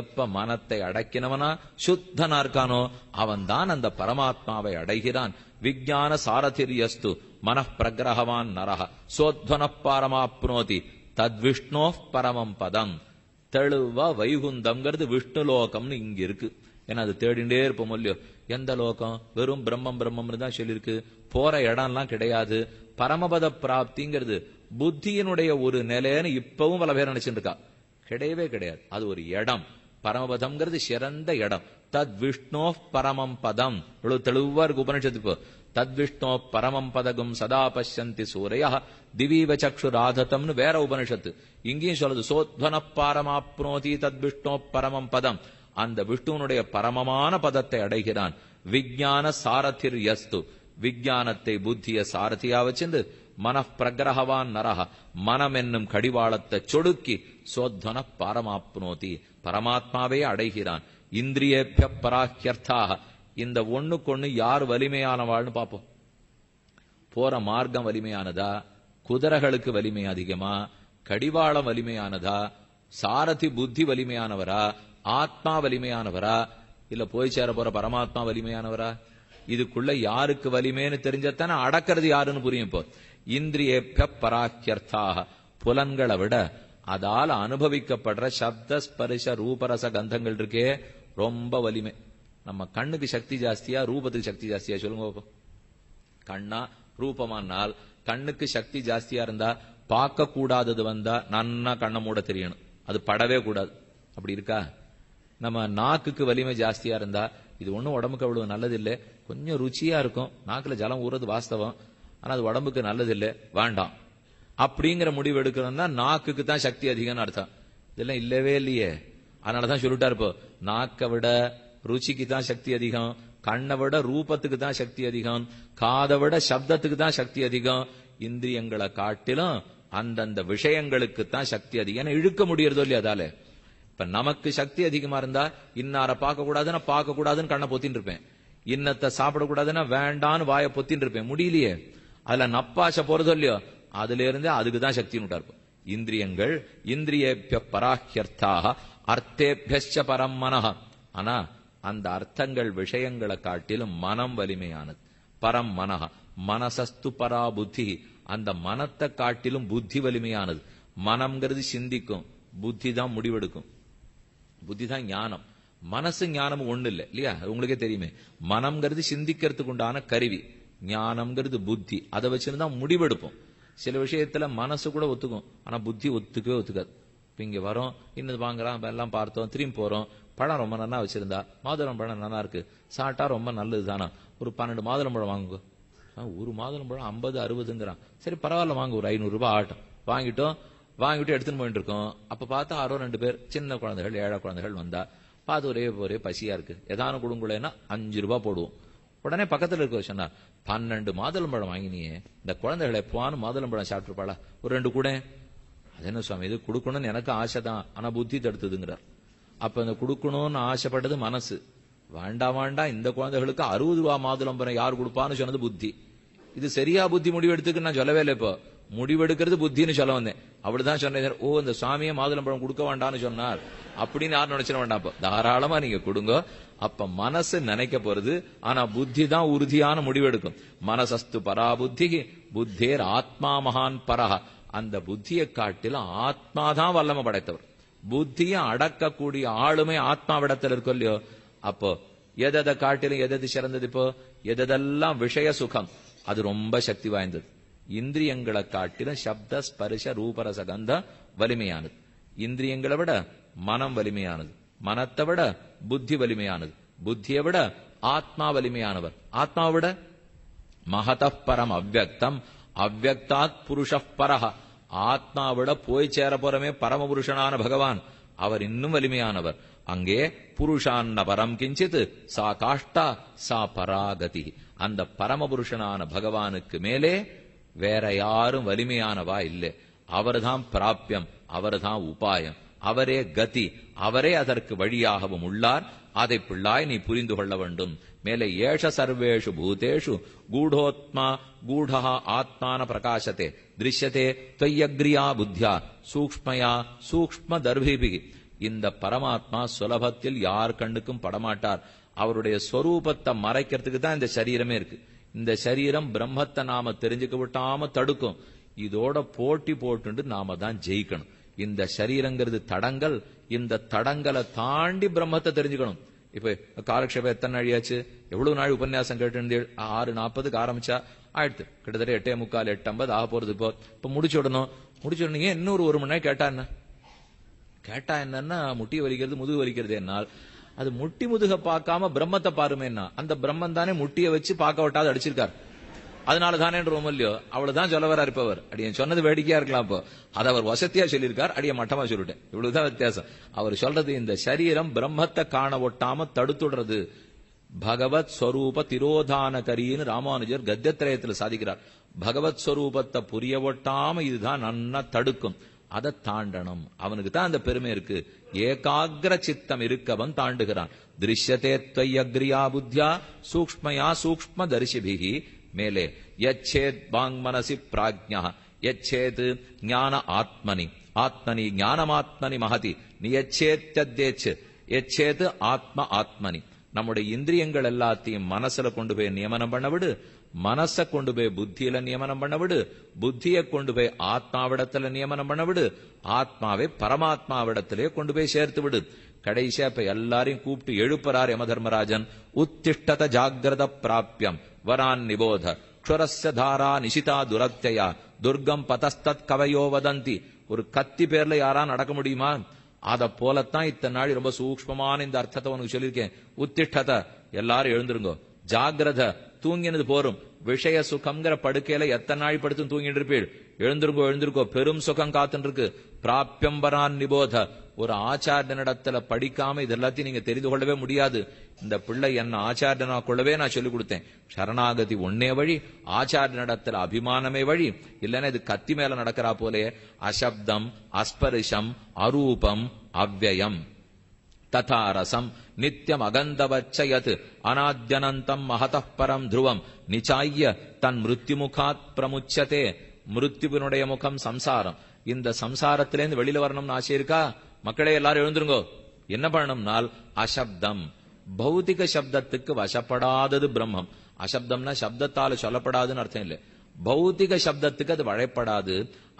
எப்ப மனத்தை அடக்கினவனா சுத்தனா இருக்கானோ அவன் தான் அந்த பரமாத்மாவை அடைகிறான் விஜயான சாரதிரியஸ்து மனப்பிரகிரகவான் நரக சோத்வன பாரமாப்னோதி தத் விஷ்ணோ பரமம் பதம் தெளிவா வைகுந்தம்ங்கிறது விஷ்ணு லோகம்னு இங்க இருக்கு ஏன்னா அது தேடிண்டே இருப்போம் இல்லையோ எந்த லோகம் வெறும் பிரம்மம் பிரம்மம் தான் சொல்லியிருக்கு போற இடம்லாம் கிடையாது பரமபத பிராப்திங்கிறது புத்தியினுடைய ஒரு நிலைன்னு இப்பவும் பல பேர் நினைச்சிருக்கா இருக்கா கிடையவே கிடையாது அது ஒரு இடம் பரமபதம்ங்கிறது சிறந்த இடம் தத் விஷ்ணோ பரமம் பதம் இவ்வளவு தெளிவா இருக்கு உபனிஷத்து தத் விஷ்ணோ பரமம் பதகும் சதா பசந்தி சூரையா திவீப சக்ஷு ராததம்னு வேற உபனிஷத்து இங்கேயும் சொல்லுது சோத்வன பாரமாப்னோதி தத் விஷ்ணோ பரமம் பதம் அந்த விஷ்ணுவனுடைய பரமமான பதத்தை அடைகிறான் விஜயான சாரதிர் யஸ்து விஜயானத்தை புத்திய சாரதியா வச்சிருந்து மனப்பிரகிரகவான் நரக மனம் என்னும் கடிவாளத்தை சொடுக்கி சோத்வன பாரமாப்னோதி பரமாத்மாவே அடைகிறான் இந்திரியேபிய பராக்கியர்த்தாக இந்த கொண்ணு யார் வலிமையானவாள்னு பார்ப்போம் போற மார்க்கம் வலிமையானதா குதிரைகளுக்கு வலிமை அதிகமா கடிவாளம் வலிமையானதா சாரதி புத்தி வலிமையானவரா ஆத்மா வலிமையானவரா இல்ல போய் சேர போற பரமாத்மா வலிமையானவரா இதுக்குள்ள யாருக்கு வலிமைன்னு தெரிஞ்சத்தானே அடக்கிறது யாருன்னு புரியும் இப்போ இந்திரியப்ப பராக்கியர்த்தாக புலன்களை விட அதால் அனுபவிக்கப்படுற சப்த ஸ்பரிச ரூபரச கந்தங்கள் இருக்கே ரொம்ப வலிமை நம்ம கண்ணுக்கு சக்தி ஜாஸ்தியா ரூபத்துக்கு சக்தி ஜாஸ்தியா சொல்லுங்க கண்ணா ரூபமானால் கண்ணுக்கு சக்தி ஜாஸ்தியா இருந்தா பார்க்க கூடாதது வந்தா நன்னா கண்ணை மூட தெரியணும் அது படவே கூடாது அப்படி இருக்கா நம்ம நாக்குக்கு வலிமை ஜாஸ்தியா இருந்தா இது ஒன்றும் உடம்புக்கு அவ்வளவு நல்லதில்லை கொஞ்சம் ருச்சியா இருக்கும் நாக்கில் ஜலம் ஊறது வாஸ்தவம் ஆனால் அது உடம்புக்கு நல்லதில்லை வேண்டாம் அப்படிங்கிற முடிவு எடுக்கணும்னா நாக்குக்கு தான் சக்தி அதிகம்னு அர்த்தம் இதெல்லாம் இல்லவே இல்லையே அதனால தான் சொல்லிட்டா இருப்போ நாக்கை விட ருச்சிக்கு தான் சக்தி அதிகம் கண்ணை விட ரூபத்துக்கு தான் சக்தி அதிகம் காதை விட சப்தத்துக்கு தான் சக்தி அதிகம் இந்திரியங்களை காட்டிலும் அந்தந்த விஷயங்களுக்கு தான் சக்தி அதிகம் ஏன்னா இழுக்க முடியறதோ இல்லையா அதால இப்ப நமக்கு சக்தி அதிகமா இருந்தா இன்னார பார்க்க கூடாதுன்னா பார்க்க கூடாதுன்னு கண்ணை பொத்தின்னு இருப்பேன் இன்னத்தை சாப்பிடக்கூடாதுன்னா வேண்டான்னு வாய பொத்தின்னு இருப்பேன் முடியலையே அதுல நப்பாச போறதோ இல்லையோ அதுல இருந்தே அதுக்குதான் சக்தி நூட்டா இருக்கும் இந்திரியங்கள் இந்திரிய பராஹ்யர்த்தாக அர்த்தேபிய பரம் மனஹ ஆனா அந்த அர்த்தங்கள் விஷயங்களை காட்டிலும் மனம் வலிமையானது பரம் மனஹ மனசஸ்து பரா புத்தி அந்த மனத்தை காட்டிலும் புத்தி வலிமையானது மனம்ங்கிறது சிந்திக்கும் புத்தி தான் முடிவெடுக்கும் புத்தி தான் ஞானம் மனசு ஞானமும் ஒண்ணு இல்லை இல்லையா உங்களுக்கே தெரியுமே மனம்ங்கிறது சிந்திக்கிறதுக்கு உண்டான கருவி ஞானம்ங்கிறது புத்தி அதை வச்சுருந்தா முடிவெடுப்போம் சில விஷயத்துல மனசு கூட ஒத்துக்கும் ஆனா புத்தி ஒத்துக்கவே ஒத்துக்காது இப்போ இங்கே வரோம் இன்னது வாங்குறான் எல்லாம் பார்த்தோம் திரும்பி போகிறோம் பழம் ரொம்ப நல்லா வச்சுருந்தா மாதுளம் பழம் நல்லா இருக்கு சாப்பிட்டா ரொம்ப நல்லது தானா ஒரு பன்னெண்டு மாதுளம் பழம் வாங்குங்க ஒரு மாதுளம் பழம் ஐம்பது அறுபதுங்கிறான் சரி பரவாயில்ல வாங்க ஒரு ரூபாய் ஆட்டம் வாங்கிட்டோம் வாங்கிட்டு எடுத்துன்னு போயிட்டு இருக்கோம் அப்ப பார்த்தா ஆரோ ரெண்டு பேர் சின்ன குழந்தைகள் ஏழை குழந்தைகள் வந்தா பார்த்து ஒரே ஒரே பசியா இருக்கு எதாவது கொடுங்குலன்னா அஞ்சு ரூபாய் போடுவோம் உடனே பக்கத்துல இருக்க சொன்னார் பன்னெண்டு மாதுளம்பழம் வாங்கினியே இந்த குழந்தைகள் எப்பவானும் மாதுளம்பழம் சாப்பிட்டுருப்பாளா ஒரு ரெண்டு கூட அது என்ன சுவாமி இது கொடுக்கணும்னு எனக்கு ஆசை தான் ஆனா புத்தி தடுத்ததுங்கிறார் அப்ப இந்த கொடுக்கணும்னு ஆசைப்பட்டது மனசு வேண்டாம் வேண்டாம் இந்த குழந்தைகளுக்கு அறுபது ரூபா மாதுளம்பரம் யார் கொடுப்பான்னு சொன்னது புத்தி இது சரியா புத்தி முடிவு முடிவெடுத்துக்கு நான் சொல்லவே இல்லை இப்போ முடிவெடுக்கிறது புத்தின்னு சொல்ல வந்தேன் அப்படிதான் சொன்னேன் ஓ இந்த மாதுளம் மாதுளம்பழம் கொடுக்க வேண்டாம்னு சொன்னார் அப்படின்னு யாரும் நினைச்சிட வேண்டாம் தாராளமா நீங்க கொடுங்க அப்ப மனசு நினைக்க போறது ஆனா புத்தி தான் உறுதியான முடிவெடுக்கும் மனசஸ்து பரா புத்தி புத்தேர் ஆத்மா மகான் பரஹ அந்த புத்தியை காட்டிலும் ஆத்மா தான் வல்லமை படைத்தவர் புத்தியை அடக்கக்கூடிய ஆளுமை விடத்தில் இருக்கும் இல்லையோ அப்போ எதை காட்டிலும் எதது சிறந்தது இப்போ எதெல்லாம் விஷய சுகம் அது ரொம்ப சக்தி வாய்ந்தது இந்திரியங்களை காட்டில சப்த ஸ்பரிச ரூபரச கந்த வலிமையானது இந்திரியங்களை விட மனம் வலிமையானது மனத்தை விட புத்தி வலிமையானது புத்தியை விட ஆத்மா வலிமையானவர் ஆத்மாவை விட மகத பரம் அவ்வக்தம் அவ்வக்தாத் புருஷ பரஹ ஆத்மாவிட போய் சேர போறமே பரமபுருஷனான பகவான் அவர் இன்னும் வலிமையானவர் அங்கே பரம் கிஞ்சித் சா காஷ்டா சா பராகதி அந்த பரமபுருஷனான பகவானுக்கு மேலே வேற யாரும் வலிமையானவா இல்லை அவர்தான் பிராபியம் அவர்தான் உபாயம் அவரே கதி அவரே அதற்கு வழியாகவும் உள்ளார் அதை பிள்ளாய் நீ புரிந்து கொள்ள வேண்டும் மேலே ஏஷ சர்வேஷு பூதேஷு கூடோத்மா கூடா ஆத்மான பிரகாசத்தை திருஷ்யத்தே தொய்யக்ரியா புத்தியா சூக்மயா சூக்ம தர்பிபிகி இந்த பரமாத்மா சுலபத்தில் யார் கண்ணுக்கும் படமாட்டார் அவருடைய ஸ்வரூபத்தை மறைக்கிறதுக்கு தான் இந்த சரீரமே இருக்கு இந்த சரீரம் பிரம்மத்தை நாம தெரிஞ்சுக்க விட்டாம தடுக்கும் இதோட போட்டி போட்டு நாம தான் ஜெயிக்கணும் இந்த சரீரங்கிறது தடங்கள் இந்த தடங்களை தாண்டி பிரம்மத்தை தெரிஞ்சுக்கணும் இப்ப காலக்ஷேபம் எத்தனை நாழியாச்சு எவ்வளவு நாள் உபன்யாசம் கேட்டிருந்தீள் ஆறு நாற்பதுக்கு ஆரம்பிச்சா ஆயிடுத்து கிட்டத்தட்ட எட்டே முக்கால் எட்டு ஐம்பது ஆக போறது இப்போ இப்ப முடிச்சு விடணும் முடிச்சு விடணும் இன்னொரு ஒரு மணி நேரம் கேட்டா என்ன கேட்டா என்னன்னா முட்டி வலிக்கிறது முதுகு வலிக்கிறது என்னால் அது முட்டி முதுக பார்க்காம பிரம்மத்தை பாருமேன்னா அந்த பிரம்மன் தானே முட்டியை வச்சு பார்க்க விட்டாது அடிச்சிருக்கார் அதனால தானே இல்லையோ அவ்வளவுதான் சொல்ல வரா இருப்பவர் அடி சொன்னது வேடிக்கையா இருக்கலாம் இப்போ அதை அவர் வசத்தியா சொல்லியிருக்கார் அடிய மட்டமா சொல்லிட்டேன் இவ்வளவுதான் வித்தியாசம் அவர் சொல்றது இந்த சரீரம் பிரம்மத்தை காண ஒட்டாம தடுத்துடுறது பகவத் ஸ்வரூப திரோதான கரின்னு ராமானுஜர் கத்தியத்திரயத்துல சாதிக்கிறார் பகவத் ஸ்வரூபத்தை புரிய ஒட்டாம இதுதான் நன்னா தடுக்கும் அதை தாண்டணும் அவனுக்கு தான் அந்த பெருமை இருக்கு ஏகாகிர சித்தம் இருக்கவன் தாண்டுகிறான் திருஷ்யதே துவையக்ரியா புத்தியா சூக்மயா சூக்ம தரிசிபிகி மேலே யச்சேத் வாங் மனசி பிராஜ்யா எச்சேத் ஞான ஆத்மனி ஆத்மனி ஞானமாத்மனி மகதி எச்சேத்தேச்சு எச்சேது ஆத்ம ஆத்மனி நம்முடைய இந்திரியங்கள் எல்லாத்தையும் மனசுல கொண்டு போய் நியமனம் பண்ண விடு மனச கொண்டு போய் புத்தியில நியமனம் பண்ண விடு புத்தியை கொண்டு போய் ஆத்மாவிடத்துல நியமனம் பண்ண விடு ஆத்மாவை பரமாத்மாவிடத்திலே கொண்டு போய் சேர்த்து விடு கடைசியா இப்ப எல்லாரையும் கூப்பிட்டு எழுப்புறார் யம தர்மராஜன் உத்திஷ்டத ஜாகிரத பிராபியம் வரான் நிபோத க்ஷுரஸ்ய தாரா நிஷிதா துரத்தையா துர்கம் பதஸ்தத் கவையோ வதந்தி ஒரு கத்தி பேர்ல யாரா நடக்க முடியுமா அத போலத்தான் இத்தனை நாள் ரொம்ப சூக்மமான இந்த அர்த்தத்தை உனக்கு சொல்லியிருக்கேன் உத்திஷ்டத எல்லாரும் எழுந்திருங்க ஜாகிரத தூங்கினது போரும் விஷய சுகங்கிற படுக்கையில எத்தனை நாள் படுத்து தூங்கிட்டு இருப்பீள் எழுந்திருக்கோ எழுந்திருக்கோ பெரும் சுகம் காத்துருக்கு பிராபியம்பரான் நிபோத ஒரு ஆச்சாரியனிடத்துல படிக்காம இது எல்லாத்தையும் நீங்க தெரிந்து கொள்ளவே முடியாது இந்த பிள்ளை என்ன ஆச்சாரியனா கொள்ளவே நான் சொல்லிக் கொடுத்தேன் சரணாகதி ஒன்னே வழி ஆச்சாரியனிடத்துல அபிமானமே வழி இல்லைன்னா இது கத்தி மேல நடக்கிறா போலே அசப்தம் அஸ்பரிஷம் அரூபம் அவ்வயம் ததா ரசம் நித்தியம் அகந்தவச்சயத் அநாத்தியனந்தம் மகதः பரம் துருவம் நிச்சாய தன் மிருத்யுமுகாத் பிரமுச்சதே மிருத்யுவினுடைய முகம் சம்சாரம் இந்த சம்சாரத்திலேருந்து வெளியில வரணும்னு ஆசை இருக்கா மக்களே எல்லாரும் எழுந்துருங்கோ என்ன பண்ணணும்னால் அசப்தம் பௌதிக சப்தத்துக்கு வசப்படாதது பிரம்மம் அசப்தம்னா சப்தத்தால சொல்லப்படாதுன்னு அர்த்தம் இல்லை பௌத்திக சப்தத்துக்கு அது வழைப்படாது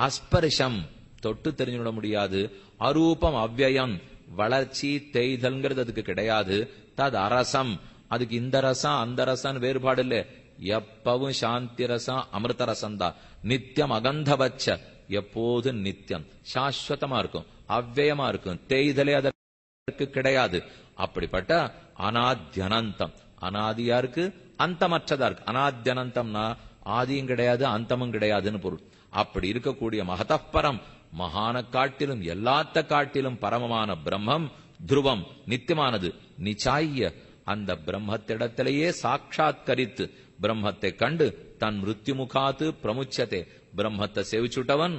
அஸ்பரிஷம் தொட்டு தெரிஞ்சுவிட முடியாது அரூபம் அவ்வயம் வளர்ச்சி தேய்தல்ங்கிறது அதுக்கு கிடையாது தது அரசம் அதுக்கு இந்த ரசம் அந்த ரசம் வேறுபாடு இல்ல எப்பவும் சாந்தி ரசம் அமிர்த ரசம் தான் நித்தியம் அகந்தபட்ச எப்போது நித்தியம் சாஸ்வதமா இருக்கும் அவ்வயமா இருக்கும் தேய்தலே அதற்கு கிடையாது அப்படிப்பட்ட அனாத்தியனந்தம் அனாதியா இருக்கு அந்தமற்றதா இருக்கு அனாத்தியனந்தம்னா ஆதியும் கிடையாது அந்தமும் கிடையாதுன்னு பொருள் அப்படி இருக்கக்கூடிய மகதப்பரம் மகான காட்டிலும் எல்லாத்த காட்டிலும் பரமமான பிரம்மம் துருவம் நித்தியமானது நிச்சாய அந்த பிரம்மத்திடத்திலேயே கரித்து பிரம்மத்தை கண்டு தன் முகாத்து பிரமுச்சத்தை பிரம்மத்தை செவிச்சுட்டவன்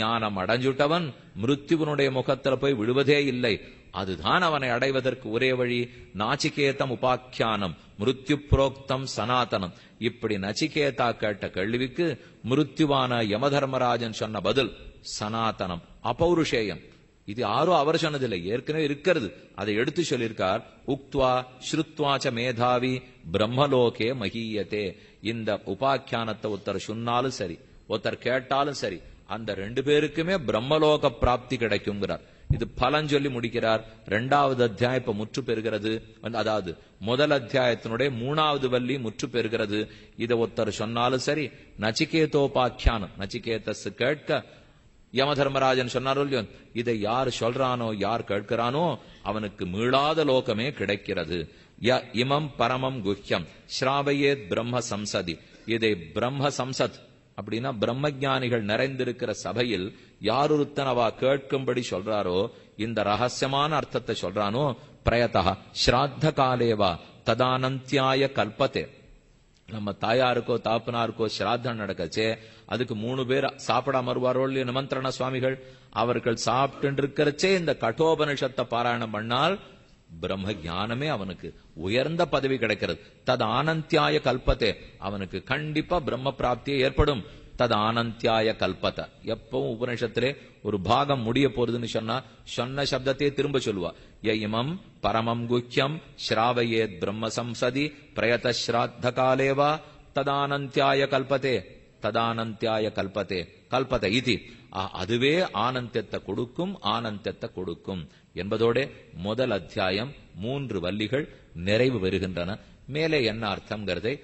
ஞானம் அடைஞ்சுட்டவன் மிருத்யுவனுடைய முகத்துல போய் விழுவதே இல்லை அதுதான் அவனை அடைவதற்கு ஒரே வழி நாச்சிகேதம் உபாக்கியானம் மிருத்யு புரோக்தம் சனாதனம் இப்படி நச்சிகேதா கேட்ட கேள்விக்கு மிருத்யுவான யமதர்மராஜன் சொன்ன பதில் சனாதனம் அபௌருஷேயம் இது யாரும் அவர் சொன்னதில்லை ஏற்கனவே இருக்கிறது அதை எடுத்து சொல்லியிருக்கார் உக்துவா ஸ்ருத்வாச்ச மேதாவி பிரம்மலோகே மகியத்தே இந்த உபாக்கியானத்தை ஒருத்தர் சொன்னாலும் சரி ஒருத்தர் கேட்டாலும் சரி அந்த ரெண்டு பேருக்குமே பிரம்மலோக பிராப்தி கிடைக்குங்கிறார் இது பலன் சொல்லி முடிக்கிறார் இரண்டாவது அத்தியாயம் இப்ப முற்று பெறுகிறது அதாவது முதல் அத்தியாயத்தினுடைய மூணாவது வள்ளி முற்று பெறுகிறது இதை ஒருத்தர் சொன்னாலும் சரி நச்சிகேதோபாக்கியானம் நச்சிகேதஸ் கேட்க யம தர்மராஜன் சொன்னாரோ இதை யார் சொல்றானோ யார் கேட்கிறானோ அவனுக்கு மீளாத லோகமே கிடைக்கிறது ய இமம் பரமம் குஹ்யம் ஸ்ராவையே பிரம்ம சம்சதி இதை பிரம்ம சம்சத் அப்படின்னா பிரம்ம ஜானிகள் நிறைந்திருக்கிற சபையில் யாரொருத்தனவா கேட்கும்படி சொல்றாரோ இந்த ரகசியமான அர்த்தத்தை சொல்றானோ பிரயத்தா ஸ்ராத்த காலேவா ததானந்தியாய கல்பத்தே நம்ம தாயாருக்கோ தாப்பனாருக்கோ ஸ்ராத்தம் நடக்கச்சே அதுக்கு மூணு பேர் சாப்பிடாம வருவாரோ இல்லையோ நிமந்திரண சுவாமிகள் அவர்கள் சாப்பிட்டு இருக்கிறச்சே இந்த கட்டோபனிஷத்தை பாராயணம் பண்ணால் பிரம்ம ஜானமே அவனுக்கு உயர்ந்த பதவி கிடைக்கிறது தது ஆனந்தியாய கல்பத்தை அவனுக்கு கண்டிப்பா பிரம்ம பிராப்தியை ஏற்படும் தது ஆனந்தியாய கல்பத்தை எப்பவும் உபநிஷத்திலே ஒரு பாகம் முடிய போறதுன்னு சொன்னா சொன்ன சப்தத்தையே திரும்ப சொல்லுவா யமம் பரமம் குக்கியம் ஸ்ராவயே பிரம்ம சம்சதி பிரயத ஸ்ராத்த காலேவா ததானந்தியாய கல்பத்தே ததானந்தியாய கல்பத்தே கல்பத இது அதுவே ஆனந்தத்தை கொடுக்கும் ஆனந்தத்தை கொடுக்கும் என்பதோட முதல் அத்தியாயம் மூன்று வள்ளிகள் நிறைவு பெறுகின்றன மேலே என்ன அர்த்தம்ங்கிறதை